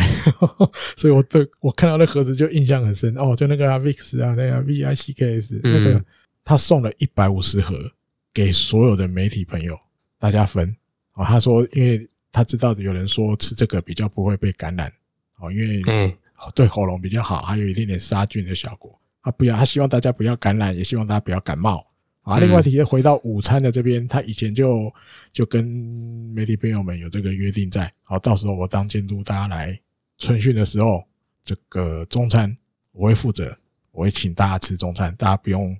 所以我对我看到那盒子就印象很深。哦，就那个 Vicks 啊，那个 V I C K S，那个他送了一百五十盒给所有的媒体朋友，大家分。哦，他说，因为他知道有人说吃这个比较不会被感染。哦，因为嗯。对喉咙比较好，还有一点点杀菌的效果。啊，不要，他希望大家不要感染，也希望大家不要感冒啊。另外，提回到午餐的这边，他以前就就跟媒体朋友们有这个约定在。好，到时候我当监督，大家来春训的时候，这个中餐我会负责，我会请大家吃中餐，大家不用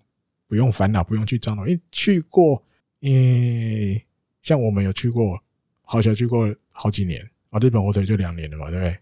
不用烦恼，不用去张罗，因为去过，嗯，像我们有去过，好像去过好几年啊，日本火腿就两年了嘛，对不对？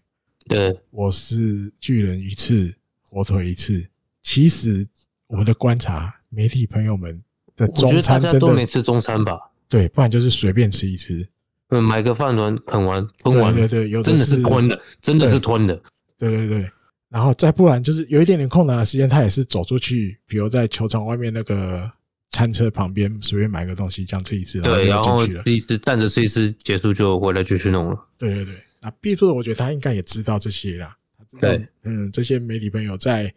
对，我是巨人一次，火腿一次。其实我的观察，媒体朋友们的中餐都没吃中餐吧？对，不然就是随便吃一吃。嗯，买个饭团啃完吞完，对对，有的是吞的，真的是吞的。对对对，然后再不然就是有一点点空档的时间，他也是走出去，比如在球场外面那个餐车旁边随便买个东西这样吃一吃。对，然后吃一吃，带着吃一吃结束就回来继续弄了。对对对。那毕福，我觉得他应该也知道这些啦。对，嗯，这些媒体朋友在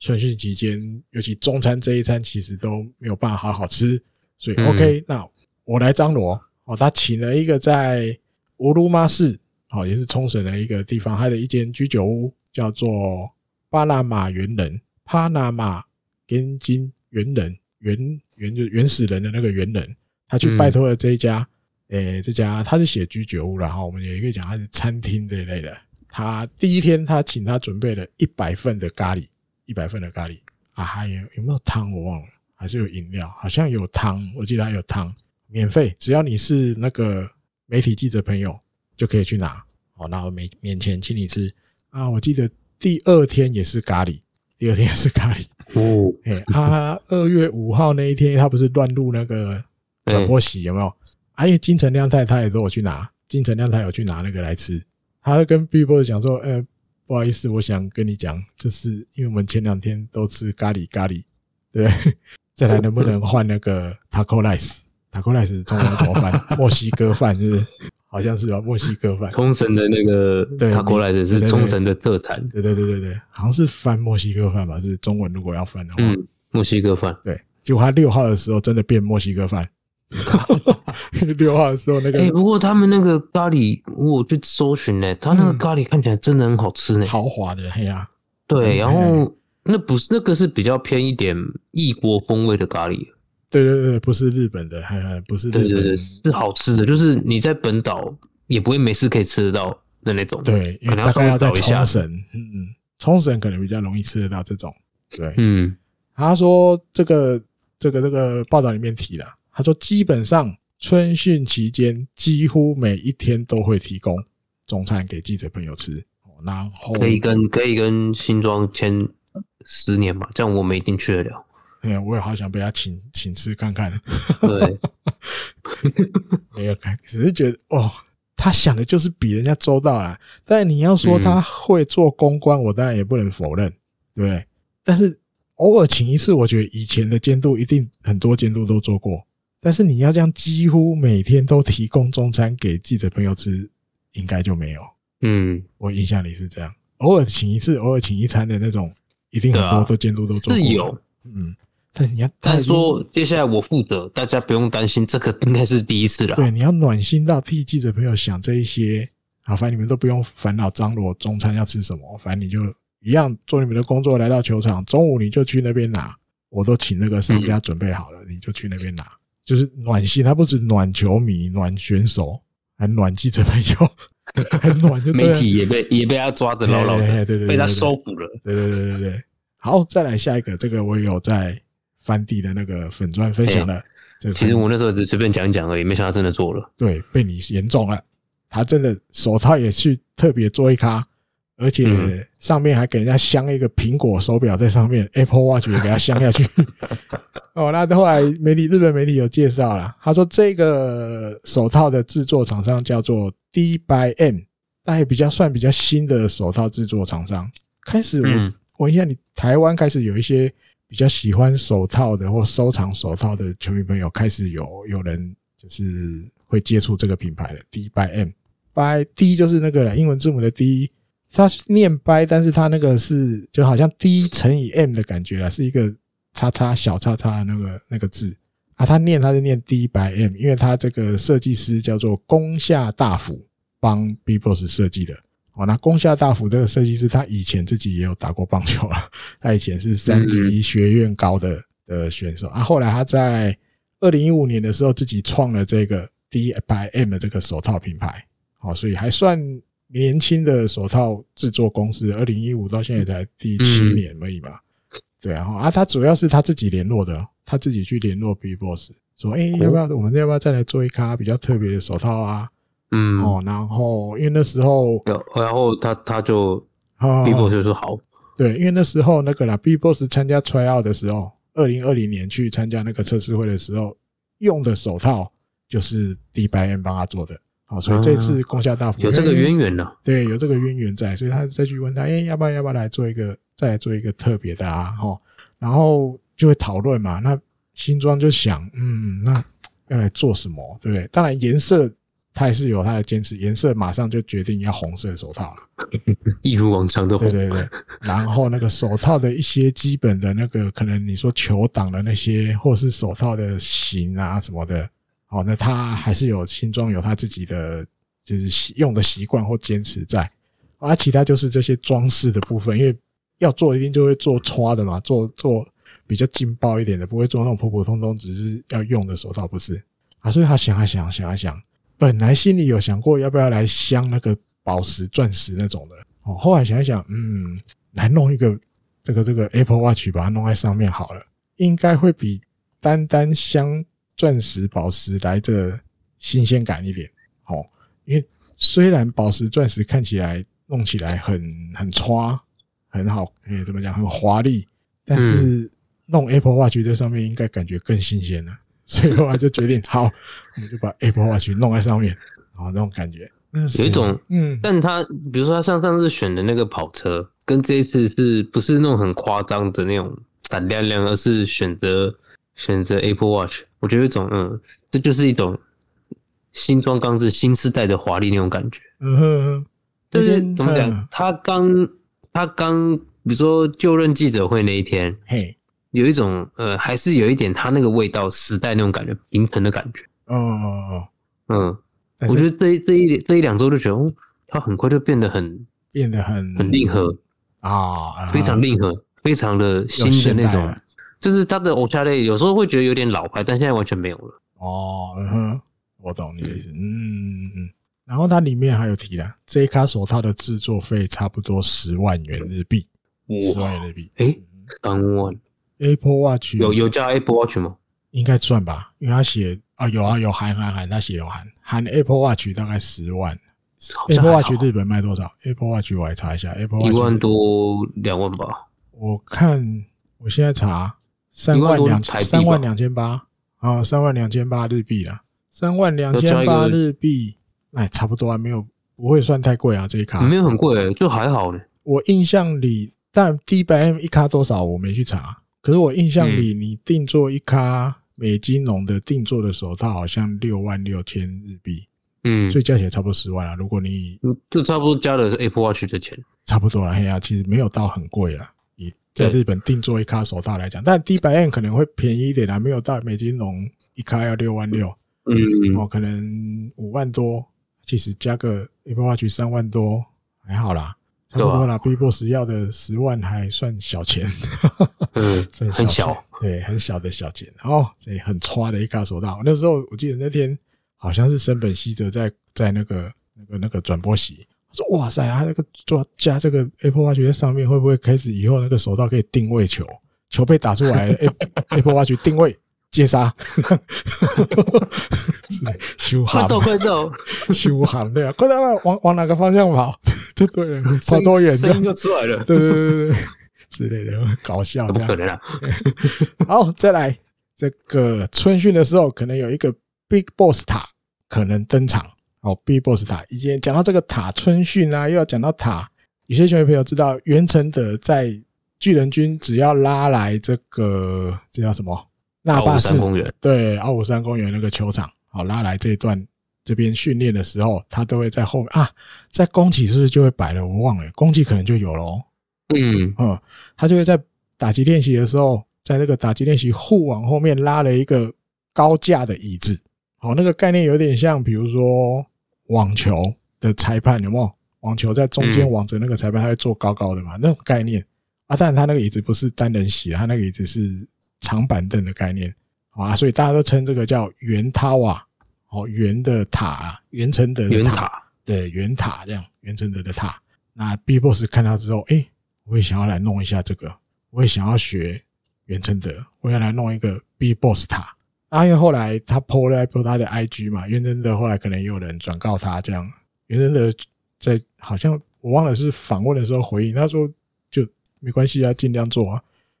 春训期间，尤其中餐这一餐，其实都没有办法好好吃。所以，OK，那我来张罗哦。他请了一个在乌鲁马市，哦，也是冲绳的一个地方，他的一间居酒屋叫做巴拿马猿人，巴拿马根金猿人，猿猿就是原始人的那个猿人，他去拜托了这一家。诶，这家他是写居酒屋然后我们也可以讲他是餐厅这一类的。他第一天他请他准备了一百份的咖喱，一百份的咖喱啊，还有有没有汤我忘了，还是有饮料，好像有汤，我记得还有汤，免费，只要你是那个媒体记者朋友就可以去拿哦，那我免免钱请你吃啊。我记得第二天也是咖喱，第二天也是咖喱，哦，诶，他二月五号那一天他不是乱录那个转播席有没有？啊，因为金城亮太他也说我去拿，金城亮太有去拿那个来吃。他跟 B 博士讲说：“呃，不好意思，我想跟你讲，就是因为我们前两天都吃咖喱咖喱，对，再来能不能换那个 taco rice？taco rice 中文怎么翻？墨西哥饭是好像是吧？墨西哥饭，冲绳的那个，对，taco l i c e 是冲绳的特产。对对对对对，好像是翻墨西哥饭吧？是中文如果要翻的话，墨西哥饭。对，结果他六号的时候真的变墨西哥饭。”哈哈，说话的时候那个。哎，不过他们那个咖喱，我去搜寻呢，他那个咖喱看起来真的很好吃呢，豪华的，嘿呀，对，然后那不是那个是比较偏一点异国风味的咖喱，对对对，不是日本的，嘿嘿不是，对对对，是好吃的，就是你在本岛也不会没事可以吃得到的那种，对，可能大概要在冲绳，嗯，冲绳可能比较容易吃得到这种，对，嗯，他说这个这个这个报道里面提了。他说：“基本上春训期间，几乎每一天都会提供中餐给记者朋友吃。然后可以跟可以跟新庄签十年嘛？这样我们一定去得了。哎、我也好想被他请请吃看看。”对，没有看，只是觉得哦，他想的就是比人家周到啦。但你要说他会做公关，我当然也不能否认，对不对？但是偶尔请一次，我觉得以前的监督一定很多监督都做过。但是你要这样，几乎每天都提供中餐给记者朋友吃，应该就没有。嗯，我印象里是这样。偶尔请一次，偶尔请一餐的那种，一定很多都监督都做过。是有，嗯。但你要，但是说接下来我负责，大家不用担心这个，应该是第一次了。对，你要暖心到替记者朋友想这一些，好，反正你们都不用烦恼张罗中餐要吃什么，反正你就一样做你们的工作，来到球场，中午你就去那边拿，我都请那个商家准备好了，你就去那边拿。就是暖心，他不止暖球迷、暖选手，还暖记者朋友，很 暖。媒体也被也被他抓着了，哎，对对，被他收捕了，对对对对对。好，再来下一个，这个我有在翻地的那个粉砖分享了。这其实我那时候只随便讲讲而已，没想到真的做了。对，被你言中了，他真的手套也去特别做一卡。而且上面还给人家镶一个苹果手表在上面，Apple Watch 也给他镶下去。哦，那后来媒体日本媒体有介绍了，他说这个手套的制作厂商叫做 D by M，那也比较算比较新的手套制作厂商。开始，我问一下你，台湾开始有一些比较喜欢手套的或收藏手套的球迷朋友，开始有有人就是会接触这个品牌的 D by M by D 就是那个英文字母的 D。他念掰，但是他那个是就好像 D 乘以 M 的感觉啦，是一个叉叉小叉叉那个那个字啊。他念他是念 D by M，因为他这个设计师叫做宫下大辅，帮 b b o s 设计的。哦，那宫下大辅这个设计师，他以前自己也有打过棒球啊，他以前是三一学院高的的选手啊。后来他在二零一五年的时候自己创了这个 D by M 的这个手套品牌，哦，所以还算。年轻的手套制作公司，二零一五到现在才第七年而已嘛。对啊，然后啊，他主要是他自己联络的，他自己去联络 B Boss 说：“哎，要不要我们要不要再来做一咖比较特别的手套啊？”嗯，哦，然后因为那时候，然后他他就 B Boss 就说好，对，因为那时候那个啦，B Boss 参加 Try Out 的时候，二零二零年去参加那个测试会的时候，用的手套就是 D By M 帮他做的。好，所以这次攻下大富，有这个渊源呢。对，有这个渊源在，所以他再去问他，哎，要不要，要不要来做一个，再做一个特别的啊？哈，然后就会讨论嘛。那新装就想，嗯，那要来做什么？对不对？当然颜色，他也是有他的坚持，颜色马上就决定要红色手套了，一如往常的红。对对对。然后那个手套的一些基本的那个，可能你说球挡的那些，或是手套的型啊什么的。哦，那他还是有新装，有他自己的就是用的习惯或坚持在。啊，其他就是这些装饰的部分，因为要做一定就会做差的嘛，做做比较劲爆一点的，不会做那种普普通通只是要用的手套，不是？啊，所以他想啊想啊想啊想，本来心里有想过要不要来镶那个宝石、钻石那种的，哦，后来想一想，嗯，来弄一个这个这个 Apple Watch 把它弄在上面好了，应该会比单单镶。钻石、宝石来着新鲜感一点，好，因为虽然宝石、钻石看起来弄起来很很花，很好，哎，怎么讲很华丽，但是弄 Apple Watch 在上面应该感觉更新鲜了，所以后来就决定好，我们就把 Apple Watch 弄在上面，好那种感觉有一种嗯，但他比如说他像上次选的那个跑车，跟这一次是不是那种很夸张的那种闪亮亮，而是选择选择 Apple Watch。我觉得一种，嗯，这就是一种新装刚置新时代的华丽那种感觉，嗯，就是怎么讲，他刚他刚，比如说就任记者会那一天，嘿，有一种呃，还是有一点他那个味道，时代那种感觉，平衡的感觉，哦哦哦，嗯，我觉得这这一这一两周就觉得，他很快就变得很变得很很硬核啊，非常硬核，非常的新的那种。就是它的偶像类，有时候会觉得有点老牌，但现在完全没有了。哦，我懂你的意思。嗯嗯嗯。然后它里面还有提了，这一卡手套的制作费差不多十万元日币，十万元日币。哎，三万。Apple Watch 有有加 Apple Watch 吗？应该算吧，因为它写啊有啊有含含含，它写有含含 Apple Watch 大概十万。Apple Watch 日本卖多少？Apple Watch 我来查一下，Apple 一万多两万吧。我看我现在查。三万两千三万两千八啊，三万两千八日币了。三万两千八日币，哎，差不多啊，没有不会算太贵啊，这一卡没有很贵，就还好呢。我印象里，但 d 百 m 一卡多少我没去查，可是我印象里你定做一卡美金龙的定做的时候，它好像六万六千日币，嗯，所以加起来差不多十万了。如果你就差不多加的是 Apple Watch 的钱，差不多了，嘿呀，其实没有到很贵了。在日本定做一卡手袋来讲，但 D b a n 可能会便宜一点啊，没有到美金融一卡要六万六，嗯，哦，可能五万多，其实加个一 t c 去三万多，还好啦，差不多啦 B boss 要的十万还算小钱，嗯，算小，对，很小的小钱。哦，这很差的一卡手袋。那时候我记得那天好像是森本希哲在在那个那个那个转播席。说哇塞，他那个做加这个 Apple Watch 在上面，会不会开始以后那个手套可以定位球？球被打出来，Apple Apple Watch 定位接杀，修寒快斗快斗，修寒对啊，快到往往哪个方向跑？就对了，跑多远声音就出来了，对对对对，之类的搞笑，怎么可能啊？好，再来这个春训的时候，可能有一个 Big Boss 塔可能登场。哦，B boss 塔，以前讲到这个塔春训啊，又要讲到塔。有些球迷朋友知道，袁成德在巨人军只要拉来这个，这叫什么？那霸市公园对，奥武山公园那个球场，好拉来这一段这边训练的时候，他都会在后啊，在攻起是不是就会摆了？我忘了，攻起可能就有了。嗯嗯，他就会在打击练习的时候，在那个打击练习护网后面拉了一个高架的椅子。好，那个概念有点像，比如说。网球的裁判有没有？网球在中间王者那个裁判，他会坐高高的嘛？那种概念啊，当然他那个椅子不是单人席，他那个椅子是长板凳的概念，啊，所以大家都称这个叫圆塔哇，哦，圆的塔，袁成德的塔，对，圆塔这样，袁成德的塔。那 B boss 看到之后，哎，我也想要来弄一下这个，我也想要学袁成德，我要来弄一个 B boss 塔。阿渊后来他 po 了 po 他的 IG 嘛，袁征的后来可能也有人转告他这样，袁征的在好像我忘了是访问的时候回应他说，就没关系啊，尽量做，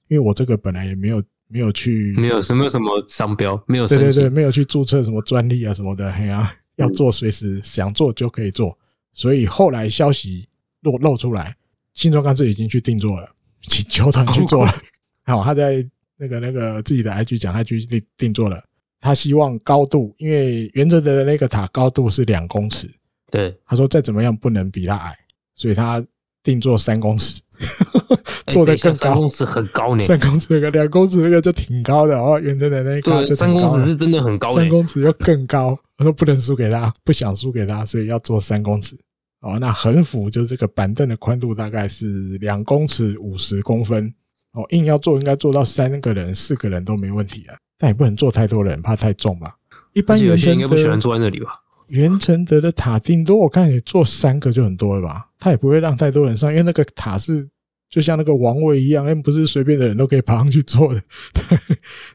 因为我这个本来也没有没有去，没有什么什么商标，没有对对对，没有去注册什么专利啊什么的，嘿啊，要做随时想做就可以做，所以后来消息露露出来，新中钢是已经去定做了，请求团去做了，好，他在。那个那个自己的 IG 讲 IG 定定做了，他希望高度，因为原哲的那个塔高度是两公尺，对，他说再怎么样不能比他矮，所以他定做三公尺，做的更高。三公尺很高呢。三公尺个两公尺那个就挺高的哦，原哲的那个就三公尺是真的很高，三公尺又更高，他说不能输给他，不想输给他，所以要做三公尺。哦，那横幅就是这个板凳的宽度大概是两公尺五十公分。哦，硬要做，应该做到三个人、四个人都没问题啊。但也不能做太多人，怕太重吧。一般元成该不喜欢坐在那里吧？袁成德的塔顶多，我看你坐三个就很多了吧？他也不会让太多人上，因为那个塔是就像那个王位一样，那不是随便的人都可以爬上去坐的。对，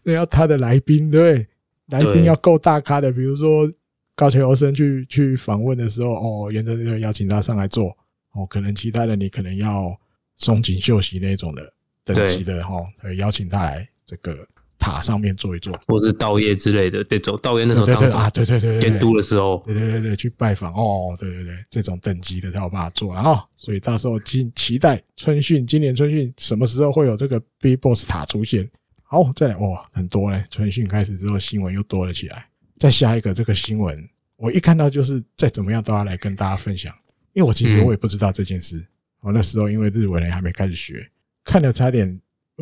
那要他的来宾，对来宾要够大咖的，比如说高桥优伸去去访问的时候，哦，元成就邀请他上来坐。哦，可能其他的你可能要松井秀喜那种的。等级的哈，来邀请他来这个塔上面坐一坐，或是道业之类的对，走道业那时候啊，对对对，监督的时候，对对对，去拜访哦，对对对，这种等级的他有办法做了哈，所以到时候尽期待春训，今年春训什么时候会有这个 B Boss 塔出现？好，再来哇，很多嘞！春训开始之后，新闻又多了起来。再下一个这个新闻，我一看到就是再怎么样都要来跟大家分享，因为我其实我也不知道这件事，我那时候因为日本人还没开始学。看了差点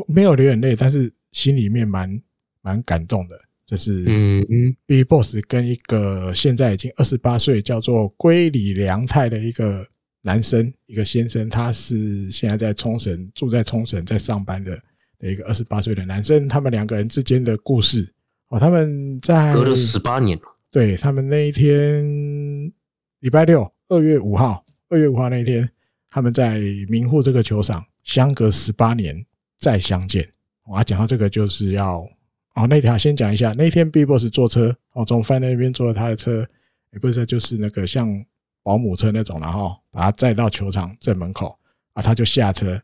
没有流眼泪，但是心里面蛮蛮感动的。这是嗯嗯，BBOSS 跟一个现在已经二十八岁，叫做龟里良太的一个男生，一个先生，他是现在在冲绳住在冲绳在上班的的一个二十八岁的男生。他们两个人之间的故事哦，他们在隔了十八年，对他们那一天礼拜六二月五号，二月五号那一天，他们在明户这个球场。相隔十八年再相见，我要讲到这个就是要哦，那条先讲一下。那天 B Boss 坐车哦，从饭店那边坐了他的车，也不是就是那个像保姆车那种，然后把他载到球场正门口啊，他就下车，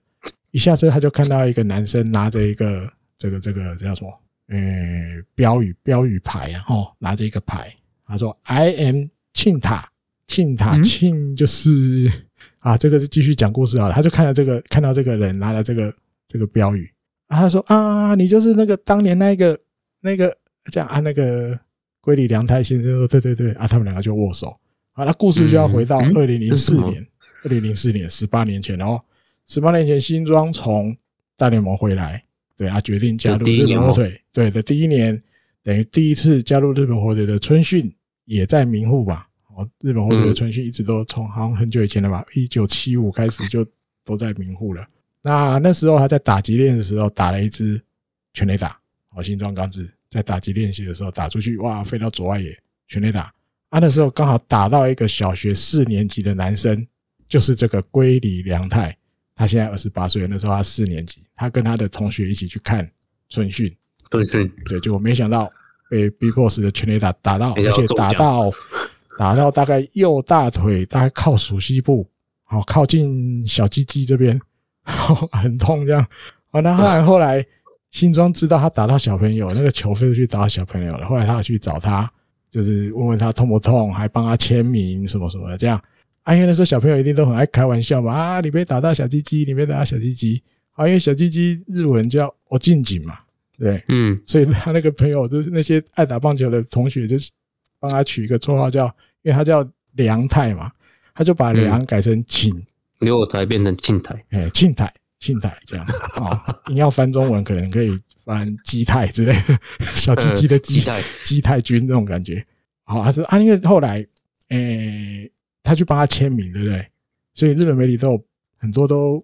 一下车他就看到一个男生拿着一个这个这个叫什么？诶，标语标语牌啊，哈，拿着一个牌，他说：“I am 青塔，青塔青就是。”啊，这个是继续讲故事啊。他就看到这个，看到这个人拿了这个这个标语啊，他说啊，你就是那个当年那个那个这样啊，那个龟里良太先生说，对对对啊，他们两个就握手。好那故事就要回到二零零四年，二零零四年十八年前哦，十八年前新庄从大联盟回来，对啊，决定加入日本火腿，对的，第一年等于第一次加入日本火腿的春训也在明户吧。日本后卫春训一直都从好像很久以前了吧，一九七五开始就都在名护了。那那时候他在打击练的时候打了一支全垒打，好新装刚制在打击练习的时候打出去，哇，飞到左外野全垒打。啊，那时候刚好打到一个小学四年级的男生，就是这个龟里良太，他现在二十八岁，那时候他四年级，他跟他的同学一起去看春训，春训，对，就没想到被 B Boss 的全垒打打到，而且打到。打到大概右大腿，大概靠鼠膝部，好靠近小鸡鸡这边，很痛这样。好，那后来后来新庄知道他打到小朋友那个球飞出去打小朋友了，后来他去找他，就是问问他痛不痛，还帮他签名什么什么这样。为那时候小朋友一定都很爱开玩笑嘛，啊，你别打到小鸡鸡，你别打到小鸡鸡，啊，因为小鸡鸡日文叫我静静嘛，对，嗯，所以他那个朋友就是那些爱打棒球的同学，就是帮他取一个绰号叫。因为他叫梁太嘛，他就把梁改成庆，六台变成庆台，哎，庆台庆台这样啊。你要翻中文，可能可以翻基泰之类，的，小鸡鸡的基，基泰君那种感觉。好，他是啊，因为后来，诶，他去帮他签名，对不对？所以日本媒体都有很多都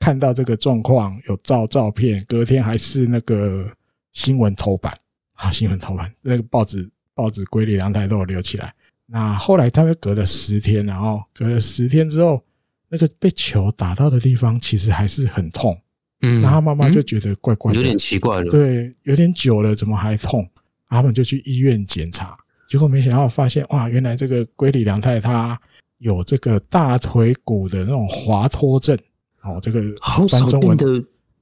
看到这个状况，有照照片，隔天还是那个新闻头版啊，新闻头版那个报纸报纸归类，凉台都有留起来。那后来，他们隔了十天，然后隔了十天之后，那个被球打到的地方其实还是很痛。嗯，然后妈妈就觉得怪怪的，有点奇怪了。对，有点久了怎么还痛？他们就去医院检查，结果没想到发现，哇，原来这个龟里良太他有这个大腿骨的那种滑脱症。哦，这个好少文的，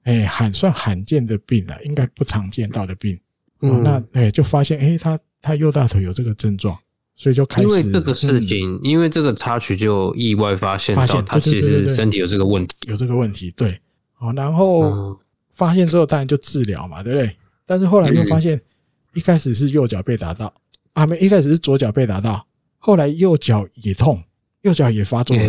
哎，算罕见的病了，应该不常见到的病。哦，那哎，就发现，哎，他他右大腿有这个症状。所以就开始，因为这个事情，因为这个插曲就意外发现到他其实身体有这个问题，有这个问题，对，哦，然后发现之后当然就治疗嘛，对不对？但是后来又发现，一开始是右脚被打到，啊，没，一开始是左脚被打到，后来右脚也痛，右脚也发作，了。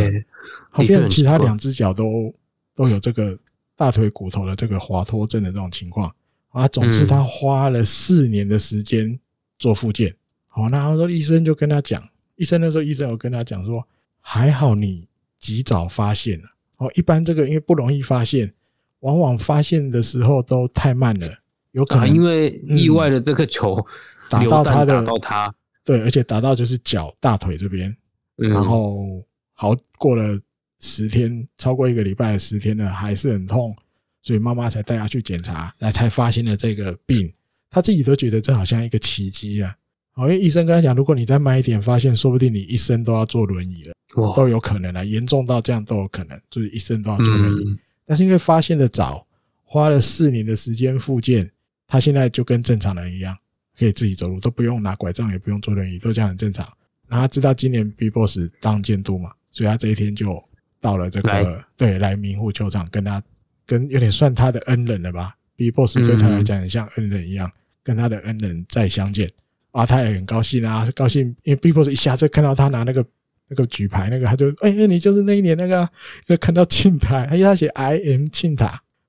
面的其他两只脚都都有这个大腿骨头的这个滑脱症的这种情况啊。总之，他花了四年的时间做复健。好，那他说医生就跟他讲，医生那时候医生有跟他讲说，还好你及早发现了。哦，一般这个因为不容易发现，往往发现的时候都太慢了，有可能因为意外的这个球 打到他的，打到他，对，而且打到就是脚大腿这边，然后好过了十天，超过一个礼拜十天了还是很痛，所以妈妈才带他去检查，来才发现了这个病，他自己都觉得这好像一个奇迹啊。哦，因为医生跟他讲，如果你再慢一点发现，说不定你一生都要坐轮椅了，都有可能啊，严重到这样都有可能，就是一生都要坐轮椅。但是因为发现的早，花了四年的时间复健，他现在就跟正常人一样，可以自己走路，都不用拿拐杖，也不用坐轮椅，都这样很正常。然后他知道今年 B Boss 当监督嘛，所以他这一天就到了这个对来明湖球场跟他跟有点算他的恩人了吧？B Boss 对他来讲像恩人一样，跟他的恩人再相见。啊，他也很高兴啊，高兴，因为 B Boss 一下子看到他拿那个那个举牌，那个他就哎哎，你就是那一年那个，又看到庆台，他且他写 I am 庆塔，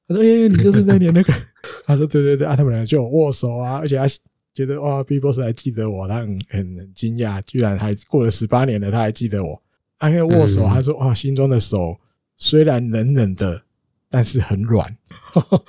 他说哎你就是那年那个，他说对对对，啊，他们两个就握手啊，而且他觉得哇，B Boss 还记得我，他很很很惊讶，居然还过了十八年了他还记得我，因为握手，他说哇，心中的手虽然冷冷的，但是很软，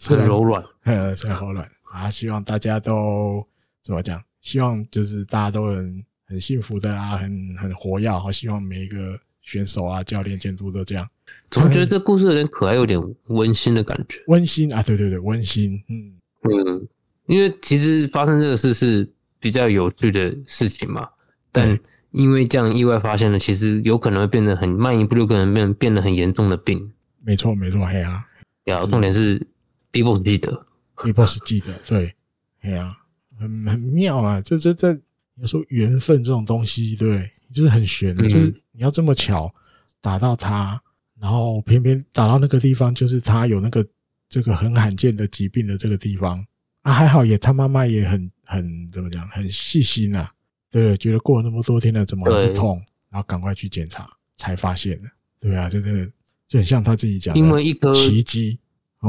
很柔软，嗯，很好软啊，希望大家都。怎么讲？希望就是大家都能很幸福的啊，很很活跃。好，希望每一个选手啊、教练、监督都这样。总觉得这故事有点可爱，有点温馨的感觉。温馨啊，对对对，温馨。嗯嗯，因为其实发生这个事是比较有趣的事情嘛。但因为这样意外发现了，其实有可能会变得很慢一步，就可能变变得很严重的病。没错，没错，黑啊。呀，重点是第一步记得，第一步记得，对，黑啊。很很妙啊！这这这，你说缘分这种东西，对，就是很玄，的，就是你要这么巧打到他，然后偏偏打到那个地方，就是他有那个这个很罕见的疾病的这个地方啊。还好也他妈妈也很很怎么讲，很细心呐，对，觉得过了那么多天了，怎么还是痛，然后赶快去检查，才发现的。对啊，就这个就很像他自己讲，因为一颗奇迹，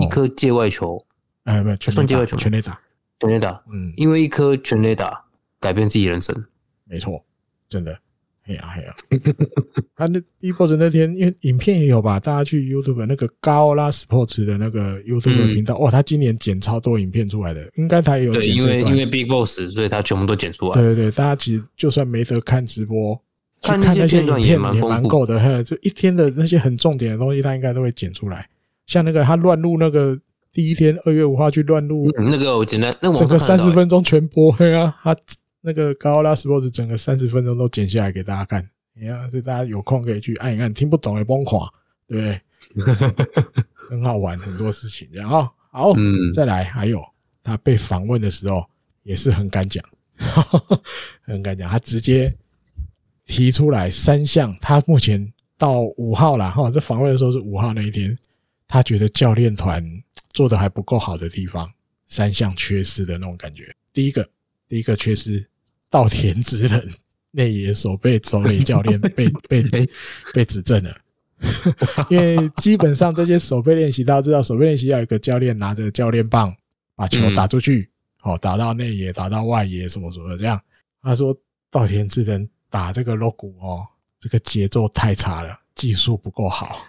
一颗界外球，哎，不，算界外球，全力打。全雷达，嗯，因为一颗全雷达改变自己人生，没错，真的。哎呀哎呀，他那 Big Boss 那天，因为影片也有吧？大家去 YouTube 那个高拉 Sports 的那个 YouTube 频道，哇，他今年剪超多影片出来的，应该他也有剪对，因为因为 Big Boss，所以他全部都剪出来。对对对，大家其实就算没得看直播，看那些影片也蛮够的。就一天的那些很重点的东西，他应该都会剪出来。像那个他乱录那个。第一天二月五号去乱录，那个我简单，那我们整个三十分钟全播啊，他那个高拉斯波士整个三十分钟都剪下来给大家看，你看，所以大家有空可以去按一按，听不懂也崩垮，对，不对？很好玩，很多事情这样啊，好，再来，还有他被访问的时候也是很敢讲，很敢讲，他直接提出来三项，他目前到五号了哈，这访问的时候是五号那一天。他觉得教练团做的还不够好的地方，三项缺失的那种感觉。第一个，第一个缺失，稻田直人内野守备守垒教练 被被被被指正了，因为基本上这些守备练习大家知道，守备练习要一个教练拿着教练棒把球打出去，哦，打到内野，打到外野，什么什么这样。他说，稻田之人打这个 logo 哦，这个节奏太差了，技术不够好。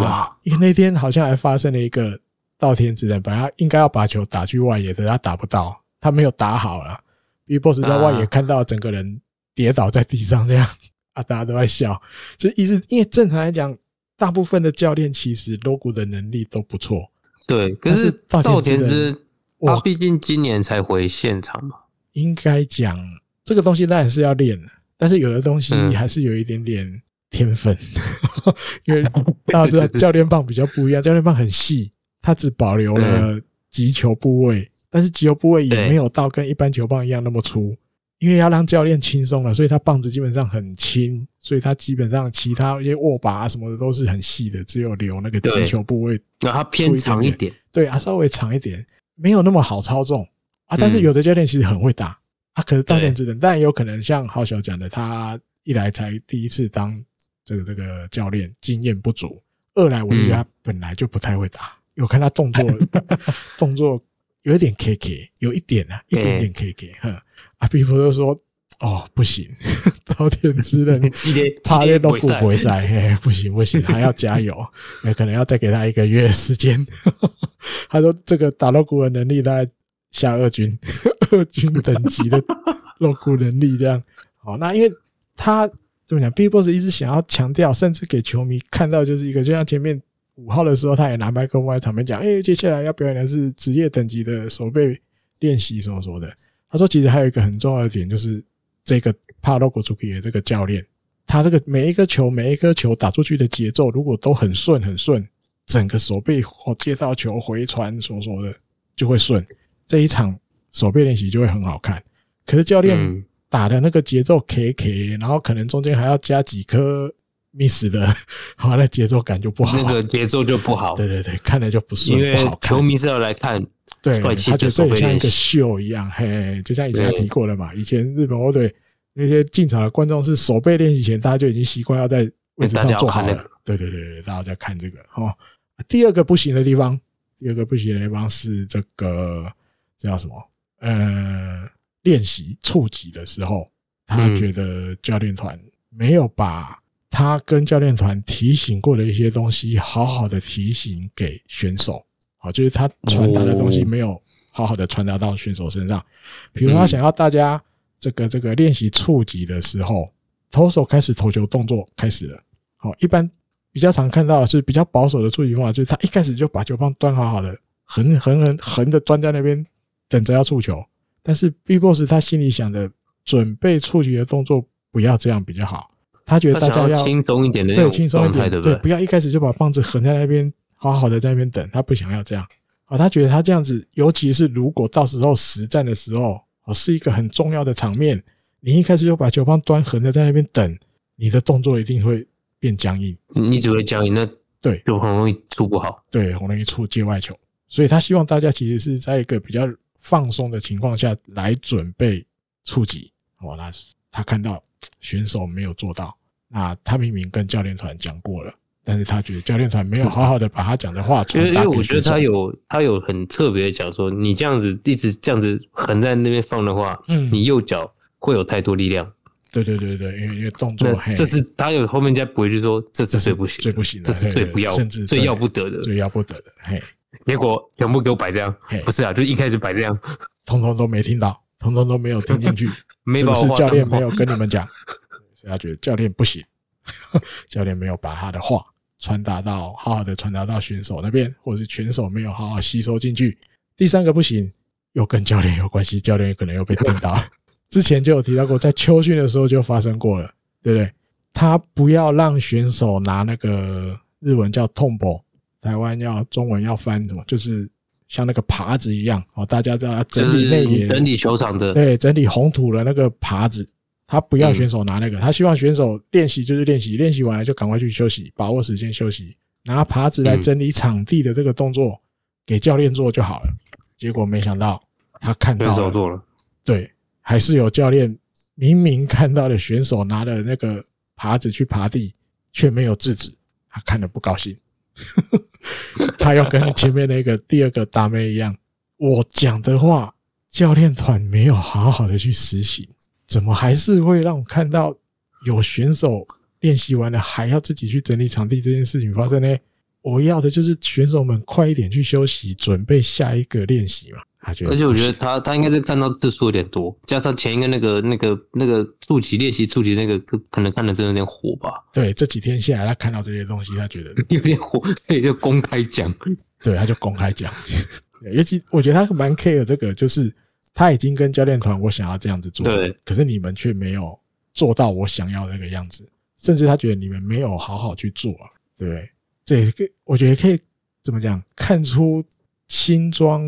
啊！那天好像还发生了一个稻田直人，本他应该要把球打去外野的，他打不到，他没有打好了。B Boss 在外野看到整个人跌倒在地上，这样啊，大家都在笑。就意思，因为正常来讲，大部分的教练其实 logo 的能力都不错。对，可是稻田直，他毕竟今年才回现场嘛，应该讲这个东西当然是要练的，但是有的东西还是有一点点。天分，因为大家知道教练棒比较不一样，教练棒很细，它只保留了击球部位，但是击球部位也没有到跟一般球棒一样那么粗，因为要让教练轻松了，所以他棒子基本上很轻，所以他基本上其他一些握把啊什么的都是很细的，只有留那个击球部位，那它偏长一点，对啊，稍微长一点，没有那么好操纵啊，但是有的教练其实很会打，啊，可是教练只能，但也有可能像浩小讲的，他一来才第一次当。这个这个教练经验不足，二来我觉得他本来就不太会打，我看他动作 动作有一点 K K，有一点啊，一点点 K K。哈，阿皮夫就说：“哦，不行，早点知道，打内露骨不会赛，不行不行，还要加油，可能要再给他一个月时间。”他说：“这个打到骨的能力大概下二军，二军等级的露骨能力这样。”哦，那因为他。怎么讲？B boss 一直想要强调，甚至给球迷看到，就是一个就像前面五号的时候，他也拿麦克风在场边讲：“哎，接下来要表演的是职业等级的手背练习。”什么什么的？他说：“其实还有一个很重要的点，就是这个帕洛古图皮的这个教练，他这个每一个球、每一颗球打出去的节奏，如果都很顺、很顺，整个手背或接到球回传，什么什么的就会顺，这一场手背练习就会很好看。可是教练。”打的那个节奏 K K，然后可能中间还要加几颗 miss 的，好了，节奏感就不好，那个节奏就不好。对对对，看来就不是。因为球迷是要来看，对，他就像一个秀一样，嘿，就像以前提过的嘛，以前日本球队那些进场的观众是手背练习前，大家就已经习惯要在位置上坐好了。对对对大家在看这个哦。第二个不行的地方，第二个不行的地方是这个叫什么？呃。练习触击的时候，他觉得教练团没有把他跟教练团提醒过的一些东西好好的提醒给选手，好，就是他传达的东西没有好好的传达到选手身上。比如他想要大家这个这个练习触及的时候，投手开始投球动作开始了，好，一般比较常看到是比较保守的触及方法，就是他一开始就把球棒端好好的，横横横横的端在那边等着要触球。但是 B boss 他心里想的，准备触及的动作不要这样比较好。他觉得大家要轻松一点的对，轻松一点，的，对？不要一开始就把棒子横在那边，好好的在那边等。他不想要这样。啊，他觉得他这样子，尤其是如果到时候实战的时候，啊，是一个很重要的场面，你一开始就把球棒端横的在那边等，你的动作一定会变僵硬。你只会僵硬，那对，就很容易触不好，对，很容易触界外球。所以他希望大家其实是在一个比较。放松的情况下来准备触及，好，那他看到选手没有做到，那他明明跟教练团讲过了，但是他觉得教练团没有好好的把他讲的话传达给因为我觉得他有他有很特别讲说，你这样子一直这样子横在那边放的话，嗯，你右脚会有太多力量。对对对对，因为因为动作，这是他有后面再一句说，这是最不行、最不行，这是最不要、甚至最要不得的、最要不得的，嘿。结果全部给我摆这样，不是啊，就一开始摆这样，通通都没听到，通通都没有听进去，是不是教练没有跟你们讲？他觉得教练不行，教练没有把他的话传达到，好好的传达到选手那边，或者是选手没有好好吸收进去。第三个不行，又跟教练有关系，教练也可能又被听到。之前就有提到过，在秋训的时候就发生过了，对不对？他不要让选手拿那个日文叫痛搏。台湾要中文要翻什么？就是像那个耙子一样哦，大家知道整理内野、整理球场的对，整理红土的那个耙子，他不要选手拿那个，他希望选手练习就是练习，练习完了就赶快去休息，把握时间休息，拿耙子来整理场地的这个动作给教练做就好了。结果没想到他看到做了，对，还是有教练明明看到了选手拿了那个耙子去耙地，却没有制止，他看了不高兴。他要跟前面那个第二个大妹一样，我讲的话，教练团没有好好的去实行，怎么还是会让我看到有选手练习完了还要自己去整理场地这件事情发生呢？我要的就是选手们快一点去休息，准备下一个练习嘛。而且我觉得他他应该是看到字数有点多，加上前一个那个那个那个触及练习触及那个可可能看的真有点火吧。对，这几天下来他看到这些东西，他觉得 有点火，也就公开讲。对，他就公开讲。尤其我觉得他蛮 care 这个，就是他已经跟教练团我想要这样子做，对，可是你们却没有做到我想要那个样子，甚至他觉得你们没有好好去做，对不对？这可以，我觉得可以怎么讲？看出新装。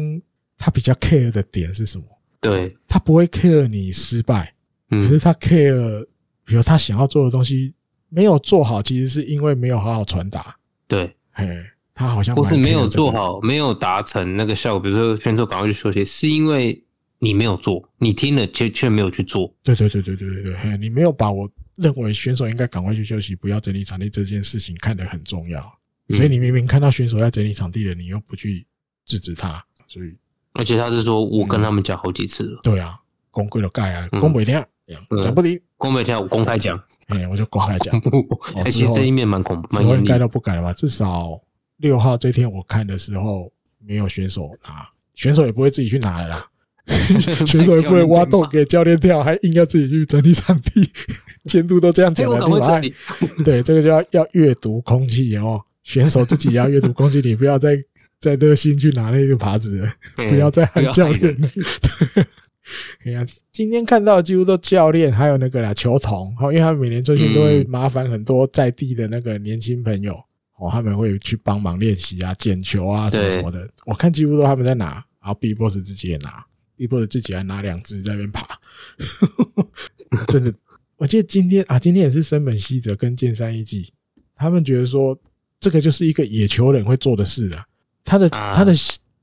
他比较 care 的点是什么？对他不会 care 你失败，可是他 care，比如他想要做的东西没有做好，其实是因为没有好好传达。对，嘿，他好像不是没有做好，没有达成那个效果。比如说选手赶快去休息，是因为你没有做，你听了却却没有去做。对对对对对对对，嘿，你没有把我认为选手应该赶快去休息，不要整理场地这件事情看得很重要，所以你明明看到选手在整理场地了，你又不去制止他，所以。而且他是说，我跟他们讲好几次了。对啊，公规了改啊，公不听，讲不听，公美天我公开讲，哎，我就公开讲。哎，其实这一面蛮恐怖，应该都不敢了吧？至少六号这天我看的时候，没有选手拿，选手也不会自己去拿的啦。选手也不会挖洞给教练跳，还硬要自己去整理场地，监督都这样讲的厉害。对，这个叫要阅读空气哦，选手自己要阅读空气，你不要再。在热心去拿那个耙子，不要再喊教练。你 看，今天看到几乎都教练，还有那个啦球童，因为他们每年春训都会麻烦很多在地的那个年轻朋友，哦，他们会去帮忙练习啊、捡球啊什么什么的。我看几乎都他们在拿，然后 B Boss 自己也拿，B Boss 自己还拿两只在那边爬，真的，我记得今天啊，今天也是生本希哲跟剑山一季，他们觉得说这个就是一个野球人会做的事啊。他的他的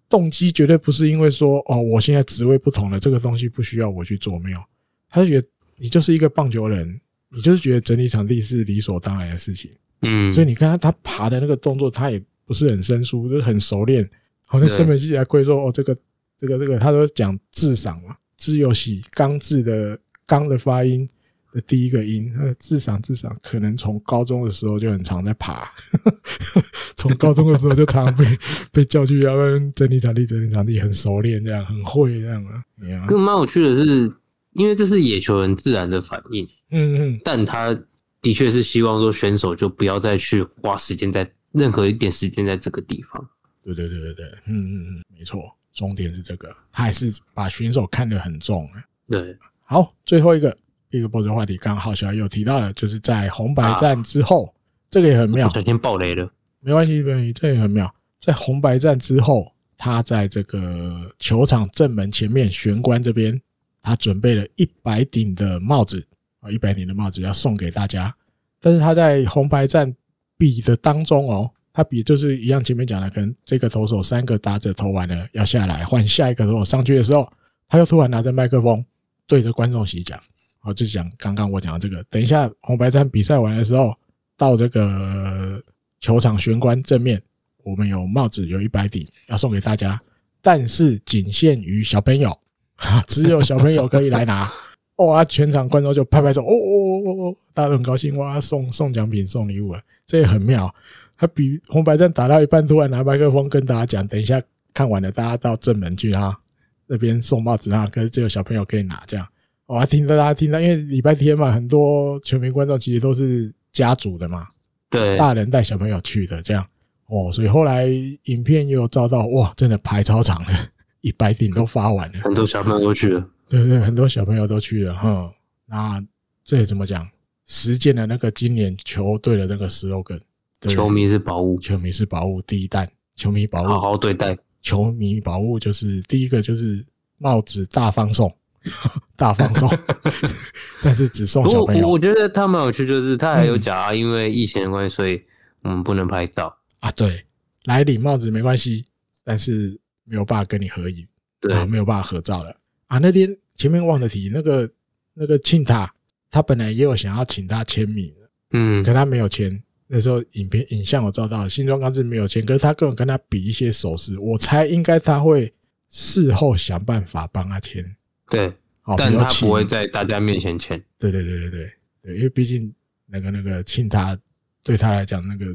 动机绝对不是因为说哦，我现在职位不同了，这个东西不需要我去做，没有。他就觉得你就是一个棒球人，你就是觉得整理场地是理所当然的事情。嗯，所以你看他他爬的那个动作，他也不是很生疏，就是很熟练。好，那沈本是来归说哦，这个这个这个，他都讲字赏嘛，自由系刚字的刚的发音。第一个音，呃，智商智商，可能从高中的时候就很常在爬，从高中的时候就常被被叫去要跟整理场地、整理场地很熟练，这样很会这样啊。更蛮有趣的是，因为这是野球人自然的反应，嗯嗯，但他的确是希望说选手就不要再去花时间在任何一点时间在这个地方。对对对对对，嗯嗯嗯，没错，重点是这个，他还是把选手看得很重的。对，好，最后一个。一个波折话题，刚刚浩小有提到了，就是在红白战之后，这个也很妙。小心暴雷了，没关系，没关系，这也很妙。在红白战之后，他在这个球场正门前面玄关这边，他准备了一百顶的帽子啊，一百顶的帽子要送给大家。但是他在红白战比的当中哦，他比就是一样，前面讲的，可能这个投手三个打者投完了要下来换下一个投手上去的时候，他又突然拿着麦克风对着观众席讲。哦，就讲刚刚我讲的这个。等一下红白战比赛完的时候，到这个球场玄关正面，我们有帽子有一百顶要送给大家，但是仅限于小朋友，只有小朋友可以来拿。哇！全场观众就拍拍手，哦哦哦哦，大家都很高兴哇，送送奖品送礼物，这也很妙。他比红白战打到一半，突然拿麦克风跟大家讲：等一下看完了，大家到正门去哈，那边送帽子啊，可是只有小朋友可以拿这样。我还听到大家听到，因为礼拜天嘛，很多球迷观众其实都是家族的嘛，对，大人带小朋友去的这样，哦，所以后来影片又遭到，哇，真的排超长了，一百顶都发完了，很多小朋友都去了，对对，很多小朋友都去了哈。那这怎么讲？实践了那个今年球队的那个 slogan，球迷是宝物，球迷是宝物，第一弹，球迷宝物，好好对待球迷宝物，就是第一个就是帽子大放送。大放送，但是只送。不过我我觉得他蛮有趣，就是他还有讲啊，因为疫情的关系，所以我们不能拍到啊。对，来领帽子没关系，但是没有办法跟你合影啊，没有办法合照了啊。那天前面忘了提那个那个庆塔，他本来也有想要请他签名，嗯，可他没有签。那时候影片影像我照到了，新装刚是没有签，可是他跟我跟他比一些手势，我猜应该他会事后想办法帮他签。对，但他不会在大家面前签。对对对对对对，因为毕竟那个那个亲他，对他来讲，那个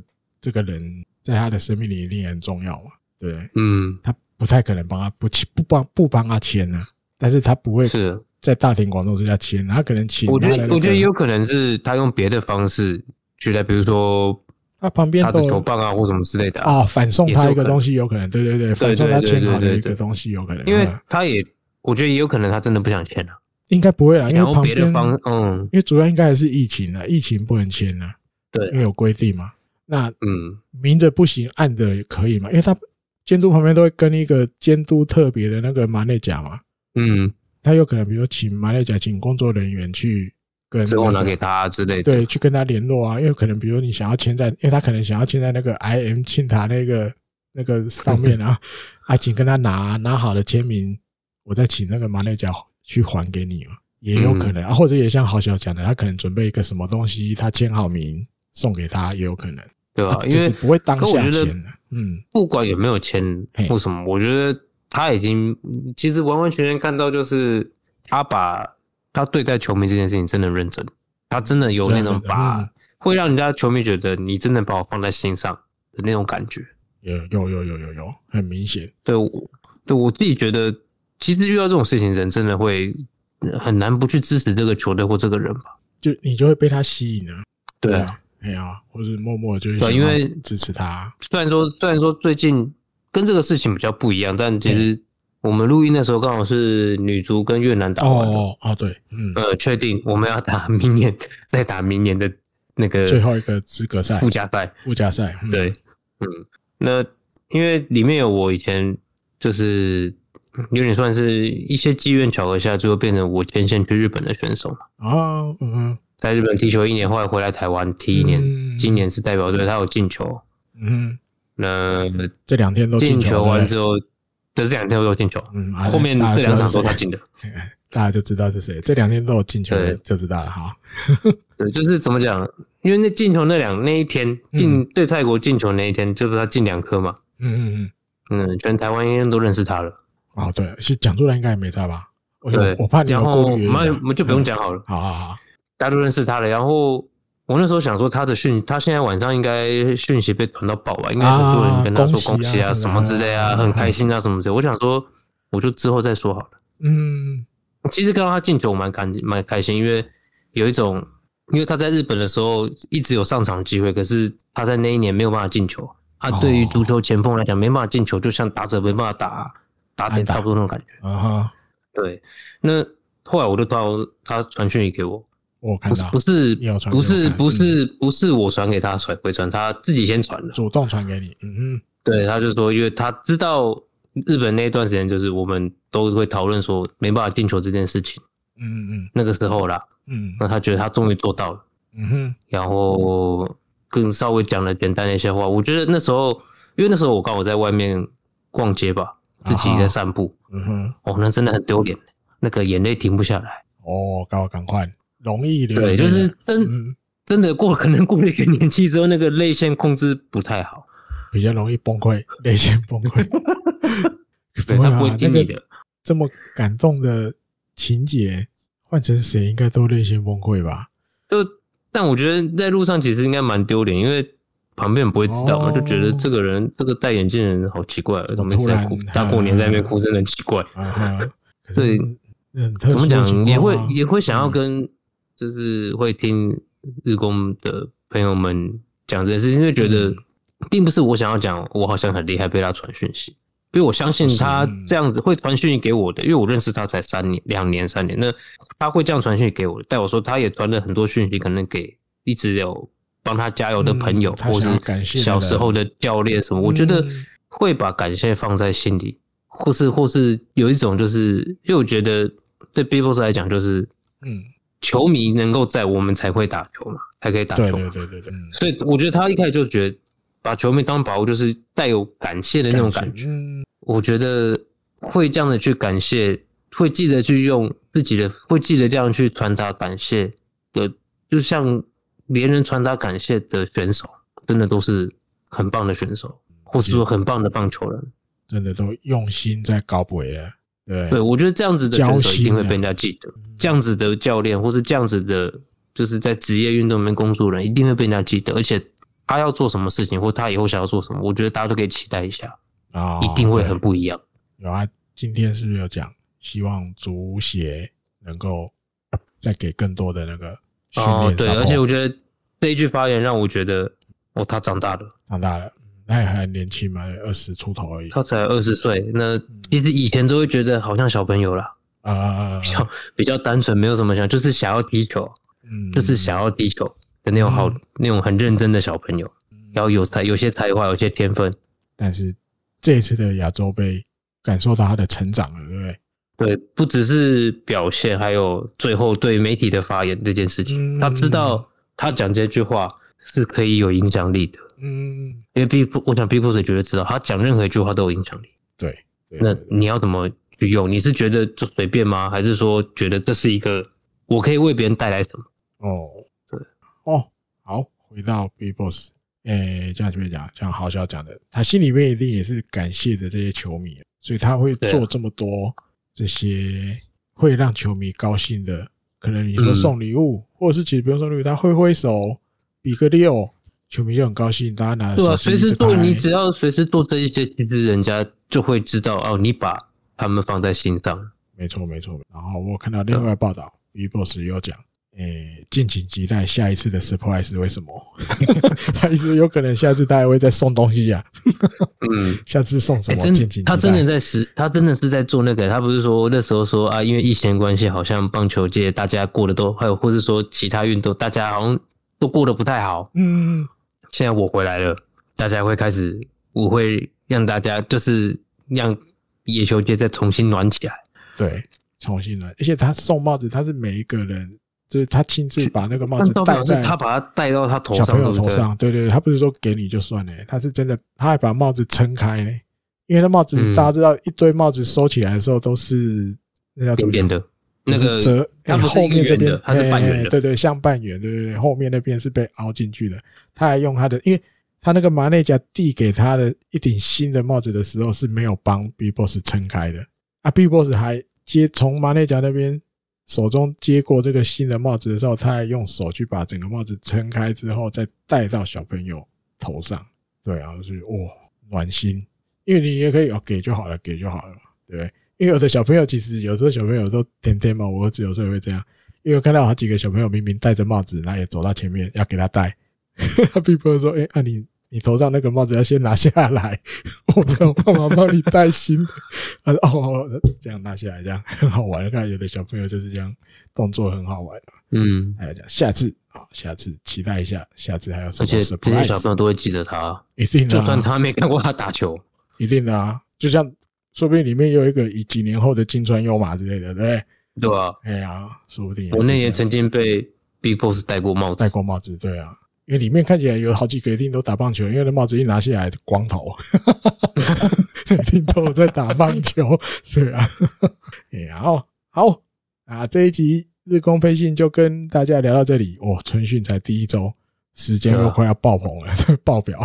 这个人在他的生命里一定很重要嘛。对，嗯，他不太可能帮他不签不帮不帮他签啊，但是他不会是在大庭广众之下签。他可能签，我觉得我觉得有可能是他用别的方式去来，比如说他旁边他的头棒啊或什么之类的啊，反送他一个东西有可能。对对对，反送他签好的一个东西有可能，因为他也。我觉得也有可能他真的不想签了，应该不会啊。因为别的方，嗯，因为主要应该还是疫情啊，疫情不能签啊。对，因为有规定嘛。那嗯，明着不行，暗的也可以嘛。因为他监督旁边都会跟一个监督特别的那个马内甲嘛。嗯，他有可能比如请马内甲请工作人员去跟，之后拿给他之类，对，去跟他联络啊。因为可能比如你想要签在，因为他可能想要签在那个 I M 庆塔那个那个上面啊，啊，请跟他拿拿好的签名。我再请那个马内甲去还给你嘛，也有可能啊，或者也像郝小讲的，他可能准备一个什么东西，他签好名送给他，也有可能，对吧？因为不会当下签的，嗯，不管有没有签，或什么？我觉得他已经其实完完全全看到，就是他把他对待球迷这件事情真的认真，他真的有那种把会让人家球迷觉得你真的把我放在心上的那种感觉，有有有有有有，很明显，对我对我自己觉得。其实遇到这种事情，人真的会很难不去支持这个球队或这个人吧？就你就会被他吸引了。对啊，哎呀，或者默默就是对，因为支持他。虽然说，虽然说最近跟这个事情比较不一样，但其实我们录音的时候刚好是女足跟越南打完哦哦，啊，对，嗯，呃，确定我们要打明年，再打明年的那个最后一个资格赛附加赛附加赛。对，嗯，那因为里面有我以前就是。有点算是一些机缘巧合下，最后变成我牵线去日本的选手嘛。哦，嗯，在日本踢球一年，后来回来台湾踢一年。嗯，今年是代表队，他有进球。嗯，那这两天都进球完之后，这这两天都进球。嗯，后面这两场都他进的，大家就知道是谁。这两天都有进球，对，就知道了哈。对，就是怎么讲？因为那进球那两那一天进对泰国进球那一天，就是他进两颗嘛。嗯嗯嗯，嗯，全台湾应该都认识他了。啊，对，其实讲出来应该也没差吧。对，我怕你有顾虑，们我们就不用讲好了。好好好，大家都认识他了。然后我那时候想说，他的讯，他现在晚上应该讯息被传到爆吧？应该很多人跟他说恭喜啊，什么之类啊，很开心啊，什么之类。我想说，我就之后再说好了。嗯，其实看到他进球，我蛮感蛮开心，因为有一种，因为他在日本的时候一直有上场机会，可是他在那一年没有办法进球。他对于足球前锋来讲，没办法进球，就像打者没办法打。打点差不多那种感觉啊哈，对，那后来我就到他传讯息给我，我看到不是不是不是不是我传给他，传回传他自己先传的，主动传给你，嗯嗯，对，他就说，因为他知道日本那段时间就是我们都会讨论说没办法进球这件事情，嗯嗯嗯，那个时候啦，嗯，那他觉得他终于做到了，嗯哼，然后更稍微讲了简单一些话，我觉得那时候因为那时候我刚好在外面逛街吧。自己在散步，嗯哼，哦，那真的很丢脸，那个眼泪停不下来，哦，赶赶快，容易流，对，就是真真的过，可能过了一个年纪之后，那个泪腺控制不太好，比较容易崩溃，泪腺崩溃，哈 哈 不哈哈。那经历的这么感动的情节，换成谁应该都泪腺崩溃吧？就，但我觉得在路上其实应该蛮丢脸，因为。旁边不会知道嘛？就觉得这个人，这个戴眼镜人好奇怪，突然 大过年在那边哭，真的很奇怪。以怎么讲也会也会想要跟，就是会听日工的朋友们讲这件事情，因为觉得并不是我想要讲，我好像很厉害被他传讯息，因为我相信他这样子会传讯息给我的，因为我认识他才三年、两年、三年，那他会这样传讯息给我，但我说他也传了很多讯息，可能给一直有。帮他加油的朋友，或是小时候的教练什么，我觉得会把感谢放在心里，或是或是有一种就是，因为我觉得对 BBOs 来讲，就是嗯，球迷能够在我们才会打球嘛，才可以打球对对对对对。所以我觉得他一开始就觉，把球迷当宝物，就是带有感谢的那种感觉。我觉得会这样的去感谢，会记得去用自己的，会记得这样去传达感谢的，就像。别人传达感谢的选手，真的都是很棒的选手，或者说很棒的棒球人，真的都用心在搞鬼野。对，对我觉得这样子的选手一定会被人家记得，这样子的教练或是这样子的，就是在职业运动里面工作人一定会被人家记得，而且他要做什么事情，或他以后想要做什么，我觉得大家都可以期待一下，啊，一定会很不一样。有啊，今天是不是有讲希望足协能够再给更多的那个？哦，对，而且我觉得这一句发言让我觉得，哦，他长大了，长大了，那还年轻嘛，二十出头而已。他才二十岁，那其实以前都会觉得好像小朋友啦，啊啊啊，比较比较单纯，没有什么想，就是想要踢球，嗯，就是想要踢球的那种好那种很认真的小朋友，然后有才有些才华，有些天分，但是这一次的亚洲杯感受到他的成长了，对不对？对，不只是表现，还有最后对媒体的发言这件事情，他知道他讲这句话是可以有影响力的。嗯，因为 B，我讲 B boss 绝对知道，他讲任何一句话都有影响力。对，那你要怎么去用？你是觉得就随便吗？还是说觉得这是一个我可以为别人带来什么？哦，对，哦，好，回到 B boss，诶，这样就来讲，像豪少讲的，他心里面一定也是感谢的这些球迷，所以他会做这么多。这些会让球迷高兴的，可能你说送礼物，或者是其实不用送礼物，他挥挥手，比个六，球迷就很高兴，大家拿对，啊，随时做，你只要随时做这一些，其实人家就会知道哦，你把他们放在心上。没错没错，然后我看到另外报道，B Boss 有讲。诶，敬请期待下一次的 surprise。为什么？他意思有可能下次大家会再送东西呀。嗯，下次送什么？真他真的在实，他真的是在做那个。他不是说那时候说啊，因为疫情关系，好像棒球界大家过得都，还有或者说其他运动大家好像都过得不太好。嗯，现在我回来了，大家会开始，我会让大家就是让野球界再重新暖起来。对，重新暖。而且他送帽子，他是每一个人。就是他亲自把那个帽子戴，在他把他戴到他头上，小朋友头上，对对，他不是说给你就算了，他是真的，他还把帽子撑开，呢，因为那帽子大家知道一堆帽子收起来的时候都是那叫怎么的，那个折，然后面这边它是半圆的，对对，像半圆，对对，后面那边是被凹进去的，他还用他的，因为他那个马内甲递给他的一顶新的帽子的时候是没有帮 B boss 撑开的，啊，B boss 还接从马内甲那边。手中接过这个新的帽子的时候，他还用手去把整个帽子撑开之后，再戴到小朋友头上。对，然后是哦，暖心，因为你也可以哦，给就好了，给就好了，对不对？因为有的小朋友其实有时候小朋友都天天嘛，我子有时候会这样，因为我看到好几个小朋友明明戴着帽子，然后也走到前面要给他戴，他 并不是说哎，那你。你头上那个帽子要先拿下来，我有办法帮你戴新。他哦，这样拿下来，这样 很好玩。看有的小朋友就是这样动作很好玩嗯，还有讲下次啊，下次期待一下，下次还有什么？而且其实小朋友都会记得他，一定的。就算他没看过他打球，一定的啊。就像说不定里面有一个以几年后的金川优马之类的，对不对？对啊。哎呀，说不定我那年曾经被 Big Boss 戴过帽子，戴过帽子，对啊。因为里面看起来有好几个，一定都打棒球，因为那帽子一拿下来，光头，一定都在打棒球，对啊，然 后好啊，这一集日光配信就跟大家聊到这里，哦，春训才第一周，时间都快要爆棚了，爆表，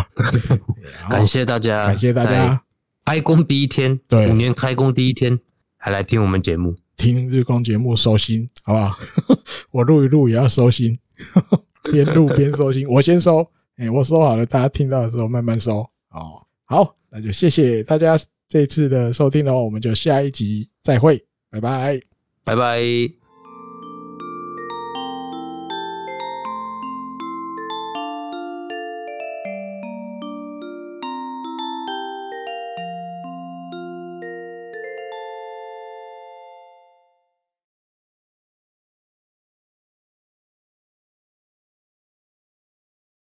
感谢大家，感谢大家开工第一天，对，五年开工第一天还来听我们节目，听日光节目收心，好不好？我录一录也要收心。边录边收听，我先收，哎，我收好了，大家听到的时候慢慢收哦。好，那就谢谢大家这次的收听的我们就下一集再会，拜拜，拜拜。